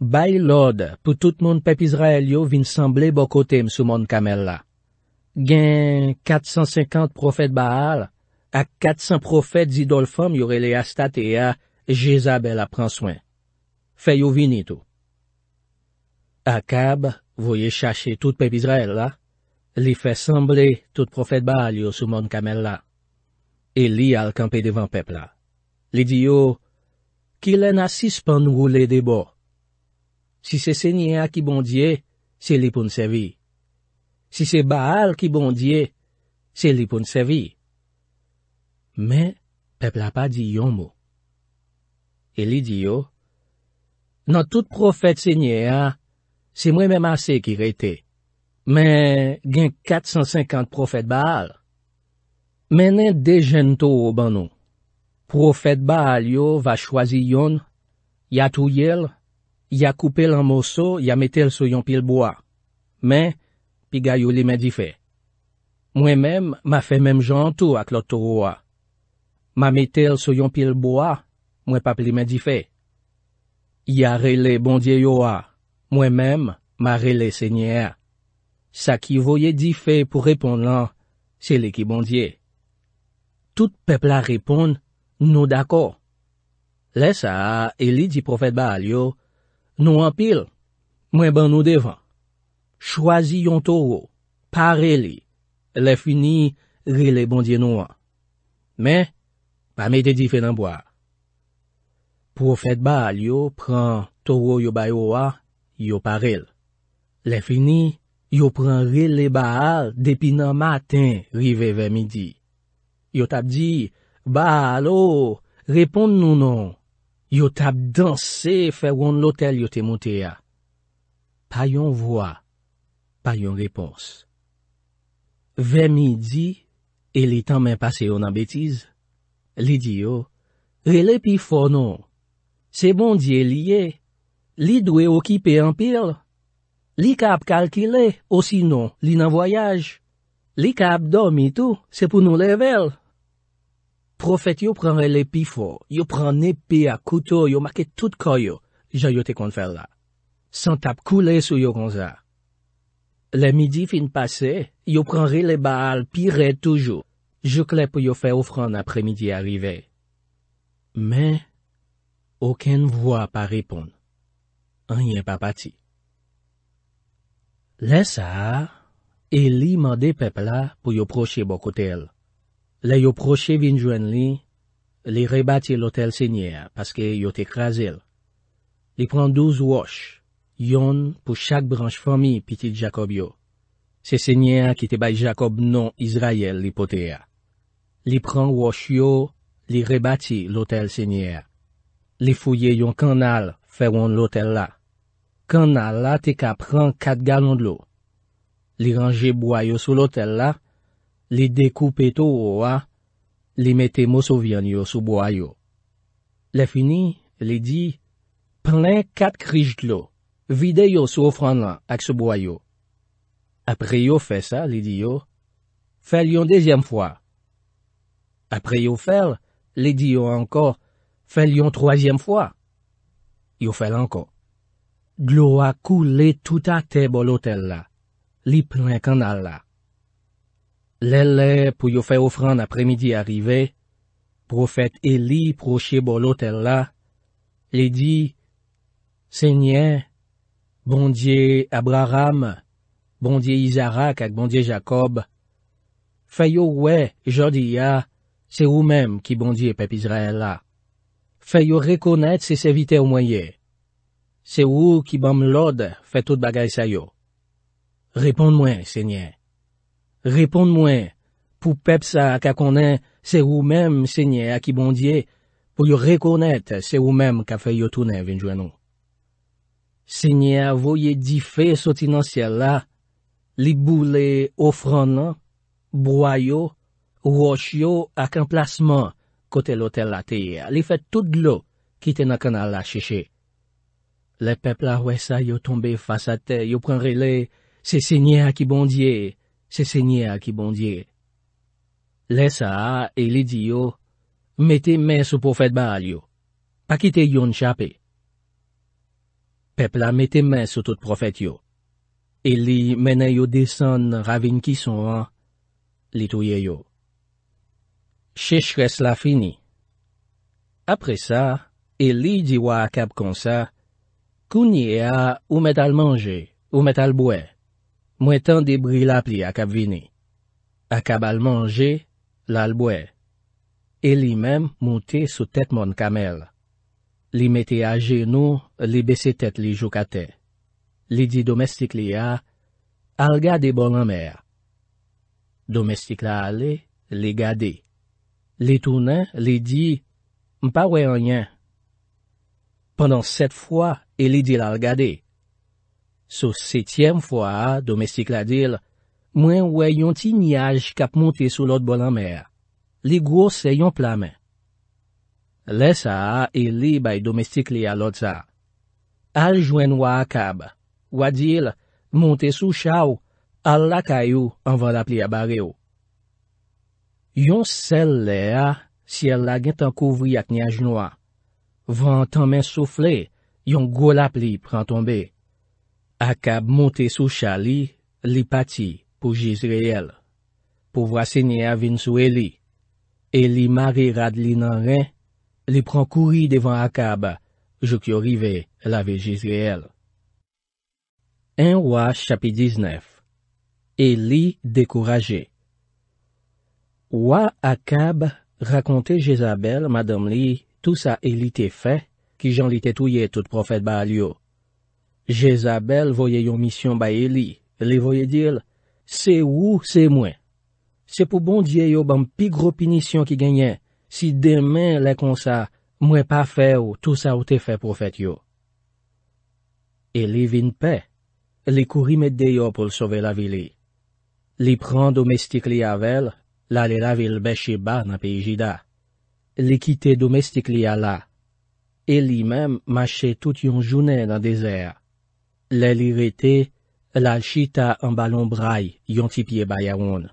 Bay lode pou tout moun pep Izrael yo vin samble bokotem sou moun kamel la. Gen 450 profet Baal, ak 400 profet zidol fom yore le astate ya e Jezabel ap pran swen. Fe yo vin ito. Akab voye chache tout pep Izrael la, li fe samble tout profet Baal yo sou moun kamel la. E li al kampe devan pep la. Li di yo, ki len asis pan wou le debo. Si se sènyè a ki bondye, se li pou nsevi. Si se baal ki bondye, se li pou nsevi. Men, pepl apa di yon mou. E li di yo, nan tout profèd sènyè a, se mwen men mase ki rete. Men, gen 450 profèd baal. Menen dejen to ou ban nou. Profèd baal yo va chwazi yon, yatou yel, Ya koupel an moso, ya metel soyon pil boa. Men, pi gayo li men di fe. Mwen men, ma fe men janto ak loto oua. Ma metel soyon pil boa, mwen pap li men di fe. Ya rele bondye oua. Mwen men, ma rele se nyer. Sa ki voye di fe pou repon lan, se le ki bondye. Tout pepla repon nou dako. Le sa, e li di profet ba al yo, Nou an pil, mwen ban nou devan. Chwazi yon toro, pare li. Le fini, rile bondye nou an. Men, pa mè te di fè nan boar. Profet Baal yo pran toro yo bayo a, yo parel. Le fini, yo pran rile Baal depi nan matin rive ve midi. Yo tap di, Baal, o, oh, reponde nou nou an. Yo tap danse fe woun lotel yo te monte ya. Pa yon vwa, pa yon repons. Ve midi, e li tanmen pase yon anbetiz. Li di yo, re le pi fonon. Se bon diye liye, li dwe okipe anpil. Li kap kalkile, o sino li nan voyaj. Li kap dormi tou, se pou nou level. Profet yo pran re le pi fo, yo pran ne pi a kouto, yo make tout koyo, jayote konfer la. San tap koule sou yo konza. Le midi fin pase, yo pran re le bal, pi re toujou, jokle pou yo fe ofran apremidi arive. Men, oken vwa pa repon. Anye papati. Le sa, e li mande pepla pou yo proche bokote el. Le yo proche vin jwen li, li rebati lotel senyer paske yo te krasil. Li pran douz wosh, yon pou chak branj fami pitit Jakob yo. Se senyer ki te bay Jakob non Israel li potea. Li pran wosh yo, li rebati lotel senyer. Li fouye yon kanal feron lotel la. Kanal la te ka pran kat galon de lo. Li ranje boyo sou lotel la. Li dekoupe to ou a, li mette mou souvyan yo soubo a yo. Le fini, li di, plen kat krij glou, vide yo soufran lan ak soubo a yo. Apre yo fe sa, li di yo, fel yon dezyem fwa. Apre yo fel, li di yo anko, fel yon trozyem fwa. Yo fel anko. Glo a kou le touta te bolotel la, li plen kanal la. Lè lè pou yo fè ofran apre midi arive, profèt Eli proche bolotè la, li di, «Sènyè, bondye Abraham, bondye Isaac ak bondye Jacob, fè yo wè jodi ya, se ou mèm ki bondye pep Israel la, fè yo rekonèd se se vitè ou mwenye, se ou ki bam lòd fè tout bagay sa yo. Repon mwen, sènyè.» Repon mwen pou pep sa ka konen se ou mem se nye akibondye pou yo rekonet se ou mem ka fe yotounen vinjwen nou. Se nye avoye di fe sotinansye la, li bou le ofronan, broyo, woshyo ak enplasman kote lotel la teye, li fet tout lo kite na kanal la cheche. Le pep la wesa yo tombe fasate, yo prenre le se se nye akibondye. se sènyè a ki bondye. Lè sa, e li di yo, mètè mè sou profèt ba al yo, pa kite yon chapè. Pepla mètè mè sou tout profèt yo, e li mènen yo desan ravin ki son an, li touye yo. Chech kè s'la fini. Apre sa, e li di wa akab kon sa, kounye a ou mèt al manje, ou mèt al bouè. Mwen tan debri la pli akab vini. Akab al manje, lal bwe. Eli men mwote sou tet mon kamel. Li mette a genou, li besetet li jokate. Li di domestik li a, al gade bon an mer. Domestik la ale, li gade. Li tounen, li di, mpa we anyen. Pendan set fwa, eli di lal gade. Sou setyem fwa, domestik la dil, mwen wè yon ti niyaj kap monte sou lot bolan mer. Li gwo se yon plamen. Le sa, e li bay domestik li alot sa. Aljwen wakab, wadil, monte sou chaw, al lakay ou anvan la pli abare ou. Yon sel le a, si el la gen tan kouvri ak niyaj noua. Van tan men soufle, yon gwo la pli pran tombe. Akab monte sou chali li pati pou Jizreel pou vwa senye avin sou Eli. Eli mare rad li nan re, li pran kouri devan Akab jok yo rive lave Jizreel. En wwa chapi diznef, Eli dekoraje. Wwa Akab rakonte Jezabel, madame li, tout sa Eli te fe ki jan li tetouye tout profet Baalio. Jezabel voye yon misyon ba Eli, li voye dil, se ou se mwen. Se pou bondye yo ban pi gro pinisyon ki genyen, si demen le konsa, mwen pa fe ou tout sa ou te fe pou fet yo. Eli vin pe. Li kouri mede yo pou l sove la vili. Li pren domestik li avel, la li la vil beche bar nan pe ijida. Li kite domestik li a la. Eli menm mache tout yon jounen nan desea. Lè li rete, lal chita an balon bray yon tipye bayawon.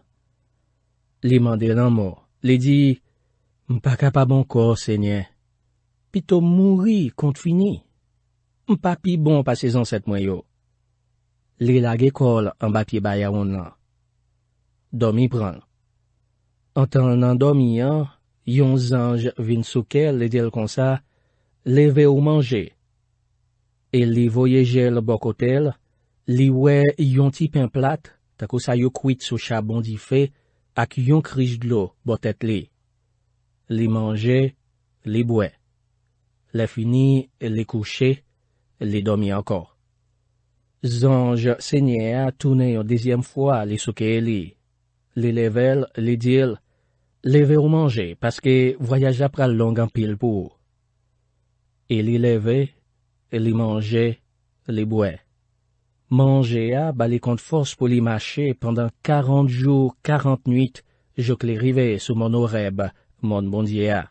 Li mande nan mo, li di, mpa kapa bon kor, sènyen. Pi to mouri kont fini. Mpa pi bon pase zan set mwayo. Li lage kol an bapye bayawon lan. Domi pran. Antan nan domi an, yon zanj vin soukel li dil konsa, li ve ou manje. E li voyejel bokotel, li we yon tipen plat, tako sa yo kwit sou chabon di fe, ak yon krij glou botet li. Li manje, li bwe. Li fini, li kouche, li domi ankon. Zanj se nye a toune yon dezyem fwa li souke li. Li level, li dil, li ve ou manje, paske voyaje apra longan pil pou. E li leve, li. li manje, li bwe. Mange a, ba li kont fos pou li mache pandan karant jou, karant nwit, jok li rive sou mon oreb, mon bondye a.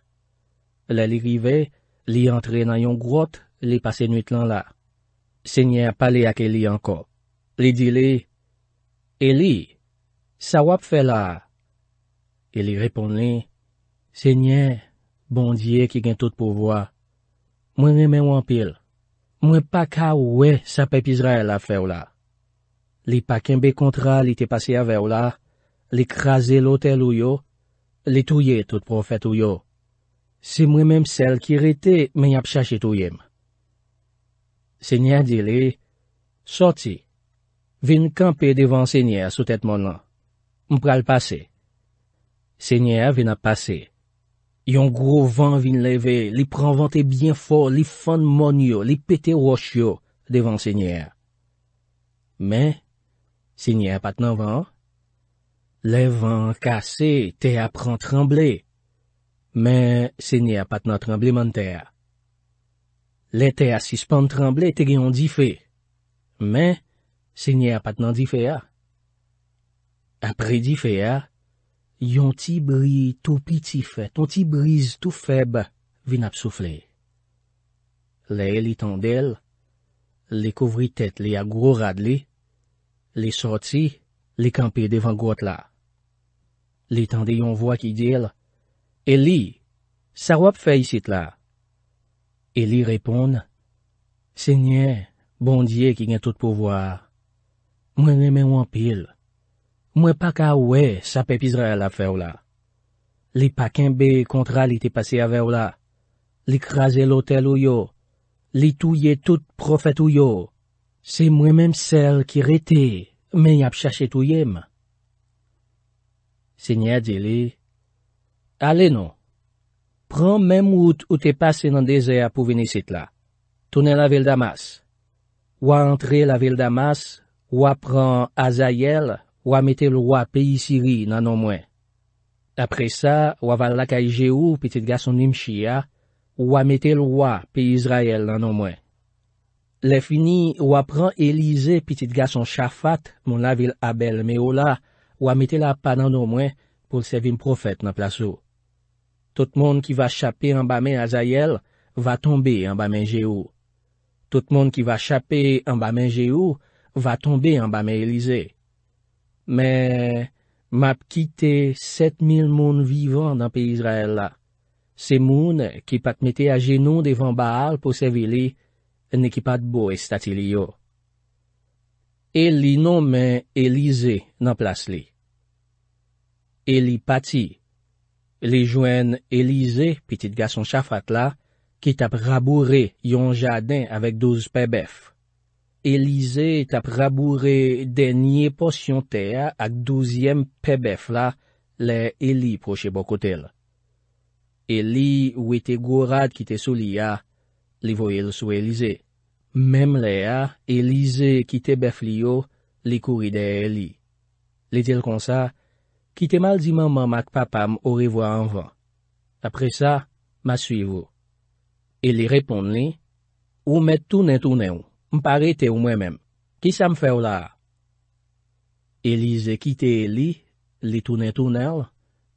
La li rive, li antre nan yon grot, li pase nwit lan la. Senye a pale ak Eli anko. Li dile, Eli, sa wap fe la? Eli repon li, Senye, bondye ki gen tout pou vwa. Mwen ne men wampil, Mwen pa ka ouwe sa pepizre la fe ou la. Li pa kembe kontra li te pase a ve ou la, li kraze lotel ou yo, li touye tout profet ou yo. Si mwen menm sel ki rete, men ap chache touyem. Senyer dile, Soti, vin kampe devan senyer sotet monan. Mpral pase. Senyer vina pase. Yon gro van vin leve, li pran vante byen fo, li fan monyo, li pete wosyo, de van sènyer. Men, sènyer pat nan van. Le van kase, te apran tremble. Men, sènyer pat nan trembleman te a. Le te a sispan tremble, te gen yon di fe. Men, sènyer pat nan di fe a. Apre di fe a. yon ti bri tou pitif, ton ti bris tou feb, vin ap soufle. Le, li tan del, li kouvri tet li a gwo rad li, li soti, li kampe devan gwo t'la. Li tan de yon vwa ki dil, Eli, sa wap fe yisit la? Eli repon, Se nye, bondye ki gen tout pou vwa, mwen eme wampil. Mwen pa ka we, sa pe pizre la fe ou la. Li pa kenbe kontra li te pase a ve ou la. Li kraze lotel ou yo. Li touye tout profet ou yo. Se mwen menm sel ki rete, men ap chache touye m. Se nye di li, Ale nou, pran menm wout ou te pase nan deze apou vini sit la. Tounen la vil damas. Wap entre la vil damas, wap pran aza yele, Ouwa metel wwa peyi Siri nanon mwen. Apre sa, ouwa val lakay Jehou, pitit gason Nimchia, Ouwa metel wwa peyi Israel nanon mwen. Le fini, ouwa pran Elize, pitit gason Shafat, Moun la vil Abel Meola, Ouwa metela pa nanon mwen, Pol sevim profet nan plaso. Tot moun ki va chapi an bame Azayel, Va tombe an bame Jehou. Tot moun ki va chapi an bame Jehou, Va tombe an bame Elize. Men, map kite set mil moun vivan nan pi Izrael la. Se moun ki pat mette a genoun devan Baal pou seve li, ne ki pat bo e stati li yo. Eli non men Elize nan plas li. Eli pati. Li jwen Elize, pitit gason chafat la, ki tap raboure yon jadin avek douz pebef. Elize tap raboure denye porsyon teya ak douzyem pebef la le Eli proche bokotel. Eli ou ete gorad kite soli ya, li voyel sou Elize. Mem le ya, Elize kite bef li yo, li kouri de Eli. Li dil konsa, kite mal di maman mak papam ore vo anvan. Apre sa, ma suy vo. Eli repon li, ou met tounen tounen ou. Mpare te ou mwemem. Ki sa mfe ou la? Elize kite Eli, li toune tounel,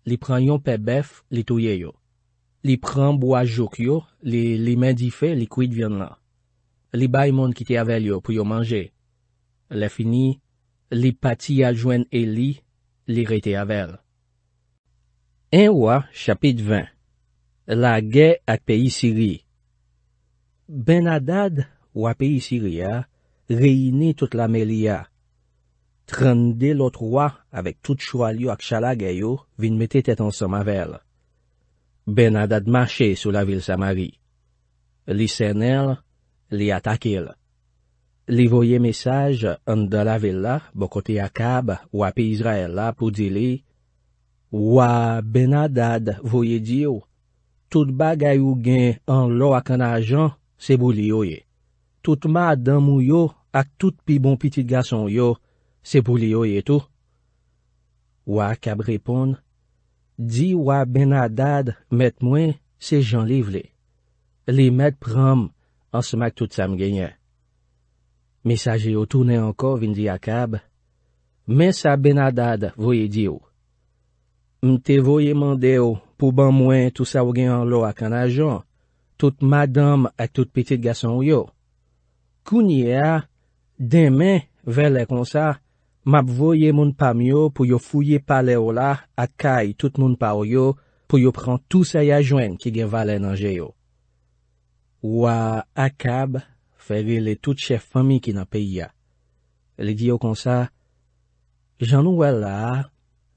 li pran yon pe bef, li touye yo. Li pran bwa jok yo, li li men di fe, li kouid vyen la. Li bay moun kite avel yo, pou yo manje. Le fini, li pati aljwen Eli, li rete avel. En wwa, chapit 20. La ge at peyi siri. Benadad, w api Syriya, reyini tout la meliya. Trande lotroa, avek tout choualyo ak chala gayo, vin metete ansan mavel. Benadad mache sou la vil Samari. Li senel, li atakil. Li voye mesaj, an da la villa, bokote akab, w api Izraela, pou dile, w benadad voye diyo, tout bagayou gen an lo ak an ajan, se boli oye. tout ma dam ou yo ak tout pi bon pitit gason yo, se pou li yo yetou. Wa akab repon, di wa benadad met mwen se jan liv li. Li met pram ansmak tout sam genyen. Mesaj yo toune anko vin di akab, men sa benadad voye di yo. Mte voye mande yo pou ban mwen tout sa w genyon lo ak an ajon, tout ma dam ak tout pitit gason yo, Kounye a, demen vele kon sa, map voye moun pa myo pou yo fuyye pale o la akay tout moun pa o yo pou yo pran tout sa ya jwen ki gen valen anje yo. Ou a akab, fevi le tout chef fami ki nan peyi ya. Li diyo kon sa, jan nou wel la,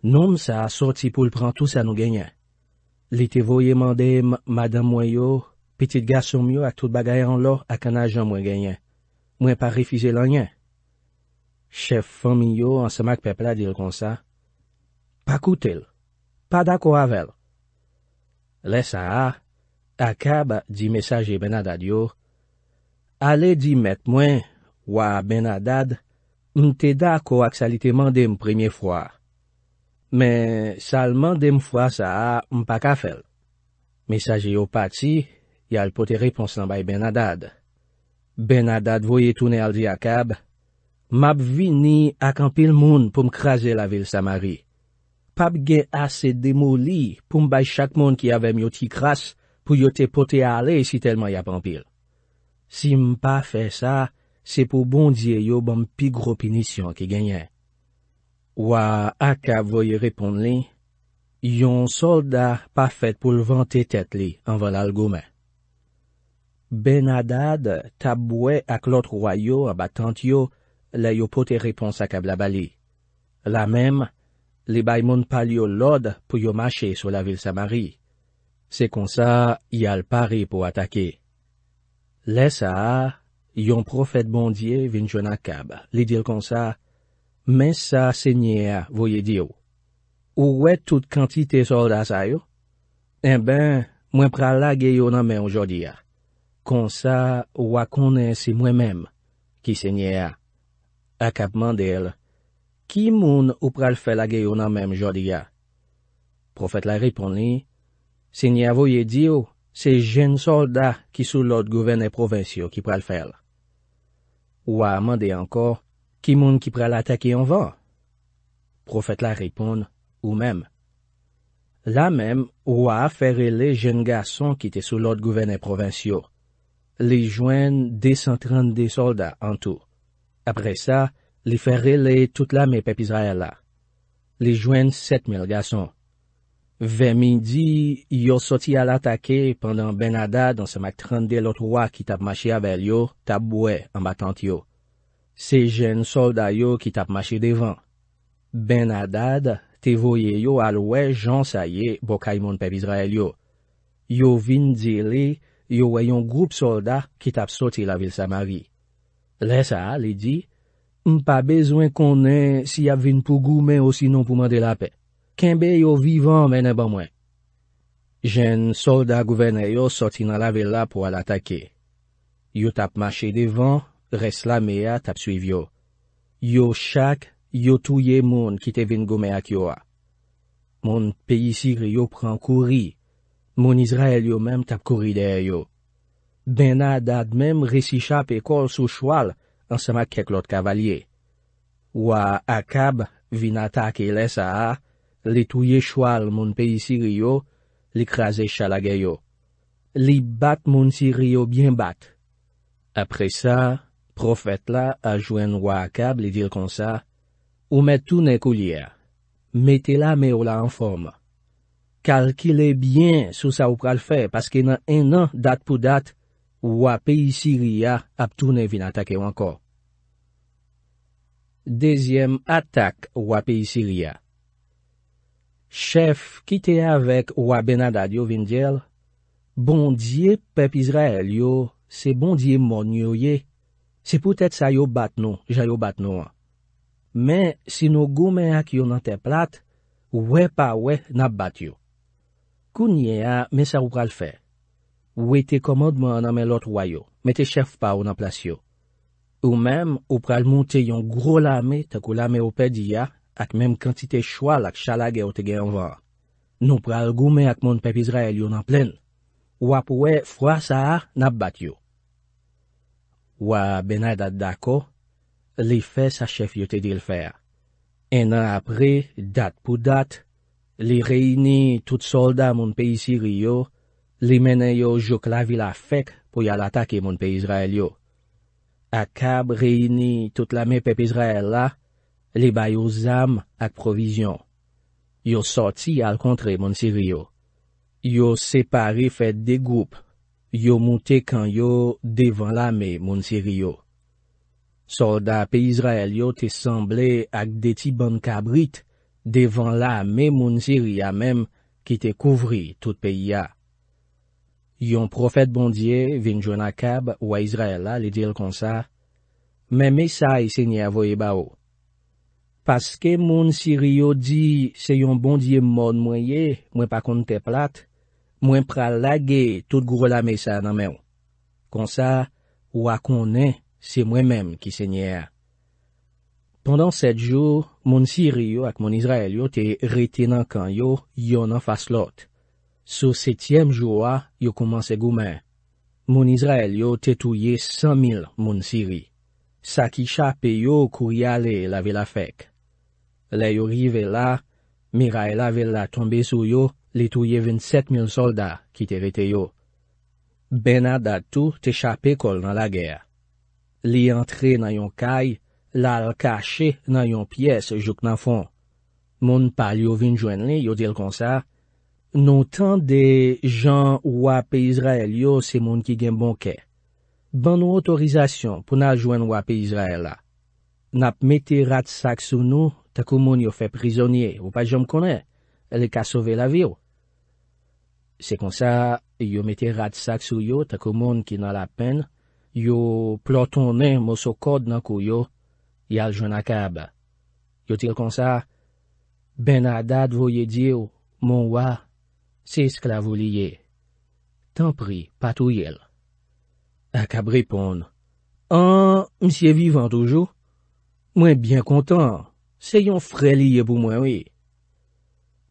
nom sa a sorti pou l pran tout sa nou genyen. Li te voye mande madam mwen yo, pitit gasom yo ak tout bagay an lo ak anajan mwen genyen. Mwen pa rifize lanyen. Chef Fomin yo ansamak pepla dil konsa. Pakoutel. Pa dako avel. Le sa a, akab di mesaje benadad yo. Ale di met mwen, waa benadad, mte dako ak salite mandem premye fwa. Men sal mandem fwa sa a mpa kafel. Mesaje yo pati, yal potere pon sanbay benadad. Benadad voye toune al di akab, m ap vini ak anpil moun pou m kraze la vil Samari. Pap ge ase demou li pou m bay chak moun ki avem yo ti kras pou yo te pote a ale si telman ya panpil. Si m pa fe sa, se pou bondye yo bom pi gro pinisyon ki genyen. Wa akab voye repon li, yon solda pa fet pou lvan te tet li anval al gomen. Ben Adad tabwe ak lot roy yo abatant yo le yo pote repons akab la bali. La mem, li baymon pal yo lod pou yo mache sou la vil Samari. Se kon sa, yal pari pou atake. Le sa, yon profet bondye vin jona kab, li dil kon sa, men sa senye a voye diyo. Ou we tout kantite solda sa yo? En eh ben, mwen pralage yo nan men oujodi ya. Konsa wakonensi mwemem, ki sènyè a. Akap mandèl, ki moun ou pral fèl agè ou nan mèm jodi a? Profet la ripon li, sènyè avoye di ou se jen solda ki sou lot gouverne provinciyo ki pral fèl. Wak mandèl ankor, ki moun ki pral atakè yon va? Profet la ripon, ou mèm. La mèm wak fère le jen gason ki te sou lot gouverne provinciyo. li jwen 232 solda an tou. Apre sa, li ferre li tout la me pepizraela. Li jwen 7000 gason. Ve midi, yo soti al atake pandan ben adad an semak 32 lotwa ki tap mache avèl yo, tap bwe an batant yo. Se jen solda yo ki tap mache devan. Ben adad, te voye yo alwe jan saye bokay moun pepizrael yo. Yo vin diri, yo wè yon group soldat ki tap soti la vil sa ma vi. Lè sa, lè di, m pa bezwen konen si ap vin pou goume ou sinon pou mande la pe. Kenbe yo vivan men e ban mwen. Jen soldat gouvene yo soti na la vil la pou alatake. Yo tap mache devan, res la mea tap suiv yo. Yo chak, yo touye moun ki te vin goume ak yo a. Moun peyi siri yo pran kouri, Moun Izrael yo mèm tap koride ay yo. Bena dad mèm resi chap e kol sou chwal ansama keklot kavalye. Wa akab vin atak e lesa a, li touye chwal moun peyi siriyo, li kraze chalage yo. Li bat moun siriyo bien bat. Apre sa, profet la a jwen wa akab li dir kon sa, ou met toune koulye. Mete la me ou la anforma. Kalkile byen sou sa ou pral fè, paske nan en nan dat pou dat, wap peyi Syria ap toune vin atake wanko. Dezyem atak wap peyi Syria. Chef kite avek wap benadad yo vin djel, bondye pep Israel yo, se bondye moun yo ye, se poutet sa yo bat nou, ja yo bat nou an. Men, si nou gome ak yo nan te plat, we pa we nan bat yo. Kounye a, men sa ou pral fè. Ou e te komod moun anmen lot wayo, men te chef pa ou nan plasyo. Ou men, ou pral moun te yon gro lame te kou lame ou pè diya, ak menm kantite chwa lak chalage ou te genvan. Nou pral goumen ak moun pepizra el yon nan plen. Ou ap ou e fwa sa a, nan bat yo. Ou a benay dat dako, li fè sa chef yote di l fè. En an apre, dat pou dat, Li reyni tout soldat moun peyi siriyo, li menen yo jok la vila fek pou yal atake moun peyi Israel yo. Ak kab reyni tout lame pepe Israel la, li bayou zam ak provizyon. Yo soti al kontre moun siriyo. Yo separe fet de goup, yo mouti kan yo devan lame moun siriyo. Soldat peyi Israel yo te semble ak deti ban kabrit, devan la me moun siri ya mem ki te kouvri tout peyi ya. Yon profet bondye vin joun akab ou a Izraela li dil konsa, me mesay se nye avoye ba ou. Paske moun siri yo di se yon bondye moun mwenye, mwen pa konte plat, mwen pra lage tout gour la mesay nan men. Konsa, wakone, se mwen mem ki se nye a. Pendan set jou, Moun siri yo ak moun Izrael yo te retenan kan yo yon an fas lot. Sou setyem jou a, yo koumanse goumen. Moun Izrael yo te touye 100.000 moun siri. Sa ki chape yo kou yale la ve la fek. Le yo rive la, mi ray la ve la tombe sou yo, li touye 27.000 solda ki te rete yo. Bena datou te chape kol nan la ger. Li entre nan yon kaye, lal kache nan yon piyes jok nan fon. Moun pal yo vin jwen li, yo dil kon sa, nou tan de jan wapi e Izrael yo se moun ki gen bonke. Ban nou otorizasyon pou nan jwen wapi e Izrael la, nap meti rat sak su nou takou moun yo fe prizonye, ou pa jom kone, el e ka sove la vi yo. Se kon sa, yo meti rat sak su yo takou moun ki nan la pen, yo ploton ne mousokod nan kou yo, yal joun akab. Yo tel kon sa, Benadad voye diyo, mon wa, se eskla vou liye. Tan pri, patou yel. Akab repon, an, msiye vivan toujou, mwen bien kontan, se yon fre liye pou mwen we.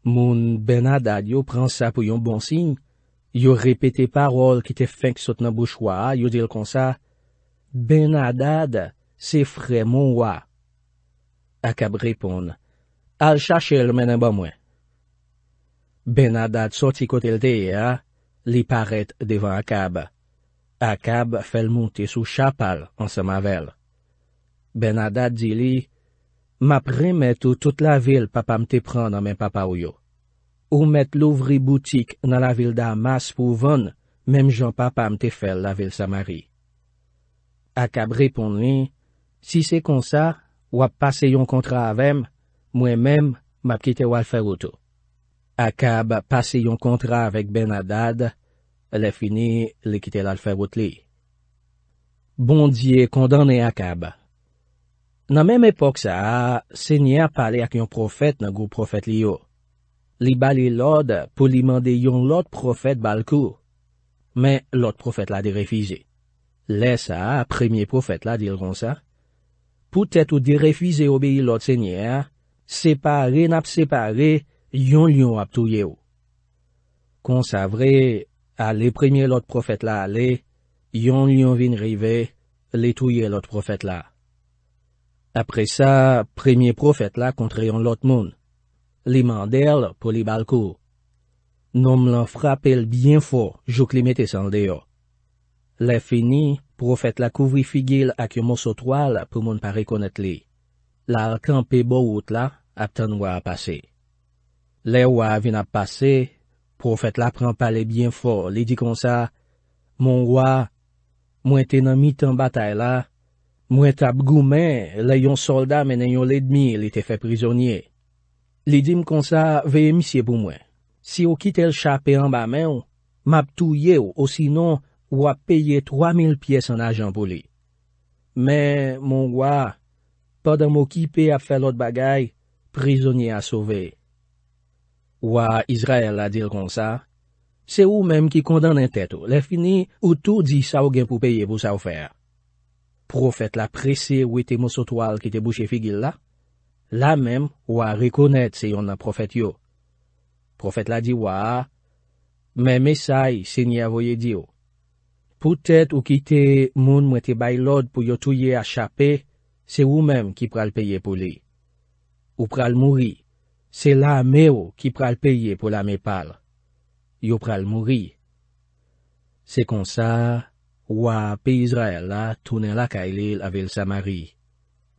Moun Benadad yo pran sa pou yon bon sin, yo repete parol ki te feng sot nan bouchwa, yo tel kon sa, Benadad, se fre moun wwa. Akab repoun, al chache l menen ba mwen. Benadad soti kote l deye a, li paret devan akab. Akab fel moun te sou chapal an se mavel. Benadad di li, map remet ou tout la vil papam te pran nan men papa ou yo. Ou met louvri boutik nan la vil damas pou von, menm jan papam te fel la vil Samari. Akab repoun li, Si se kon sa, wap pase yon kontra avèm, mwen mèm map kite walfè woutou. Akab pase yon kontra avèk ben Adad, le fini, le kite lal fè wout li. Bondye kondanè Akab. Nan mèm epok sa, sènyè a pale ak yon profèt nan gwo profèt li yo. Li bali lòd pou li mande yon lot profèt bal kou. Men lot profèt la de refize. Le sa, premye profèt la dilron sa. Poutet ou direfize obeye lot sènyè, separe nap separe, yon lyon ap touye ou. Konsavre, ale premye lot profet la ale, yon lyon vin rive, le touye lot profet la. Apre sa, premye profet la kontre yon lot moun. Li mandel pou li balkou. Nom lan frapel bien fo, jou klimete san de yo. Le fini. profet la kouvri figil ak yon monsotwal pou moun pare konet li. La alkanpe bo out la, ap tanwa ap pase. Le wwa avin ap pase, profet la pran pale bien fo, li di konsa, moun wwa, mwen te nan mitan batae la, mwen tab goumen, le yon solda menen yon ledmi li te fe prizonye. Li dim konsa, veye misye pou mwen. Si yo kitel chape an ba men, mab touye ou, osinon, Ou a peye 3000 piyes an ajan pou li. Men, moun waa, padan mou kipe a fe lot bagay, prizonye a sove. Waa, Izrael a dil kon sa, se ou menm ki kondan en teto, le fini, ou tou di sa ou gen pou peye pou sa ou fer. Profet la prese ou ete mou sotwal ki te bouche figil la, la menm ou a rekonet se yon nan profet yo. Profet la di waa, menm esay se nye avoye di yo. Poutet ou ki te moun mwete baylod pou yo touye a chapè, se ou mèm ki pral peye pou li. Ou pral mouri, se la mèo ki pral peye pou la mépal. Yo pral mouri. Se konsa, wapi Izrael la, tounen la kailil avil Samari.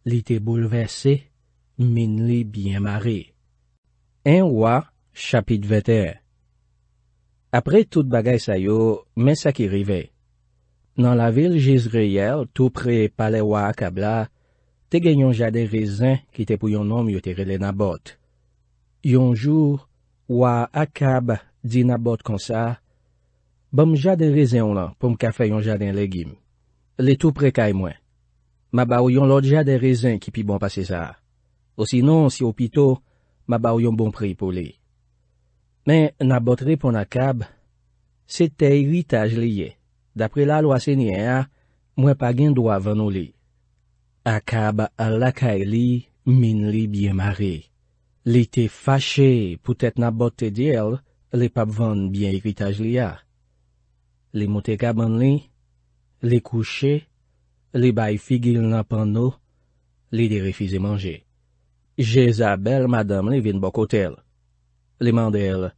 Li te boulevesse, min li byen mare. En wap, chapit vete. Apre tout bagay sa yo, men sa ki rivey. Nan la vil Jezreel, tou pre pale wakab la, te gen yon jade rezen ki te pou yon nom yote rele nabot. Yon jour, wakab di nabot konsa, bom jade rezen yon lan pou mkafe yon jade legim. Le tou pre kay mwen. Maba ou yon lot jade rezen ki pi bon pase sa. Osinon, si opito, maba ou yon bon pre ipoli. Men, nabot repon akab, se te yi taj liye. Dapre la lo asenye a, mwen pa gen do avan ou li. A kab al laka li, min li byen mare. Li te fache, pou tèt nan botte di el, li pa bvan byen ekwitaj li a. Li mwote kab man li, li kouche, li bay figil nan pan nou, li direfize manje. Je za bel madame li vin bok o tel. Li mande el,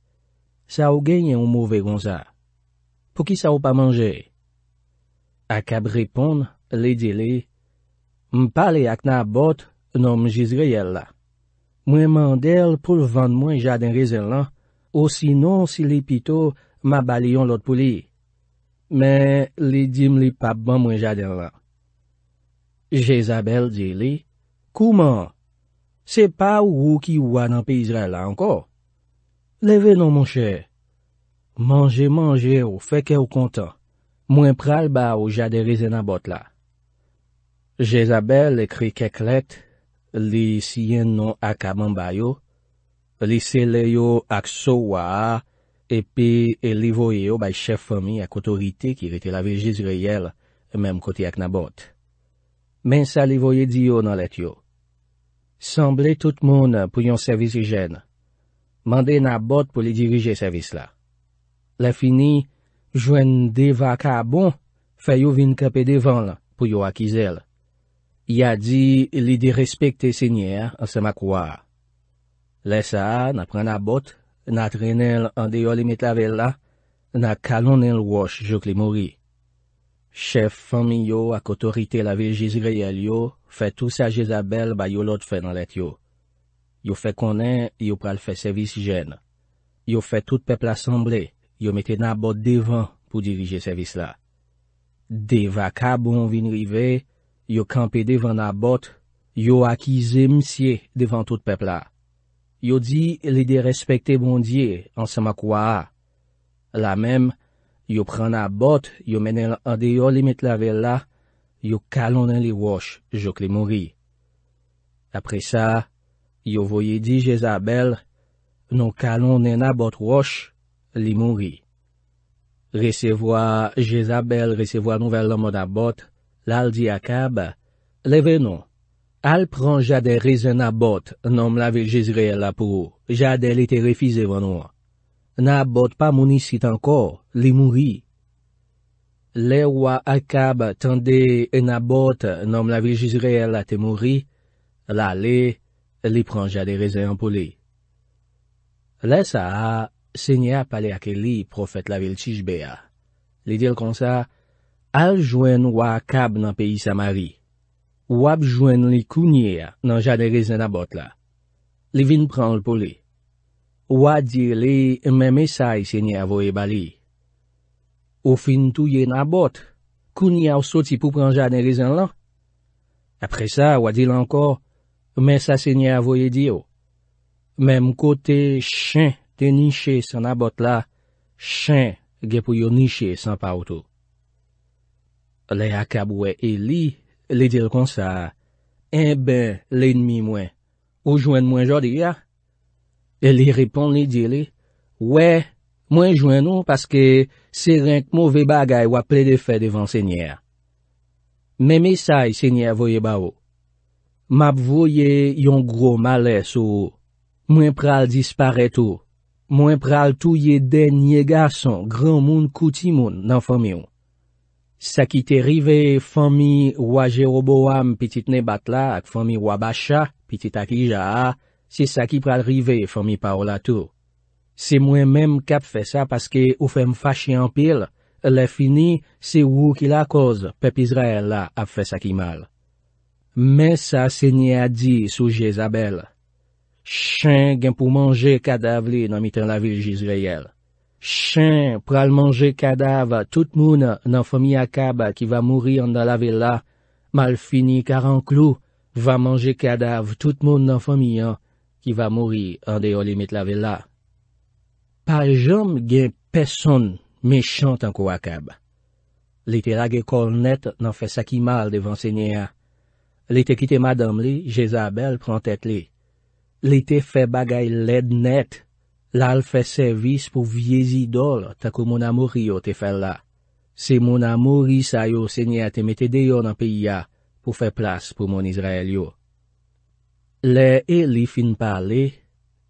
sa ou genye ou mou vegon za? Pou ki sa ou pa manje? Akab repon, li di li, mpa li akna bot non mjizre yel la. Mwen mandel pou vande mwen jaden rezen lan, osinon si li pito mabali yon lot pou li. Men, li dim li pabman mwen jaden lan. Jezabel di li, kouman, se pa ou ou ki wan anpe yizre la anko? Leve non mwen che. Mange, mange, ou feke ou kontan. Mwen pral ba ou jaderize nan bot la. Jezabel ekri keklet, li siyen nou ak amanbayo, li se le yo ak souwa, epi e li voye yo bay chef fomi ak otorite ki vete la vejiz reyel, menm koti ak nan bot. Men sa li voye di yo nan let yo. Semble tout moun pou yon servis ijen. Mande nan bot pou li dirije servis la. La fini, Jwen devaka bon, fè yo vin kepe devan la pou yo akizel. Ya di li di respekte senyer an sema kwa. Lesa na prena bot, na trenel an deyo li mit lavel la, na kalonel wosh jok li mori. Chef fami yo ak otorite la vil jezireyel yo, fè tou sa jezabel ba yo lot fè nan let yo. Yo fè konen, yo pral fè servis jen. Yo fè tout pepl asembley. yo mette nan bot devan pou dirije servis la. De va ka bon vin rive, yo kampe devan nan bot, yo akize msye devan tout pepla. Yo di li de respekte bondye ansama kwa a. La mem, yo pran nan bot, yo menen an de yo li met la vel la, yo kalon nan li wosh, jok li mori. Apre sa, yo voye di Jezabel, nou kalon nan nan bot wosh, Li mouri. Resevoa Jezabel, resevoa nouvel lomo da bot, lal di akab, le venon. Al pran jade rezen na bot, nom la viljez reyela pou. Jade li te refize venon. Na bot pa mouni sit anko, li mouri. Le wwa akab tende e na bot, nom la viljez reyela te mouri. La le, li pran jade rezen anpoli. Le sa a. Se nye ap pale ake li profet la vil chich be a. Li dil kon sa, al jwen wakab nan peyi Samari. Wap jwen li kounye nan jan e rezen na bot la. Li vin pran l poli. Wadil li mè mesay se nye avoye bali. Ou fin touye nan bot, kounye ou soti pou pran jan e rezen lan. Apre sa, wadil anko, mè sa se nye avoye diyo. Mèm kote chen. te nishe san abot la, chen ge pou yo nishe san pa wotou. Le akab we e li, le dil kon sa, en eh ben le nmi mwen, ou jwen mwen jodi ya? E li repon li dile, we, mwen jwen nou, paske se renk mouve bagay waple de fe devan senyer. Meme say senyer voye ba wot. Map voye yon gro malè so, mwen pral dispare tou, Mwen pral tou ye den ye gason, gran moun kouti moun nan fòm yon. Sakite rive fòm yi wajerobo wam pitit ne bat la ak fòm yi wabasha, pitit ak ija a, se sakite pral rive fòm yi pa ou la tou. Se mwen menm kap fè sa paske ou fèm fashi an pil, lè fini se wou ki la koz pep Izrael la ap fè sakimal. Men sa se nye a di sou Jezabel. chen gen pou manje kadav li nan mitan la vil jizrayel. Chen pral manje kadav tout moun nan fomi akab ki va mouri an dan la vil la, mal fini kar anklou va manje kadav tout moun nan fomi an ki va mouri an de olimit la vil la. Parjom gen peson mechant anko akab. Litera gen kol net nan fe sakimal devan senye a. Litekite madam li, jezabel pran tet li. Li te fe bagay led net, lal fe servis pou viezi dol takou moun amouri yo te fel la. Se moun amouri sayo senye te metede yon an piya pou fe plas pou moun Izrael yo. Le e li fin pale,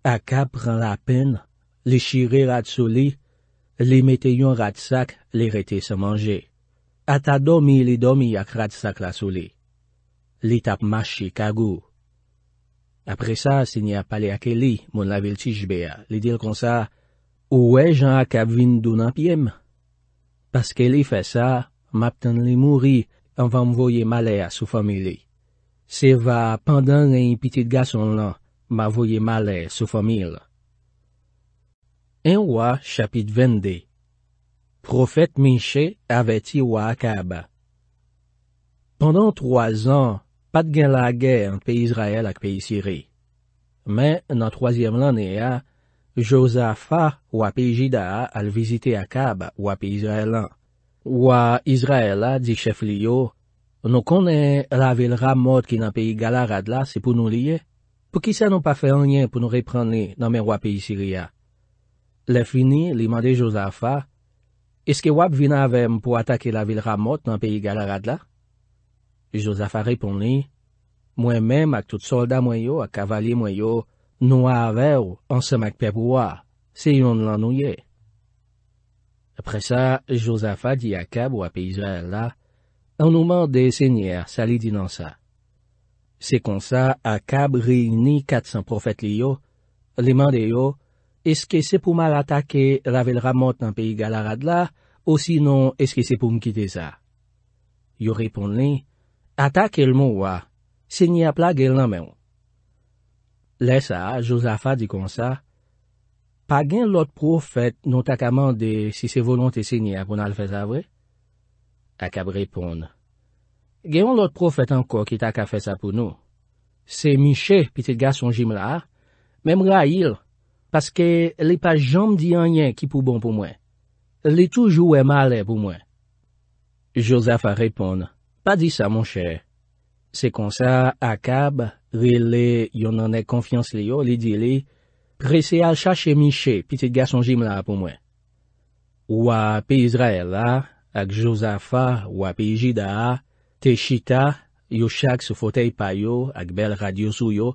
a ka pran la pen, li shire rad soli, li meteyon rad sak, li rete se manje. A ta domi li domi ak rad sak la soli. Li tap ma chikagu. Apre sa, se ni ap pale a ke li, moun la vil ti jbea, li dil kon sa, ou we jan akab vin dou nan piem? Pas ke li fe sa, map tan li mouri, an va m voye male a sou fomile. Se va, pandan en piti de gason lan, ma voye male a sou fomile. En wwa chapit vende, profet miche aveti wwa akab. Pandan troaz an, wad gen la gey an pey Izrael ak pey Sirye. Men, nan trozyem lan e a, Jozafa wap pey Jidaha al vizite akab wap pey Izraelan. Wap Izraelan di chef li yo, nou konen la vil ramot ki nan pey Galarad la se pou nou liye, pou ki sa nou pa fe an yen pou nou repran li nan men wap pey Sirye a. Le fini, li mande Jozafa, eske wap vina avem pou atake la vil ramot nan pey Galarad la? Jozafa repon li, Mwen men mak tout soldat mwen yo ak kavaly mwen yo, Nou a ave ou ansan mak pep ou a, Se yon l'anouye. Apre sa, Jozafa di akab ou api zayla, Anouman de senyer sali dinan sa. Se konsa akab reyni katsan profet li yo, Liman de yo, Eske se pou mal atake la vel ramot nan peyi galarad la, Ou sinon eske se pou mkite sa. Yo repon li, Atak el mou wa, se nye apla gel nan men ou. Lesa, Josafa di konsa, pa gen lot profet nou tak amande si se volante se nye apon al fese avwe? Akab reponde, genon lot profet anko ki tak a fese apon nou. Se miche pitit gas son jim la, mem ra il, paske li pa jom di anyen ki pou bon pou mwen. Li toujou e male pou mwen. Josafa reponde, Pa di sa, mon chè. Se kon sa, akab, li li yon anèk konfians li yo, li di li, prese al chache mi chè, pite gason jim la pou mwen. Ou api Izraela, ak Josafa, ou api Ijida, te Chita, yo chak sou fotey payo, ak bel radyo sou yo,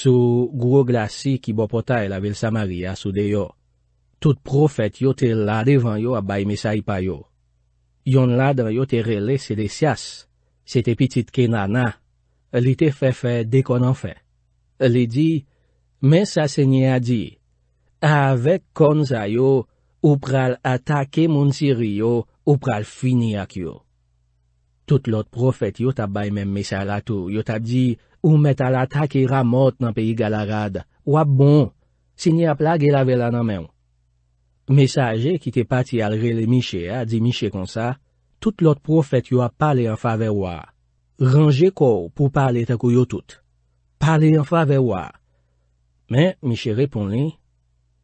sou gwo glasi ki bo potay la vil Samaria sou deyo. Tout profet yo te ladevan yo ap bay mesay payo. Yon la dan yo te rele se de sias, se te pitit kenana, li te fefe de kon an fe. Li di, men sa se nye a di, a avek kon za yo, ou pral atake moun siri yo, ou pral fini ak yo. Tout lot profet yo tabay men me sa la tou, yo tab di, ou met al atake ramot nan peyi galagad, wap bon, se nye apla ge la vela nan men yo. Mesaje ki te pati alrele Mishè a, di Mishè konsa, tout lot profet yo a pale anfa vewa. Ranje kou pou pale takou yo tout. Pale anfa vewa. Men, Mishè repon li,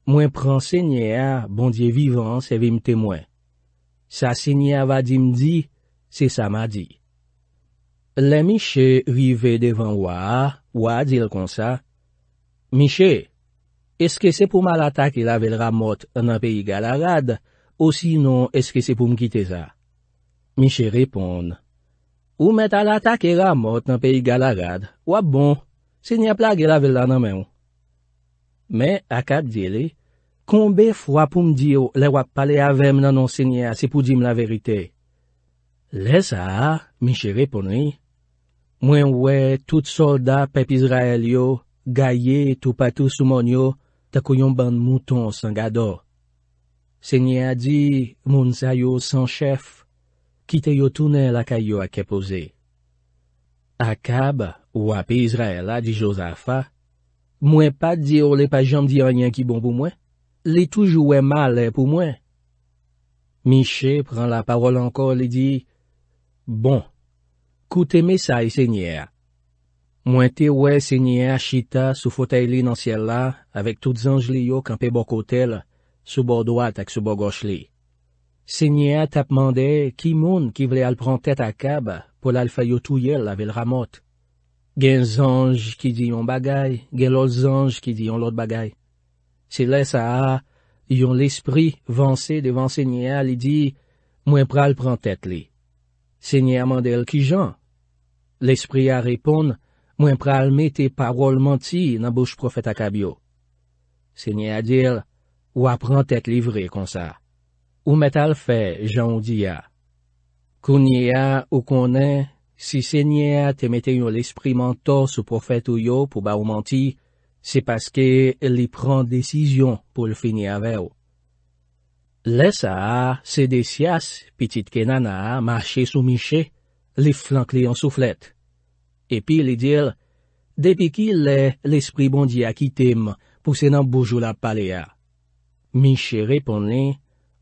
mwen pran sènyè a bondye vivans evim temwen. Sa sènyè avadim di, se sa ma di. Le Mishè vive devan waa, waa dil konsa, Mishè, eske se pou m alatak e lavel ramot nan peyi galagad, ou sinon eske se pou m kite za? Miche reponde, ou met alatak e ramot nan peyi galagad, wap bon, se nye plage lavel lananmen. Me akad dile, konbe fwa pou m diyo le wap pale avem nan anse non nye asepou dim la verite? Le za, Miche repone, mwen we tout soldat pep Izrael yo, gaye tou patou soumon yo, takoyon ban mouton san gado. Senye a di, moun sa yo san chef, kite yo toune la kayo a kepoze. A kab, wapizre la di Josafa, mwen pa di yo le pajam di anyen ki bon pou mwen, li toujou e male pou mwen. Miche pran la parol anko li di, Bon, koute mesay, senye a. Mwen te wè se nye a chita sou fotei li nan siel la, avek tout zanj li yo kampe bokotel, sou bo doat ak sou bo goch li. Se nye a tap mande, ki moun ki vle al pran tet akab, pou la al fayotou yel avil ramot. Gen zanj ki di yon bagay, gen lol zanj ki di yon lot bagay. Se lè sa a, yon l'esprit vansè devan se nye a li di, mwen pral pran tet li. Se nye a mande el ki jan. L'esprit a repoun, mwen pral me te parol manti nan bouj profet akabyo. Se nye a dil, ou ap ran tek livre kon sa. Ou met al fe, jan ou di ya. Kounye ya ou konen, si se nye a te meten yo l'espriment tos ou profet ou yo pou ba ou manti, se paske li pran desizyon pou l'fini aveyo. Le sa, se desyas, pitit kenana, mache sou miche, li flanke li ansouflete. epi li dil, depi ki le l'espri bondi akitem pou senan boujou la palea. Miche repone,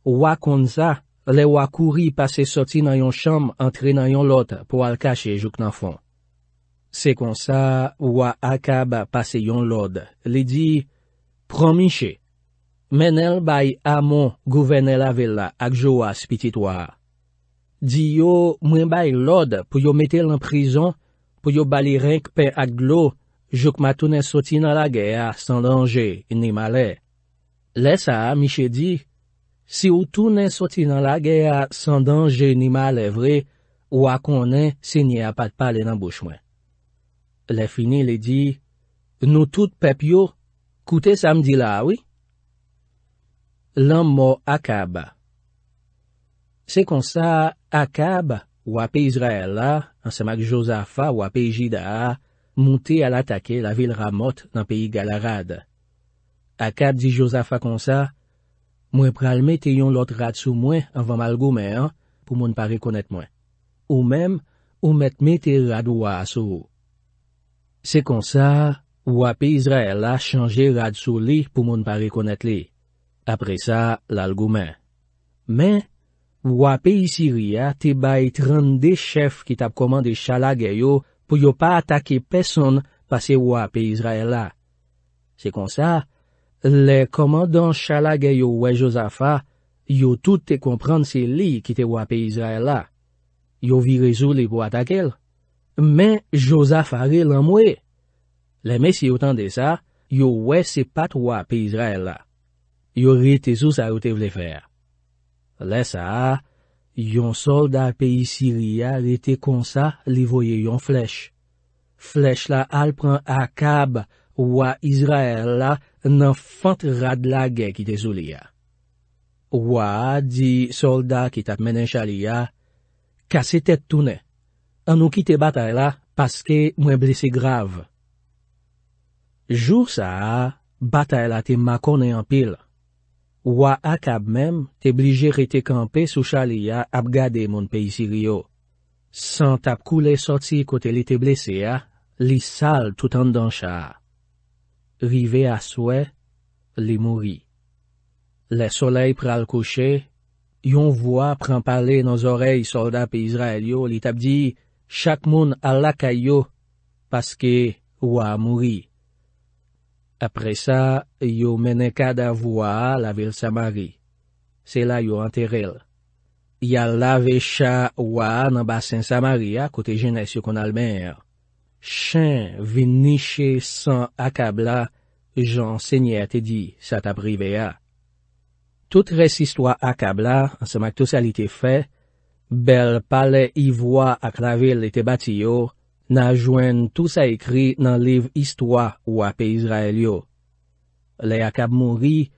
wakon za le wakouri pase soti nan yon chanm entre nan yon lot pou al kache jouk nan fon. Sekon sa, wak akab pase yon lot, li di, promiche, menel bay amon gouvene la vela ak jo aspititwa. Di yo mwen bay lot pou yo metel an prizon, yo bali renk pe ak glo jok ma toune soti nan la geya san danje ni male. Le sa, miche di, si ou toune soti nan la geya san danje ni male vre, wakonnen se nye apat pale nan bouchwen. Le fini le di, nou tout pep yo, koute samdi lawi. Lan mo akaba. Se kon sa, akaba wapi Izrael la, ansemak Jozafa wap e Jidaha moun te alatake la vil ramot nan peyi galarad. Akad di Jozafa konsa, mwen pralme te yon lot rad sou mwen avan malgoumen an pou moun pare konet mwen. Ou menm, ou metme te rad waa sou. Se konsa, wap e Izraela chanje rad sou li pou moun pare konet li. Apre sa, lalgoumen. Men! Wap e Siria te bay trande chef ki tap komande Chalageyo pou yo pa atake peson pase wap e Izraela. Se kon sa, le komandan Chalageyo we Josafa yo tout te kompran se li ki te wap e Izraela. Yo vi rezou li pou atakel, men Josafa re lan mwe. Le mesi yo tan de sa, yo we se pat wap e Izraela. Yo re te sou sa ou te vle fere. Lè sa, yon solda peyi Siria lè te konsa li voye yon flech. Flech la al pran akab wwa Izrael la nan fante rad lagè ki te zoulia. Wwa di solda ki tap menen chalia, kase tèt toune, anou ki te bata ela paske mwen blese grav. Jou sa, bata ela te makone yon pil. Wwa akab mem te blije rete kampe sou chale ya ap gade moun pe isi ryo. San tap koule soti kote li te blese ya, li sal toutan dancha. Rive aswe, li mouri. Le soley pral kouche, yon vwa pran pale nan zorey solda pe izraelyo li tap di, chak moun alakay yo, paske wwa mouri. Apre sa, yo mene kada vwa la vil Samari. Se la yo anteril. Ya la vecha wwa nan basen Samari akote jenay syo kon almer. Shen vin niche san akabla, jansenye te di, sata prive ya. Tout resisto akabla, ansema ktos alite fe, bel pale i vwa ak la vil ete bati yo, nan jwen tout sa ekri nan liv histwa wapé Izrael yo. Le akab moun ri,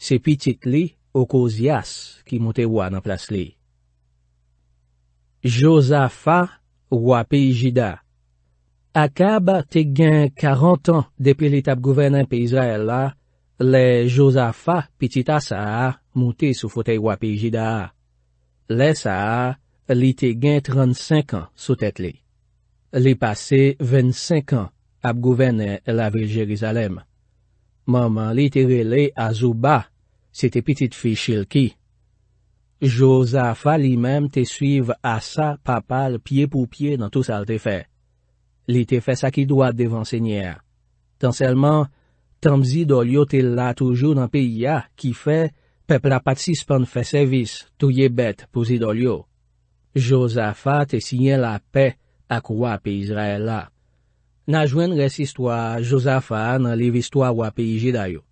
se pitit li okozias ki moun te wan nan plas li. Josafa wapé Jida Akab te gen 40 an depi li tap gouvenan pe Izrael la, le Josafa pitita sa a moun te sou fote wapé Jida. Le sa a li te gen 35 an sou tet li. Li pase 25 an ap gouvene la vil Jerizalem. Maman li te rele a Zouba, se te pitit fi chil ki. Josafa li men te suive asa papal pie pou pie nan tou sal te fe. Li te fe sa ki doa devan senyer. Tan selman, tanm zidol yo te la toujou nan pi ya ki fe, pepla patis pan fe sevis tou ye bet pou zidol yo. Josafa te sinye la pe. ak wapi e Izrael la. Na jwen res istwa Josafa nan liv istwa wapi Ijida e yo.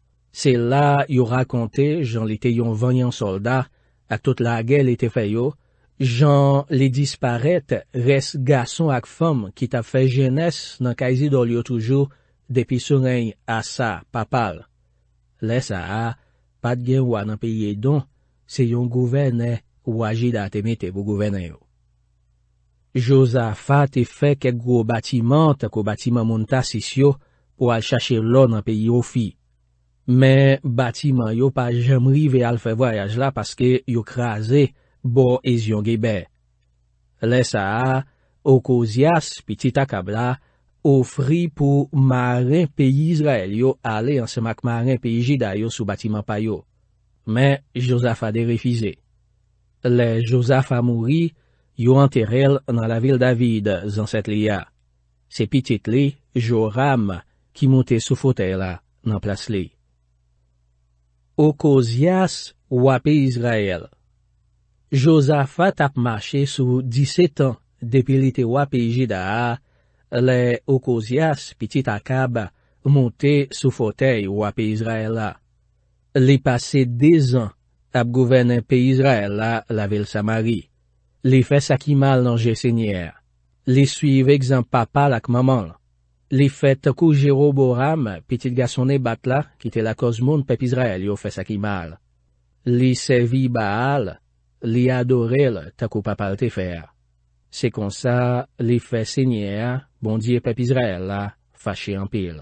Se la yo rakonte jan li te yon vanyan solda, ak tout la ge li te fe yo, jan li disparet res gason ak fom ki ta fe jenes nan kazi do li yo toujou depi souren asa papal. Lesa a, pat gen wan an piye don, se yon gouvene wajida temite bou gouvene yo. Jozafa te fe ket gro batiman tako batiman moun tas isyo pou al chache lon an peyi yo fi. Men batiman yo pa jemri ve al fe voyaj la paske yo kraze bon ez yon geben. Le sa a, okozias pi titakab la ofri pou marin peyi Israel yo ale an semak marin peyi Jidayo sou batiman payo. Men Jozafa de refize. Le Jozafa mouri Yo anterrel nan la vil David zanset li ya. Se pitit li, jo ram ki monte sou fotey la nan plas li. Okozias wapi Izrael Josafat ap mache sou 17 an depilite wapi Jidaha, le Okozias pitit akab monte sou fotey wapi Izrael la. Li pase 10 an ap gouvene pe Izrael la la vil Samari. Li fè sè ki mal nan jè sènyè. Li sùy vèk zan papal ak mamal. Li fè takou jero boram pitit gasonè batla ki tè la koz moun pepizrel yo fè sè ki mal. Li sè vi baal, li adorèl takou papal te fè. Se kon sa, li fè sènyè, bondye pepizrel la fè chè anpil.